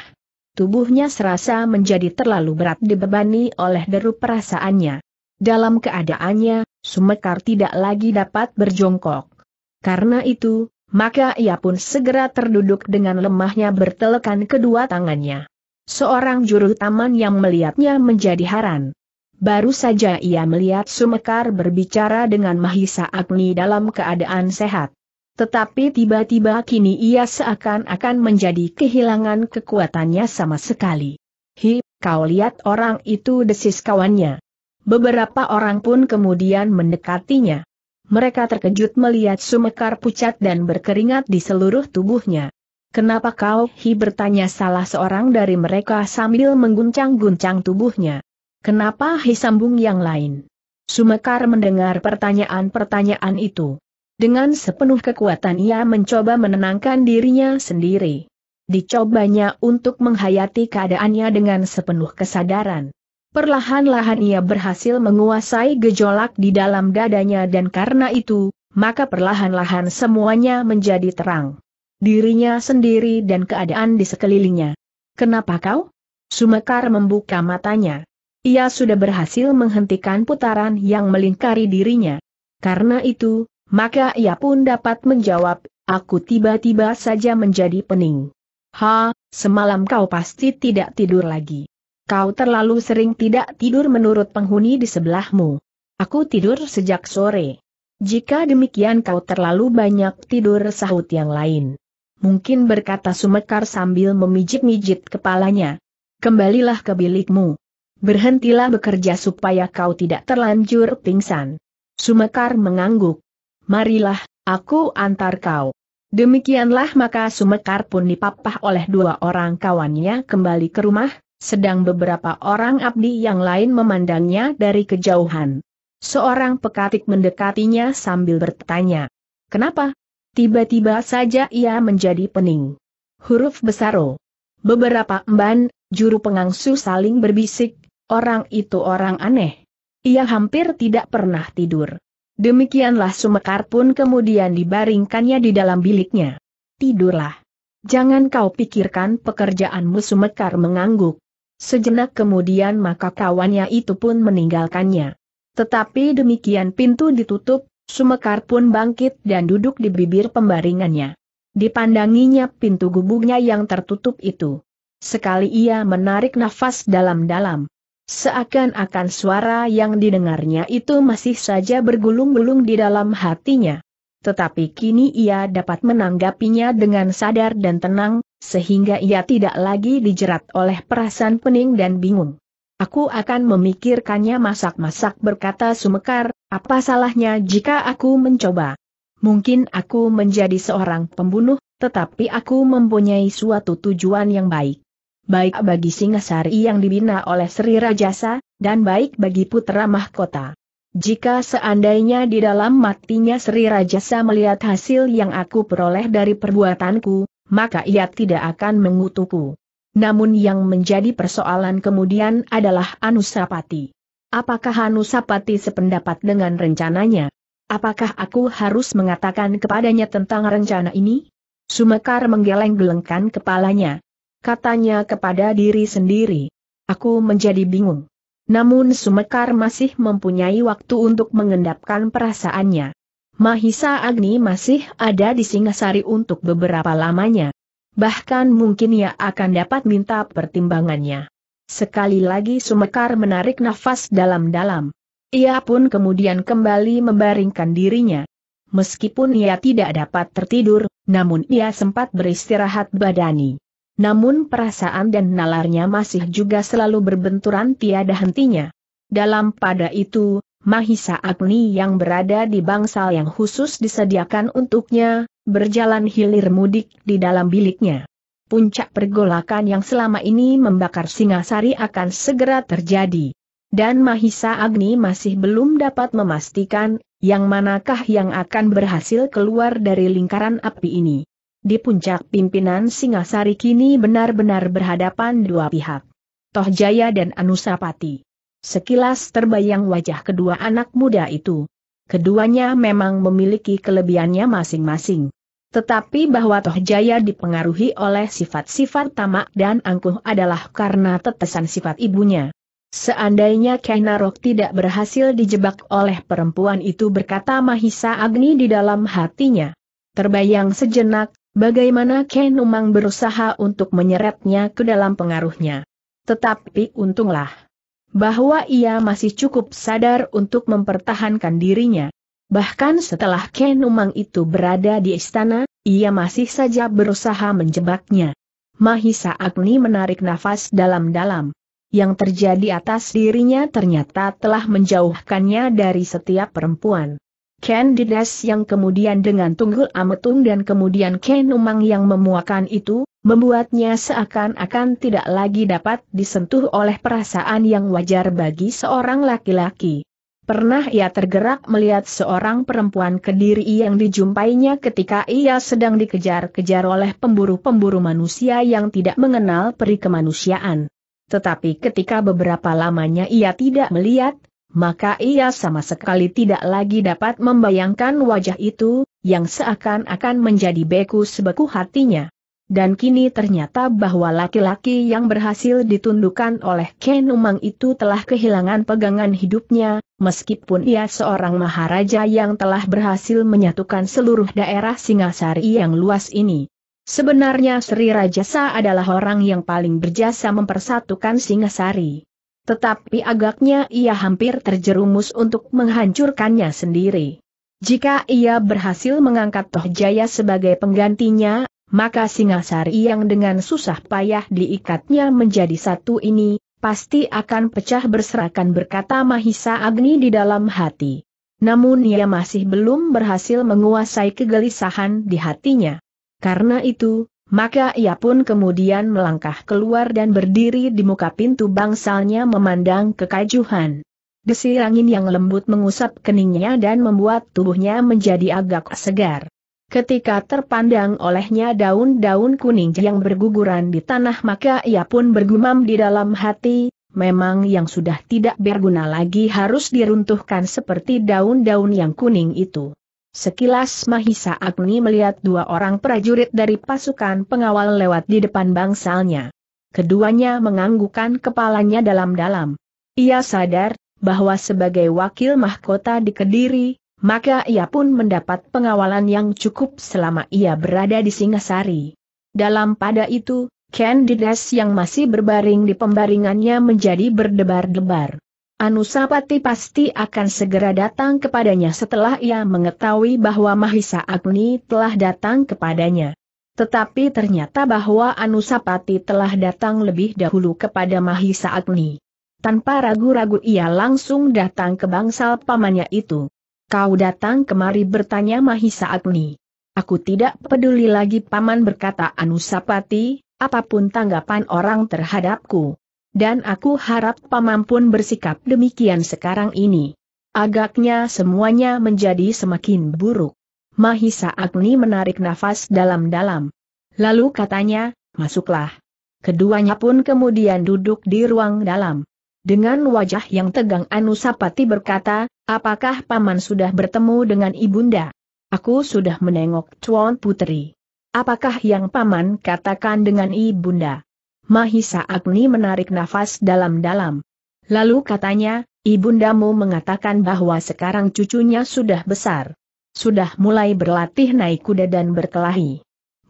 Tubuhnya serasa menjadi terlalu berat dibebani oleh deru perasaannya. Dalam keadaannya, sumekar tidak lagi dapat berjongkok. Karena itu, maka ia pun segera terduduk dengan lemahnya bertelekan kedua tangannya. Seorang juru taman yang melihatnya menjadi haran. Baru saja ia melihat Sumekar berbicara dengan Mahisa Agni dalam keadaan sehat. Tetapi tiba-tiba kini ia seakan-akan menjadi kehilangan kekuatannya sama sekali. Hi, kau lihat orang itu desis kawannya. Beberapa orang pun kemudian mendekatinya. Mereka terkejut melihat Sumekar pucat dan berkeringat di seluruh tubuhnya. Kenapa kau? Hi bertanya salah seorang dari mereka sambil mengguncang-guncang tubuhnya. Kenapa Hi sambung yang lain? Sumekar mendengar pertanyaan-pertanyaan itu. Dengan sepenuh kekuatan ia mencoba menenangkan dirinya sendiri. Dicobanya untuk menghayati keadaannya dengan sepenuh kesadaran. Perlahan-lahan ia berhasil menguasai gejolak di dalam dadanya dan karena itu, maka perlahan-lahan semuanya menjadi terang. Dirinya sendiri dan keadaan di sekelilingnya. Kenapa kau? Sumekar membuka matanya. Ia sudah berhasil menghentikan putaran yang melingkari dirinya. Karena itu, maka ia pun dapat menjawab, aku tiba-tiba saja menjadi pening. Ha, semalam kau pasti tidak tidur lagi. Kau terlalu sering tidak tidur menurut penghuni di sebelahmu. Aku tidur sejak sore. Jika demikian kau terlalu banyak tidur sahut yang lain. Mungkin berkata Sumekar sambil memijit-mijit kepalanya. Kembalilah ke bilikmu. Berhentilah bekerja supaya kau tidak terlanjur pingsan. Sumekar mengangguk. Marilah, aku antar kau. Demikianlah maka Sumekar pun dipapah oleh dua orang kawannya kembali ke rumah, sedang beberapa orang abdi yang lain memandangnya dari kejauhan. Seorang pekatik mendekatinya sambil bertanya, Kenapa? Tiba-tiba saja ia menjadi pening. Huruf besar O. Beberapa emban, juru pengangsu saling berbisik, orang itu orang aneh. Ia hampir tidak pernah tidur. Demikianlah Sumekar pun kemudian dibaringkannya di dalam biliknya. Tidurlah. Jangan kau pikirkan pekerjaanmu Sumekar mengangguk. Sejenak kemudian maka kawannya itu pun meninggalkannya. Tetapi demikian pintu ditutup, Sumekar pun bangkit dan duduk di bibir pembaringannya. Dipandanginya pintu gubuknya yang tertutup itu. Sekali ia menarik nafas dalam-dalam. Seakan-akan suara yang didengarnya itu masih saja bergulung-gulung di dalam hatinya. Tetapi kini ia dapat menanggapinya dengan sadar dan tenang, sehingga ia tidak lagi dijerat oleh perasaan pening dan bingung. Aku akan memikirkannya masak-masak berkata Sumekar, apa salahnya jika aku mencoba? Mungkin aku menjadi seorang pembunuh, tetapi aku mempunyai suatu tujuan yang baik. Baik bagi Singasari yang dibina oleh Sri Rajasa, dan baik bagi putra mahkota. Jika seandainya di dalam matinya Sri Rajasa melihat hasil yang aku peroleh dari perbuatanku, maka ia tidak akan mengutuku. Namun yang menjadi persoalan kemudian adalah Anusapati. Apakah Anusapati sependapat dengan rencananya? Apakah aku harus mengatakan kepadanya tentang rencana ini? Sumekar menggeleng-gelengkan kepalanya. Katanya kepada diri sendiri. Aku menjadi bingung. Namun Sumekar masih mempunyai waktu untuk mengendapkan perasaannya. Mahisa Agni masih ada di Singasari untuk beberapa lamanya. Bahkan mungkin ia akan dapat minta pertimbangannya. Sekali lagi Sumekar menarik nafas dalam-dalam. Ia pun kemudian kembali membaringkan dirinya. Meskipun ia tidak dapat tertidur, namun ia sempat beristirahat badani. Namun perasaan dan nalarnya masih juga selalu berbenturan tiada hentinya. Dalam pada itu, Mahisa Agni yang berada di bangsal yang khusus disediakan untuknya, berjalan hilir mudik di dalam biliknya. Puncak pergolakan yang selama ini membakar Singasari akan segera terjadi. Dan Mahisa Agni masih belum dapat memastikan, yang manakah yang akan berhasil keluar dari lingkaran api ini. Di puncak pimpinan Singasari kini benar-benar berhadapan dua pihak. Tohjaya dan Anusapati. Sekilas terbayang wajah kedua anak muda itu. Keduanya memang memiliki kelebihannya masing-masing. Tetapi bahwa Toh Jaya dipengaruhi oleh sifat-sifat tamak dan angkuh adalah karena tetesan sifat ibunya. Seandainya Kainarok tidak berhasil dijebak oleh perempuan itu berkata Mahisa Agni di dalam hatinya. Terbayang sejenak, bagaimana Kainumang berusaha untuk menyeretnya ke dalam pengaruhnya. Tetapi untunglah, bahwa ia masih cukup sadar untuk mempertahankan dirinya. Bahkan setelah Ken Umang itu berada di istana, ia masih saja berusaha menjebaknya. Mahisa Agni menarik nafas dalam-dalam. Yang terjadi atas dirinya ternyata telah menjauhkannya dari setiap perempuan. Ken Didas yang kemudian dengan Tunggul Ametung dan kemudian Ken Umang yang memuakan itu, membuatnya seakan-akan tidak lagi dapat disentuh oleh perasaan yang wajar bagi seorang laki-laki. Pernah ia tergerak melihat seorang perempuan kediri yang dijumpainya ketika ia sedang dikejar-kejar oleh pemburu-pemburu manusia yang tidak mengenal peri kemanusiaan. Tetapi ketika beberapa lamanya ia tidak melihat, maka ia sama sekali tidak lagi dapat membayangkan wajah itu, yang seakan-akan menjadi beku sebeku hatinya dan kini ternyata bahwa laki-laki yang berhasil ditundukkan oleh Ken Umang itu telah kehilangan pegangan hidupnya, meskipun ia seorang maharaja yang telah berhasil menyatukan seluruh daerah Singasari yang luas ini. Sebenarnya Sri Rajasa adalah orang yang paling berjasa mempersatukan Singasari. Tetapi agaknya ia hampir terjerumus untuk menghancurkannya sendiri. Jika ia berhasil mengangkat Toh Jaya sebagai penggantinya, maka Singasari yang dengan susah payah diikatnya menjadi satu ini, pasti akan pecah berserakan berkata Mahisa Agni di dalam hati. Namun ia masih belum berhasil menguasai kegelisahan di hatinya. Karena itu, maka ia pun kemudian melangkah keluar dan berdiri di muka pintu bangsalnya memandang kekajuhan. Desir angin yang lembut mengusap keningnya dan membuat tubuhnya menjadi agak segar. Ketika terpandang olehnya daun-daun kuning yang berguguran di tanah maka ia pun bergumam di dalam hati, memang yang sudah tidak berguna lagi harus diruntuhkan seperti daun-daun yang kuning itu. Sekilas Mahisa Agni melihat dua orang prajurit dari pasukan pengawal lewat di depan bangsalnya. Keduanya menganggukkan kepalanya dalam-dalam. Ia sadar, bahwa sebagai wakil mahkota di Kediri, maka ia pun mendapat pengawalan yang cukup selama ia berada di Singasari. Dalam pada itu, Candides yang masih berbaring di pembaringannya menjadi berdebar-debar. Anusapati pasti akan segera datang kepadanya setelah ia mengetahui bahwa Mahisa Agni telah datang kepadanya. Tetapi ternyata bahwa Anusapati telah datang lebih dahulu kepada Mahisa Agni. Tanpa ragu-ragu ia langsung datang ke bangsal pamannya itu. Kau datang kemari bertanya Mahisa Agni. Aku tidak peduli lagi paman berkata Anusapati, apapun tanggapan orang terhadapku. Dan aku harap paman pun bersikap demikian sekarang ini. Agaknya semuanya menjadi semakin buruk. Mahisa Agni menarik nafas dalam-dalam. Lalu katanya, masuklah. Keduanya pun kemudian duduk di ruang dalam. Dengan wajah yang tegang Anusapati berkata, apakah paman sudah bertemu dengan ibunda? Aku sudah menengok Tuan Putri. Apakah yang paman katakan dengan ibunda? Mahisa Agni menarik nafas dalam-dalam. Lalu katanya, ibundamu mengatakan bahwa sekarang cucunya sudah besar. Sudah mulai berlatih naik kuda dan berkelahi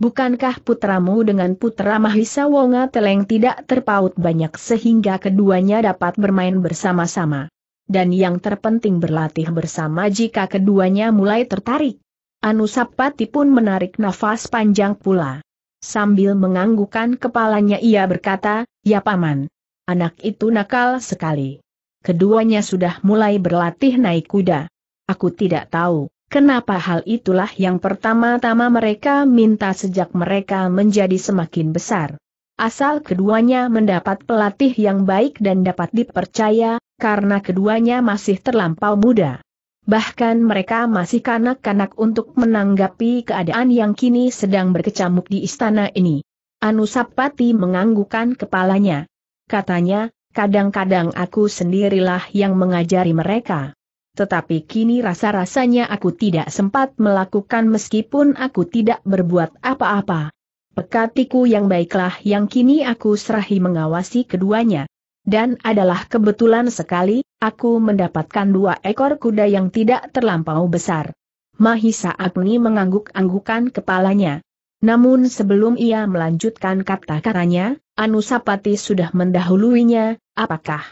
bukankah putramu dengan putra Mahisa Wonga Teleng tidak terpaut banyak sehingga keduanya dapat bermain bersama-sama? Dan yang terpenting berlatih bersama jika keduanya mulai tertarik. Anusapati pun menarik nafas panjang pula. Sambil menganggukan kepalanya ia berkata, ya paman. Anak itu nakal sekali. Keduanya sudah mulai berlatih naik kuda. Aku tidak tahu Kenapa hal itulah yang pertama-tama mereka minta sejak mereka menjadi semakin besar. Asal keduanya mendapat pelatih yang baik dan dapat dipercaya, karena keduanya masih terlampau muda. Bahkan mereka masih kanak-kanak untuk menanggapi keadaan yang kini sedang berkecamuk di istana ini. Anusapati menganggukan kepalanya. Katanya, kadang-kadang aku sendirilah yang mengajari mereka tetapi kini rasa-rasanya aku tidak sempat melakukan meskipun aku tidak berbuat apa-apa. Pekatiku yang baiklah yang kini aku serahi mengawasi keduanya. Dan adalah kebetulan sekali, aku mendapatkan dua ekor kuda yang tidak terlampau besar. Mahisa Agni mengangguk-anggukan kepalanya. Namun sebelum ia melanjutkan kata-katanya, Anusapati sudah mendahuluinya, apakah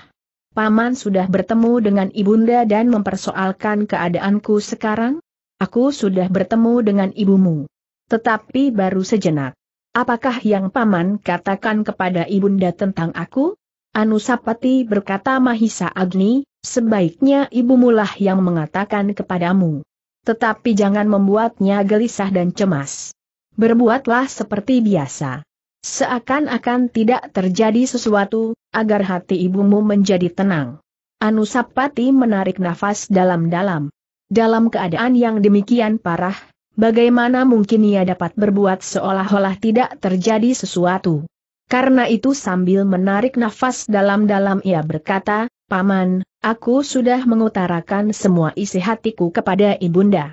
Paman sudah bertemu dengan ibunda dan mempersoalkan keadaanku sekarang? Aku sudah bertemu dengan ibumu. Tetapi baru sejenak. Apakah yang Paman katakan kepada ibunda tentang aku? Anusapati berkata Mahisa Agni, sebaiknya ibumulah yang mengatakan kepadamu. Tetapi jangan membuatnya gelisah dan cemas. Berbuatlah seperti biasa. Seakan-akan tidak terjadi sesuatu, agar hati ibumu menjadi tenang. Anusapati menarik nafas dalam-dalam. Dalam keadaan yang demikian parah, bagaimana mungkin ia dapat berbuat seolah-olah tidak terjadi sesuatu. Karena itu sambil menarik nafas dalam-dalam ia berkata, Paman, aku sudah mengutarakan semua isi hatiku kepada Ibunda.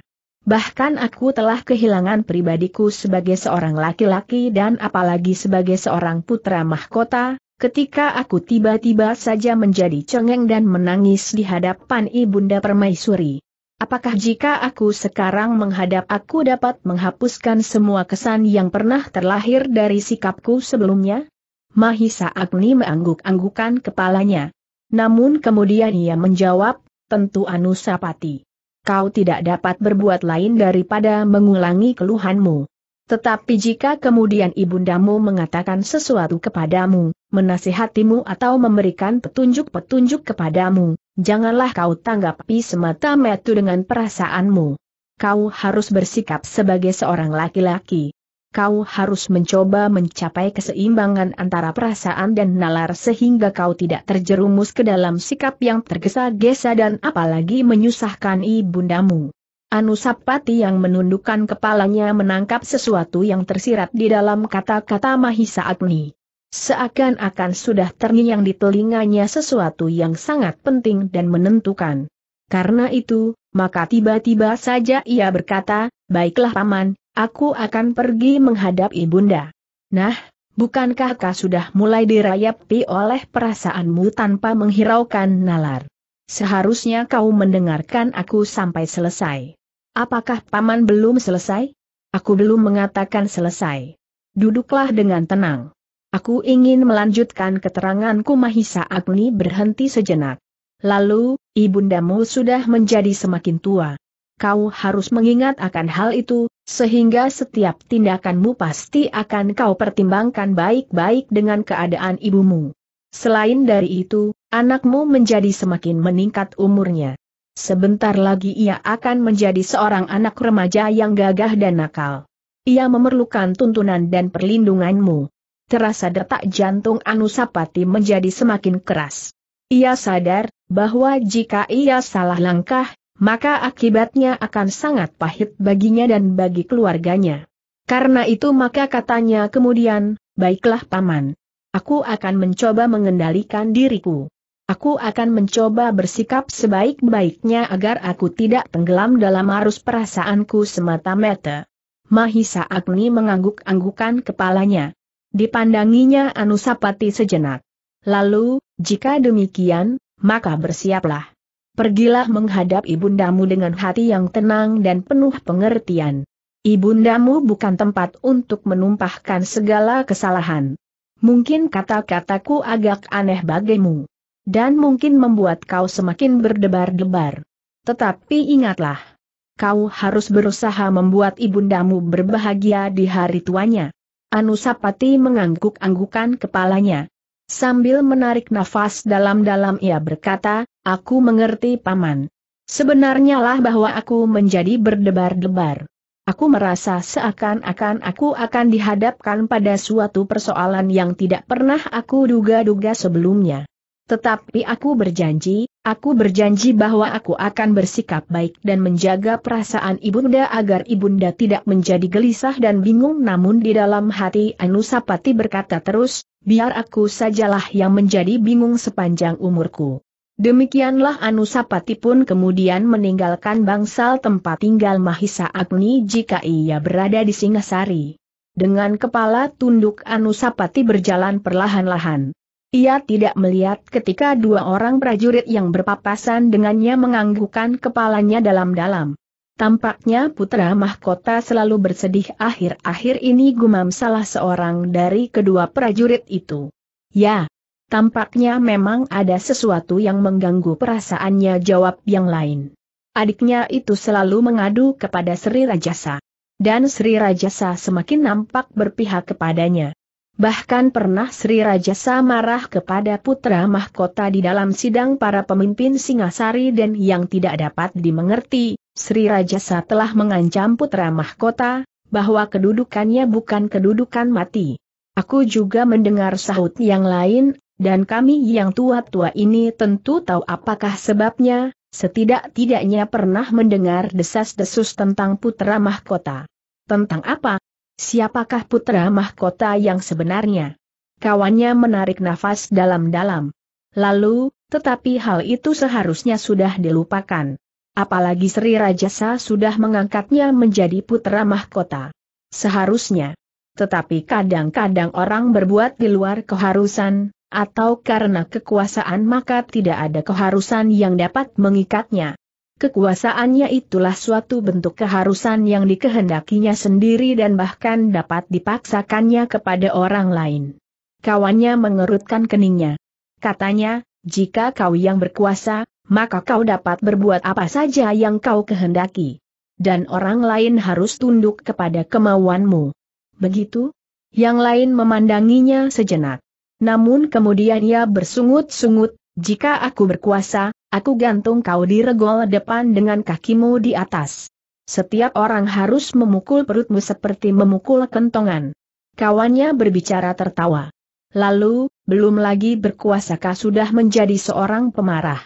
Bahkan aku telah kehilangan pribadiku sebagai seorang laki-laki dan apalagi sebagai seorang putra mahkota, ketika aku tiba-tiba saja menjadi cengeng dan menangis di hadapan Ibunda Permaisuri. Apakah jika aku sekarang menghadap aku dapat menghapuskan semua kesan yang pernah terlahir dari sikapku sebelumnya? Mahisa Agni mengangguk-anggukan kepalanya. Namun kemudian ia menjawab, tentu Anusapati kau tidak dapat berbuat lain daripada mengulangi keluhanmu. Tetapi jika kemudian ibundamu mengatakan sesuatu kepadamu, menasihatimu atau memberikan petunjuk-petunjuk kepadamu, janganlah kau tanggapi semata-mata dengan perasaanmu. Kau harus bersikap sebagai seorang laki-laki kau harus mencoba mencapai keseimbangan antara perasaan dan nalar sehingga kau tidak terjerumus ke dalam sikap yang tergesa-gesa dan apalagi menyusahkan ibundamu. Anusapati yang menundukkan kepalanya menangkap sesuatu yang tersirat di dalam kata-kata Mahisa Agni. Seakan-akan sudah terngiang di telinganya sesuatu yang sangat penting dan menentukan. Karena itu, maka tiba-tiba saja ia berkata, Baiklah paman, aku akan pergi menghadap ibunda. Nah, bukankah kau sudah mulai dirayapi oleh perasaanmu tanpa menghiraukan nalar? Seharusnya kau mendengarkan aku sampai selesai. Apakah paman belum selesai? Aku belum mengatakan selesai. Duduklah dengan tenang. Aku ingin melanjutkan keteranganku Mahisa Agni berhenti sejenak. Lalu, ibundamu sudah menjadi semakin tua kau harus mengingat akan hal itu, sehingga setiap tindakanmu pasti akan kau pertimbangkan baik-baik dengan keadaan ibumu. Selain dari itu, anakmu menjadi semakin meningkat umurnya. Sebentar lagi ia akan menjadi seorang anak remaja yang gagah dan nakal. Ia memerlukan tuntunan dan perlindunganmu. Terasa detak jantung Anusapati menjadi semakin keras. Ia sadar bahwa jika ia salah langkah, maka akibatnya akan sangat pahit baginya dan bagi keluarganya. Karena itu maka katanya kemudian, baiklah paman. Aku akan mencoba mengendalikan diriku. Aku akan mencoba bersikap sebaik-baiknya agar aku tidak tenggelam dalam arus perasaanku semata-mata. Mahisa Agni mengangguk-anggukan kepalanya. Dipandanginya Anusapati sejenak. Lalu, jika demikian, maka bersiaplah pergilah menghadap ibundamu dengan hati yang tenang dan penuh pengertian. Ibundamu bukan tempat untuk menumpahkan segala kesalahan. Mungkin kata-kataku agak aneh bagimu. Dan mungkin membuat kau semakin berdebar-debar. Tetapi ingatlah. Kau harus berusaha membuat ibundamu berbahagia di hari tuanya. Anusapati mengangguk-anggukan kepalanya. Sambil menarik nafas dalam-dalam ia berkata, Aku mengerti paman. Sebenarnya lah bahwa aku menjadi berdebar-debar. Aku merasa seakan-akan aku akan dihadapkan pada suatu persoalan yang tidak pernah aku duga-duga sebelumnya. Tetapi aku berjanji, aku berjanji bahwa aku akan bersikap baik dan menjaga perasaan ibunda agar ibunda tidak menjadi gelisah dan bingung namun di dalam hati Anusapati berkata terus, biar aku sajalah yang menjadi bingung sepanjang umurku. Demikianlah Anusapati pun kemudian meninggalkan bangsal tempat tinggal Mahisa Agni jika ia berada di Singasari. Dengan kepala tunduk Anusapati berjalan perlahan-lahan. Ia tidak melihat ketika dua orang prajurit yang berpapasan dengannya menganggukkan kepalanya dalam-dalam. Tampaknya putra mahkota selalu bersedih akhir-akhir ini gumam salah seorang dari kedua prajurit itu. Ya, Tampaknya memang ada sesuatu yang mengganggu perasaannya jawab yang lain. Adiknya itu selalu mengadu kepada Sri Rajasa. Dan Sri Rajasa semakin nampak berpihak kepadanya. Bahkan pernah Sri Rajasa marah kepada putra mahkota di dalam sidang para pemimpin Singasari dan yang tidak dapat dimengerti, Sri Rajasa telah mengancam putra mahkota, bahwa kedudukannya bukan kedudukan mati. Aku juga mendengar sahut yang lain, dan kami yang tua-tua ini tentu tahu apakah sebabnya, setidak-tidaknya pernah mendengar desas-desus tentang putra mahkota. Tentang apa? Siapakah putra mahkota yang sebenarnya? Kawannya menarik nafas dalam-dalam. Lalu, tetapi hal itu seharusnya sudah dilupakan. Apalagi Sri Rajasa sudah mengangkatnya menjadi putra mahkota. Seharusnya. Tetapi kadang-kadang orang berbuat di luar keharusan, atau karena kekuasaan maka tidak ada keharusan yang dapat mengikatnya. Kekuasaannya itulah suatu bentuk keharusan yang dikehendakinya sendiri dan bahkan dapat dipaksakannya kepada orang lain. Kawannya mengerutkan keningnya. Katanya, jika kau yang berkuasa, maka kau dapat berbuat apa saja yang kau kehendaki. Dan orang lain harus tunduk kepada kemauanmu. Begitu? Yang lain memandanginya sejenak. Namun kemudian ia bersungut-sungut, jika aku berkuasa, aku gantung kau di regol depan dengan kakimu di atas. Setiap orang harus memukul perutmu seperti memukul kentongan. Kawannya berbicara tertawa. Lalu, belum lagi berkuasakah sudah menjadi seorang pemarah.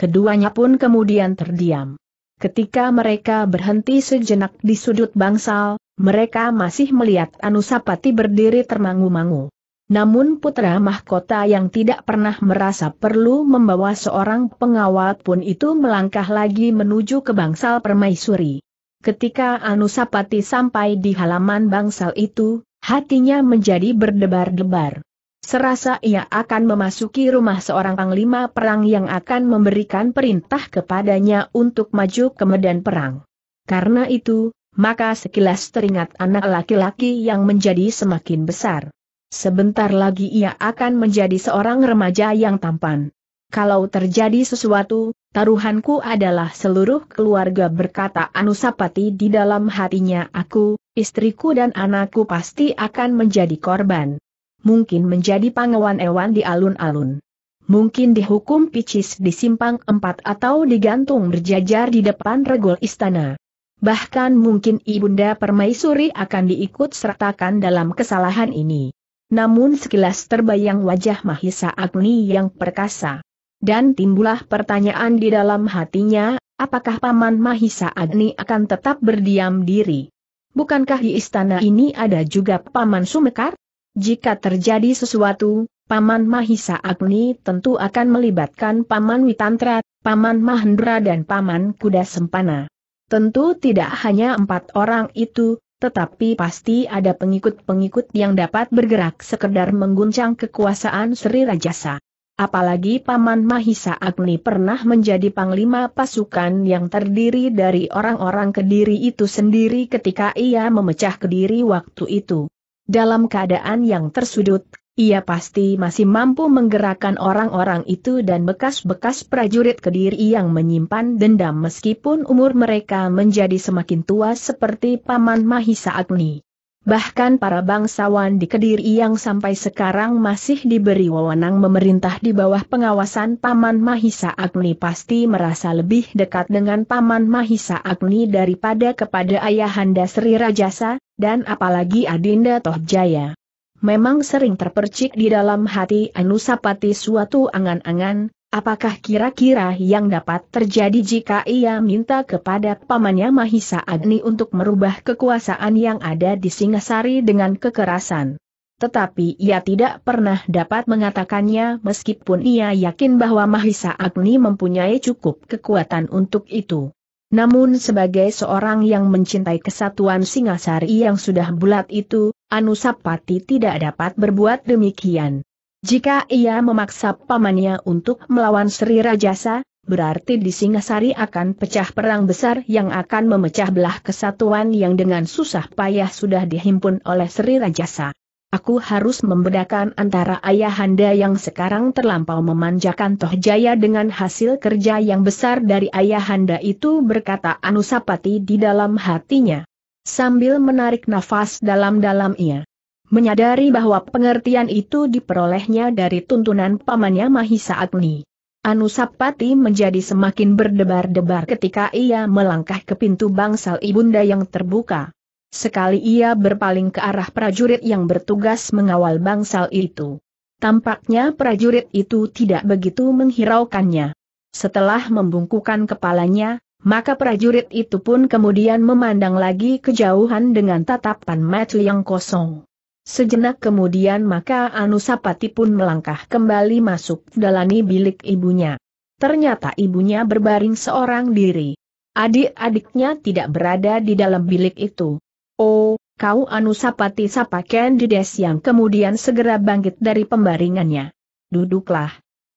Keduanya pun kemudian terdiam. Ketika mereka berhenti sejenak di sudut bangsal, mereka masih melihat Anusapati berdiri termangu-mangu. Namun putra mahkota yang tidak pernah merasa perlu membawa seorang pengawal pun itu melangkah lagi menuju ke bangsal permaisuri. Ketika Anusapati sampai di halaman bangsal itu, hatinya menjadi berdebar-debar. Serasa ia akan memasuki rumah seorang panglima perang yang akan memberikan perintah kepadanya untuk maju ke medan perang. Karena itu, maka sekilas teringat anak laki-laki yang menjadi semakin besar. Sebentar lagi ia akan menjadi seorang remaja yang tampan. Kalau terjadi sesuatu, taruhanku adalah seluruh keluarga berkata Anusapati di dalam hatinya aku, istriku dan anakku pasti akan menjadi korban. Mungkin menjadi pangawan ewan di alun-alun. Mungkin dihukum picis di simpang empat atau digantung berjajar di depan regol istana. Bahkan mungkin Ibunda Permaisuri akan diikut sertakan dalam kesalahan ini. Namun sekilas terbayang wajah Mahisa Agni yang perkasa. Dan timbullah pertanyaan di dalam hatinya, apakah Paman Mahisa Agni akan tetap berdiam diri? Bukankah di istana ini ada juga Paman Sumekar? Jika terjadi sesuatu, Paman Mahisa Agni tentu akan melibatkan Paman Witantra, Paman Mahendra dan Paman Kuda Sempana. Tentu tidak hanya empat orang itu, tetapi pasti ada pengikut-pengikut yang dapat bergerak sekedar mengguncang kekuasaan Sri Rajasa. Apalagi Paman Mahisa Agni pernah menjadi panglima pasukan yang terdiri dari orang-orang Kediri itu sendiri ketika ia memecah Kediri waktu itu. Dalam keadaan yang tersudut, ia pasti masih mampu menggerakkan orang-orang itu dan bekas-bekas prajurit Kediri yang menyimpan dendam meskipun umur mereka menjadi semakin tua seperti Paman Mahisa Agni. Bahkan para bangsawan di Kediri yang sampai sekarang masih diberi wewenang memerintah di bawah pengawasan Paman Mahisa Agni pasti merasa lebih dekat dengan Paman Mahisa Agni daripada kepada Ayahanda Sri Rajasa, dan apalagi Adinda Tohjaya. Memang sering terpercik di dalam hati Anusapati suatu angan-angan, apakah kira-kira yang dapat terjadi jika ia minta kepada pamannya Mahisa Agni untuk merubah kekuasaan yang ada di Singasari dengan kekerasan. Tetapi ia tidak pernah dapat mengatakannya meskipun ia yakin bahwa Mahisa Agni mempunyai cukup kekuatan untuk itu. Namun sebagai seorang yang mencintai kesatuan Singasari yang sudah bulat itu, Anusapati tidak dapat berbuat demikian. Jika ia memaksa pamannya untuk melawan Sri Rajasa, berarti di Singasari akan pecah perang besar yang akan memecah belah kesatuan yang dengan susah payah sudah dihimpun oleh Sri Rajasa. Aku harus membedakan antara ayahanda yang sekarang terlampau memanjakan Tohjaya dengan hasil kerja yang besar dari ayahanda itu berkata Anusapati di dalam hatinya sambil menarik nafas dalam-dalam ia. Menyadari bahwa pengertian itu diperolehnya dari tuntunan pamannya Mahisa Agni. Anusapati menjadi semakin berdebar-debar ketika ia melangkah ke pintu bangsal ibunda yang terbuka. Sekali ia berpaling ke arah prajurit yang bertugas mengawal bangsal itu. Tampaknya prajurit itu tidak begitu menghiraukannya. Setelah membungkukan kepalanya, maka prajurit itu pun kemudian memandang lagi kejauhan dengan tatapan mata yang kosong. Sejenak kemudian maka Anusapati pun melangkah kembali masuk dalani bilik ibunya. Ternyata ibunya berbaring seorang diri. Adik-adiknya tidak berada di dalam bilik itu. Oh, kau Anusapati Sapaken Dides yang kemudian segera bangkit dari pembaringannya. Duduklah,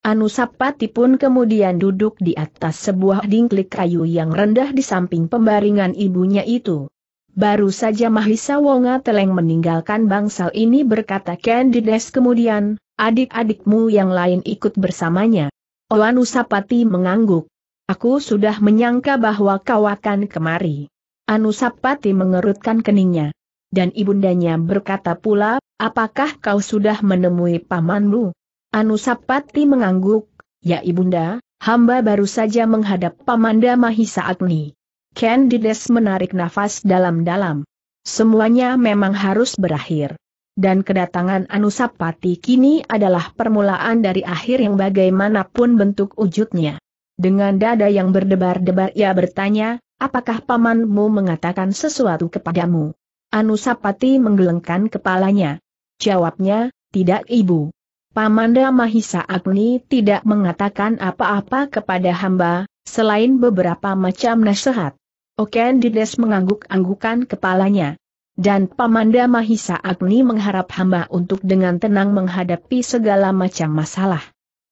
Anusapati pun kemudian duduk di atas sebuah dingklik kayu yang rendah di samping pembaringan ibunya itu. Baru saja Mahisa Wonga Teleng meninggalkan bangsal ini berkata Candides kemudian, adik-adikmu yang lain ikut bersamanya. Oh Anusapati mengangguk. Aku sudah menyangka bahwa kau akan kemari. Anusapati mengerutkan keningnya. Dan ibundanya berkata pula, apakah kau sudah menemui pamanmu? Anusapati mengangguk, ya ibunda, hamba baru saja menghadap Pamanda Mahisa Agni. Candides menarik nafas dalam-dalam. Semuanya memang harus berakhir. Dan kedatangan Anusapati kini adalah permulaan dari akhir yang bagaimanapun bentuk wujudnya. Dengan dada yang berdebar-debar ia bertanya, apakah pamanmu mengatakan sesuatu kepadamu? Anusapati menggelengkan kepalanya. Jawabnya, tidak ibu. Pamanda Mahisa Agni tidak mengatakan apa-apa kepada hamba, selain beberapa macam nasihat. Oken Dides mengangguk-anggukan kepalanya. Dan Pamanda Mahisa Agni mengharap hamba untuk dengan tenang menghadapi segala macam masalah.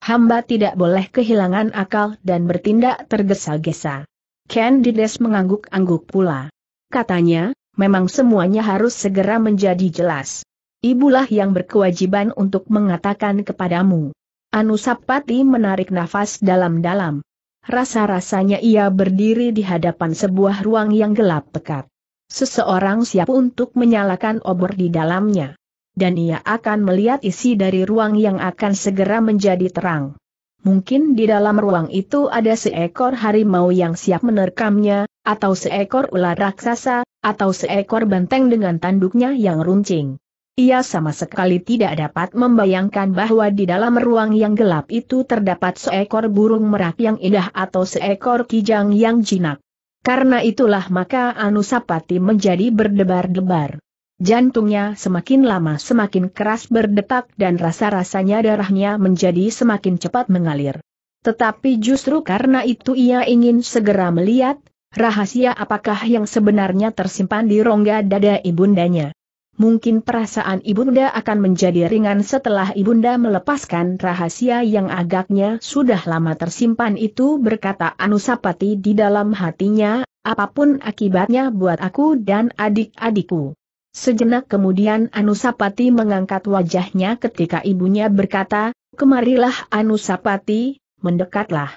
Hamba tidak boleh kehilangan akal dan bertindak tergesa-gesa. Ken Dides mengangguk-angguk pula. Katanya, memang semuanya harus segera menjadi jelas ibulah yang berkewajiban untuk mengatakan kepadamu. Anusapati menarik nafas dalam-dalam. Rasa-rasanya ia berdiri di hadapan sebuah ruang yang gelap pekat. Seseorang siap untuk menyalakan obor di dalamnya. Dan ia akan melihat isi dari ruang yang akan segera menjadi terang. Mungkin di dalam ruang itu ada seekor harimau yang siap menerkamnya, atau seekor ular raksasa, atau seekor benteng dengan tanduknya yang runcing. Ia sama sekali tidak dapat membayangkan bahwa di dalam ruang yang gelap itu terdapat seekor burung merak yang indah atau seekor kijang yang jinak. Karena itulah maka Anusapati menjadi berdebar-debar. Jantungnya semakin lama semakin keras berdetak dan rasa-rasanya darahnya menjadi semakin cepat mengalir. Tetapi justru karena itu ia ingin segera melihat, rahasia apakah yang sebenarnya tersimpan di rongga dada ibundanya mungkin perasaan Ibunda akan menjadi ringan setelah Ibunda melepaskan rahasia yang agaknya sudah lama tersimpan itu berkata Anusapati di dalam hatinya, apapun akibatnya buat aku dan adik-adikku. Sejenak kemudian Anusapati mengangkat wajahnya ketika ibunya berkata, kemarilah Anusapati, mendekatlah.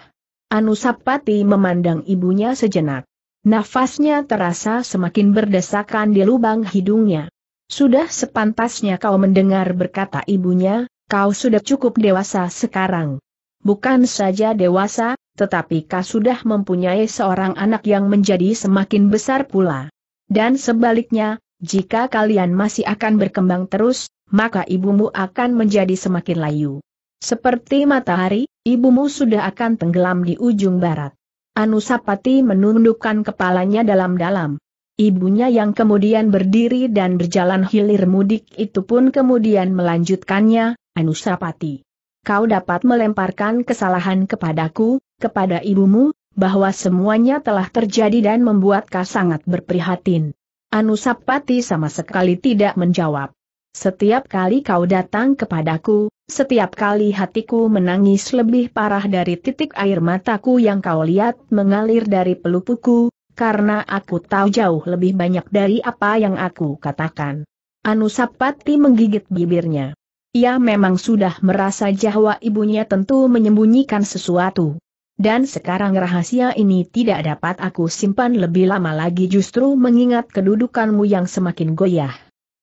Anusapati memandang ibunya sejenak. Nafasnya terasa semakin berdesakan di lubang hidungnya. Sudah sepantasnya kau mendengar berkata ibunya, kau sudah cukup dewasa sekarang. Bukan saja dewasa, tetapi kau sudah mempunyai seorang anak yang menjadi semakin besar pula. Dan sebaliknya, jika kalian masih akan berkembang terus, maka ibumu akan menjadi semakin layu. Seperti matahari, ibumu sudah akan tenggelam di ujung barat. Anusapati menundukkan kepalanya dalam-dalam. Ibunya yang kemudian berdiri dan berjalan hilir mudik itu pun kemudian melanjutkannya, Anusapati. Kau dapat melemparkan kesalahan kepadaku, kepada ibumu, bahwa semuanya telah terjadi dan membuat kau sangat berprihatin. Anusapati sama sekali tidak menjawab. Setiap kali kau datang kepadaku, setiap kali hatiku menangis lebih parah dari titik air mataku yang kau lihat mengalir dari pelupuku karena aku tahu jauh lebih banyak dari apa yang aku katakan. Anusapati menggigit bibirnya. Ia memang sudah merasa jahwa ibunya tentu menyembunyikan sesuatu. Dan sekarang rahasia ini tidak dapat aku simpan lebih lama lagi justru mengingat kedudukanmu yang semakin goyah.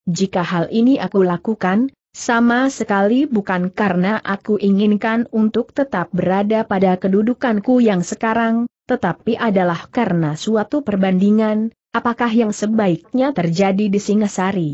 Jika hal ini aku lakukan, sama sekali bukan karena aku inginkan untuk tetap berada pada kedudukanku yang sekarang, tetapi adalah karena suatu perbandingan, apakah yang sebaiknya terjadi di Singasari.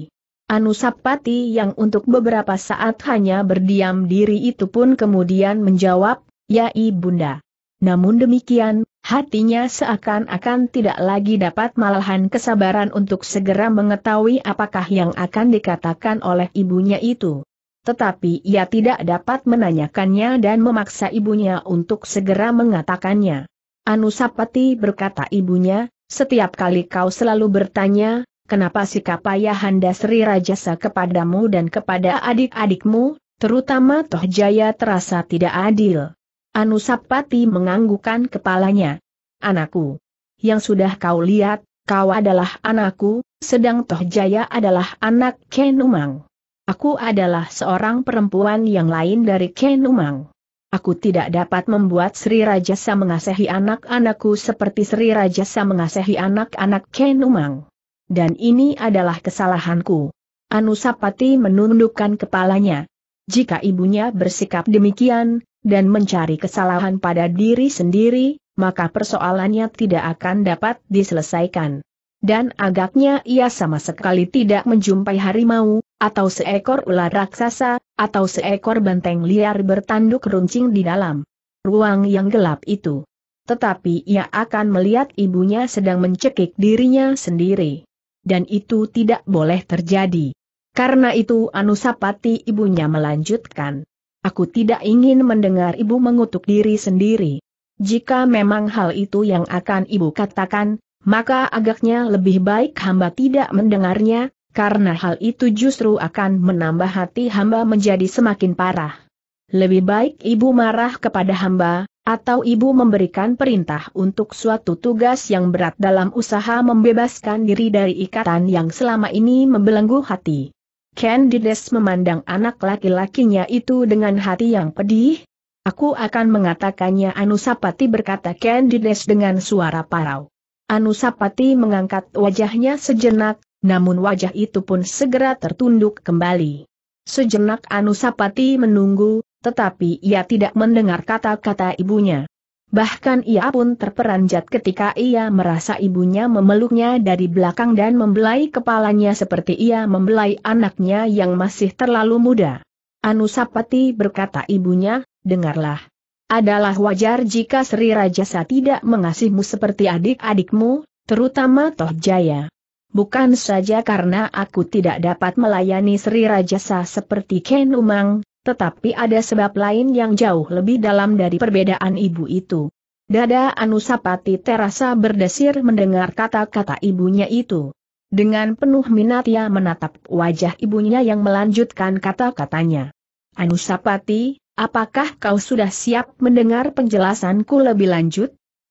Anusapati yang untuk beberapa saat hanya berdiam diri itu pun kemudian menjawab, ya ibunda. Namun demikian, hatinya seakan-akan tidak lagi dapat malahan kesabaran untuk segera mengetahui apakah yang akan dikatakan oleh ibunya itu. Tetapi ia tidak dapat menanyakannya dan memaksa ibunya untuk segera mengatakannya. Anusapati berkata ibunya, setiap kali kau selalu bertanya, kenapa sikap Ayahanda Sri Rajasa kepadamu dan kepada adik-adikmu, terutama Tohjaya terasa tidak adil. Anusapati menganggukan kepalanya. Anakku, yang sudah kau lihat, kau adalah anakku, sedang Tohjaya adalah anak Kenumang. Aku adalah seorang perempuan yang lain dari Kenumang. Aku tidak dapat membuat Sri Rajasa mengasihi anak-anakku seperti Sri Rajasa mengasihi anak-anak Ken Umang. Dan ini adalah kesalahanku. Anusapati menundukkan kepalanya. Jika ibunya bersikap demikian, dan mencari kesalahan pada diri sendiri, maka persoalannya tidak akan dapat diselesaikan. Dan agaknya ia sama sekali tidak menjumpai harimau, atau seekor ular raksasa, atau seekor benteng liar bertanduk runcing di dalam ruang yang gelap itu. Tetapi ia akan melihat ibunya sedang mencekik dirinya sendiri. Dan itu tidak boleh terjadi. Karena itu Anusapati ibunya melanjutkan. Aku tidak ingin mendengar ibu mengutuk diri sendiri. Jika memang hal itu yang akan ibu katakan, maka agaknya lebih baik hamba tidak mendengarnya, karena hal itu justru akan menambah hati hamba menjadi semakin parah. Lebih baik ibu marah kepada hamba, atau ibu memberikan perintah untuk suatu tugas yang berat dalam usaha membebaskan diri dari ikatan yang selama ini membelenggu hati. Candides memandang anak laki-lakinya itu dengan hati yang pedih. Aku akan mengatakannya Anusapati berkata Candides dengan suara parau. Anusapati mengangkat wajahnya sejenak, namun wajah itu pun segera tertunduk kembali. Sejenak Anusapati menunggu, tetapi ia tidak mendengar kata-kata ibunya. Bahkan ia pun terperanjat ketika ia merasa ibunya memeluknya dari belakang dan membelai kepalanya seperti ia membelai anaknya yang masih terlalu muda. Anusapati berkata ibunya, dengarlah. Adalah wajar jika Sri Rajasa tidak mengasihmu seperti adik-adikmu, terutama Toh Jaya bukan saja karena aku tidak dapat melayani Sri Rajasa seperti Ken Umang, tetapi ada sebab lain yang jauh lebih dalam dari perbedaan ibu itu. Dada Anusapati terasa berdesir mendengar kata-kata ibunya itu. Dengan penuh minat ia menatap wajah ibunya yang melanjutkan kata-katanya. Anusapati, apakah kau sudah siap mendengar penjelasanku lebih lanjut?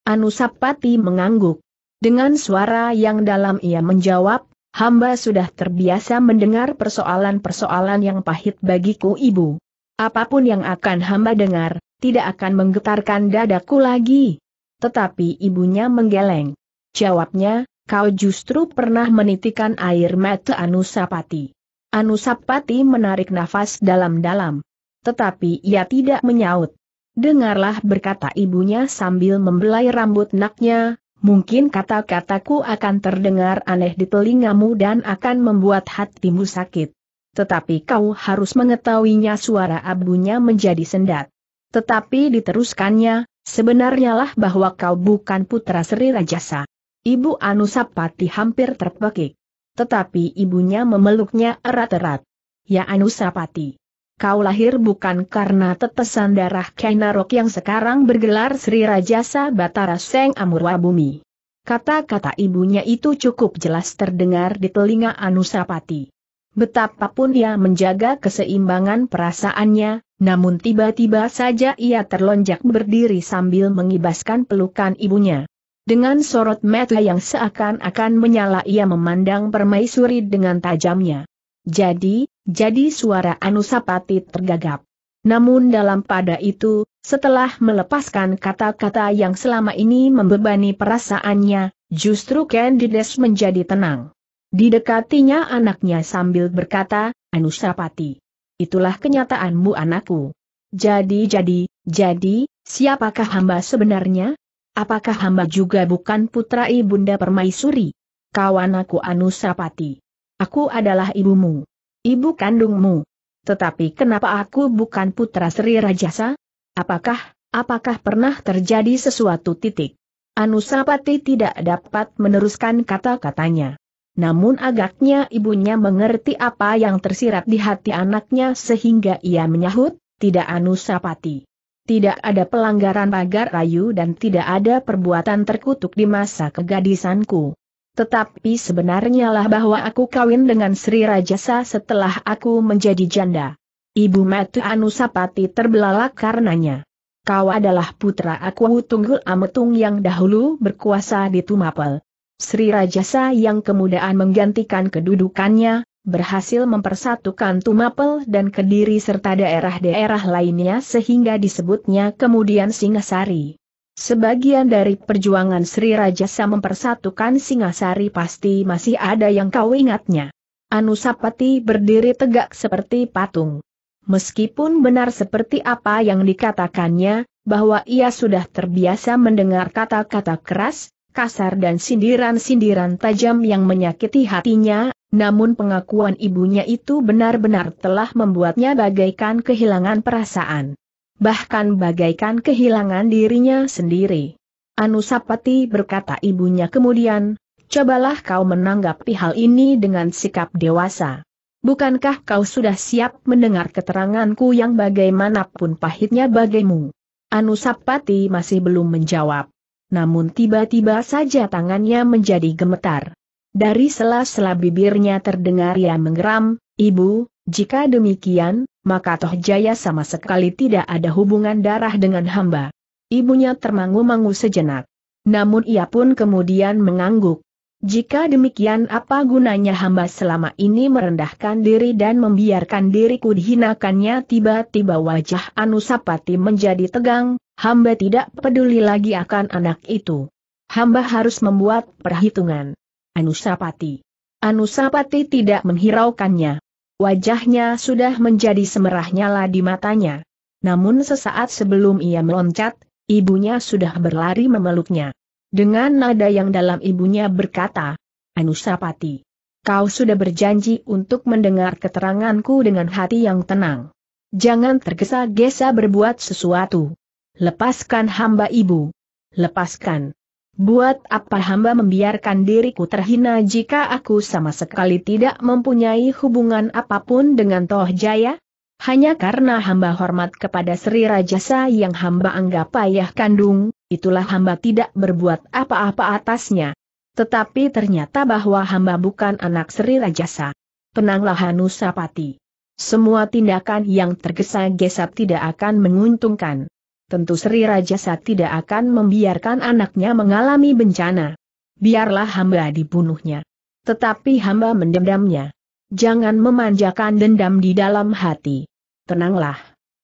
Anusapati mengangguk. Dengan suara yang dalam ia menjawab, hamba sudah terbiasa mendengar persoalan-persoalan yang pahit bagiku ibu. Apapun yang akan hamba dengar, tidak akan menggetarkan dadaku lagi. Tetapi ibunya menggeleng. Jawabnya, kau justru pernah menitikan air mata Anusapati. Anusapati menarik nafas dalam-dalam. Tetapi ia tidak menyaut. Dengarlah berkata ibunya sambil membelai rambut naknya, mungkin kata-kataku akan terdengar aneh di telingamu dan akan membuat hatimu sakit. Tetapi kau harus mengetahuinya suara abunya menjadi sendat. Tetapi diteruskannya, sebenarnya lah bahwa kau bukan putra Sri Rajasa. Ibu Anusapati hampir terpekik. Tetapi ibunya memeluknya erat-erat. Ya Anusapati, kau lahir bukan karena tetesan darah Kainarok yang sekarang bergelar Sri Rajasa Batara Seng Amurwa Bumi. Kata-kata ibunya itu cukup jelas terdengar di telinga Anusapati. Betapapun ia menjaga keseimbangan perasaannya, namun tiba-tiba saja ia terlonjak berdiri sambil mengibaskan pelukan ibunya. Dengan sorot mata yang seakan-akan menyala ia memandang permaisuri dengan tajamnya. Jadi, jadi suara Anusapati tergagap. Namun dalam pada itu, setelah melepaskan kata-kata yang selama ini membebani perasaannya, justru Candides menjadi tenang. Didekatinya anaknya sambil berkata, Anusapati. Itulah kenyataanmu anakku. Jadi jadi, jadi, siapakah hamba sebenarnya? Apakah hamba juga bukan putra ibunda permaisuri? Kawan aku Anusapati. Aku adalah ibumu. Ibu kandungmu. Tetapi kenapa aku bukan putra Sri Rajasa? Apakah, apakah pernah terjadi sesuatu titik? Anusapati tidak dapat meneruskan kata-katanya. Namun agaknya ibunya mengerti apa yang tersirat di hati anaknya sehingga ia menyahut, tidak Anusapati. Tidak ada pelanggaran pagar rayu dan tidak ada perbuatan terkutuk di masa kegadisanku. Tetapi sebenarnya lah bahwa aku kawin dengan Sri Rajasa setelah aku menjadi janda. Ibu Matu Anusapati terbelalak karenanya. Kau adalah putra aku Tunggul Ametung yang dahulu berkuasa di Tumapel. Sri Rajasa yang kemudian menggantikan kedudukannya, berhasil mempersatukan Tumapel dan Kediri serta daerah-daerah lainnya sehingga disebutnya kemudian Singasari. Sebagian dari perjuangan Sri Rajasa mempersatukan Singasari pasti masih ada yang kau ingatnya. Anusapati berdiri tegak seperti patung. Meskipun benar seperti apa yang dikatakannya, bahwa ia sudah terbiasa mendengar kata-kata keras, kasar dan sindiran-sindiran tajam yang menyakiti hatinya, namun pengakuan ibunya itu benar-benar telah membuatnya bagaikan kehilangan perasaan bahkan bagaikan kehilangan dirinya sendiri. Anusapati berkata ibunya kemudian, cobalah kau menanggapi hal ini dengan sikap dewasa. Bukankah kau sudah siap mendengar keteranganku yang bagaimanapun pahitnya bagimu? Anusapati masih belum menjawab. Namun tiba-tiba saja tangannya menjadi gemetar. Dari sela-sela bibirnya terdengar ia menggeram, Ibu, jika demikian, maka Toh Jaya sama sekali tidak ada hubungan darah dengan hamba. Ibunya termangu-mangu sejenak. Namun ia pun kemudian mengangguk. Jika demikian apa gunanya hamba selama ini merendahkan diri dan membiarkan diriku dihinakannya tiba-tiba wajah Anusapati menjadi tegang, hamba tidak peduli lagi akan anak itu. Hamba harus membuat perhitungan. Anusapati. Anusapati tidak menghiraukannya. Wajahnya sudah menjadi semerah nyala di matanya. Namun sesaat sebelum ia meloncat, ibunya sudah berlari memeluknya. Dengan nada yang dalam ibunya berkata, Anusapati, kau sudah berjanji untuk mendengar keteranganku dengan hati yang tenang. Jangan tergesa-gesa berbuat sesuatu. Lepaskan hamba ibu. Lepaskan. Buat apa hamba membiarkan diriku terhina jika aku sama sekali tidak mempunyai hubungan apapun dengan Toh Jaya? Hanya karena hamba hormat kepada Sri Rajasa yang hamba anggap ayah kandung, itulah hamba tidak berbuat apa-apa atasnya. Tetapi ternyata bahwa hamba bukan anak Sri Rajasa. Penanglah Hanusapati. Semua tindakan yang tergesa-gesa tidak akan menguntungkan tentu Sri Rajasa tidak akan membiarkan anaknya mengalami bencana. Biarlah hamba dibunuhnya. Tetapi hamba mendendamnya. Jangan memanjakan dendam di dalam hati. Tenanglah.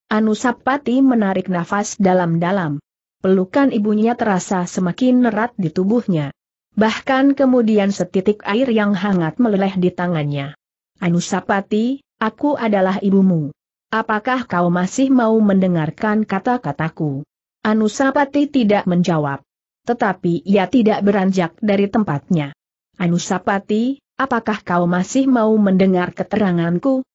Anusapati menarik nafas dalam-dalam. Pelukan ibunya terasa semakin erat di tubuhnya. Bahkan kemudian setitik air yang hangat meleleh di tangannya. Anusapati, aku adalah ibumu. Apakah kau masih mau mendengarkan kata-kataku? Anusapati tidak menjawab. Tetapi ia tidak beranjak dari tempatnya. Anusapati, apakah kau masih mau mendengar keteranganku?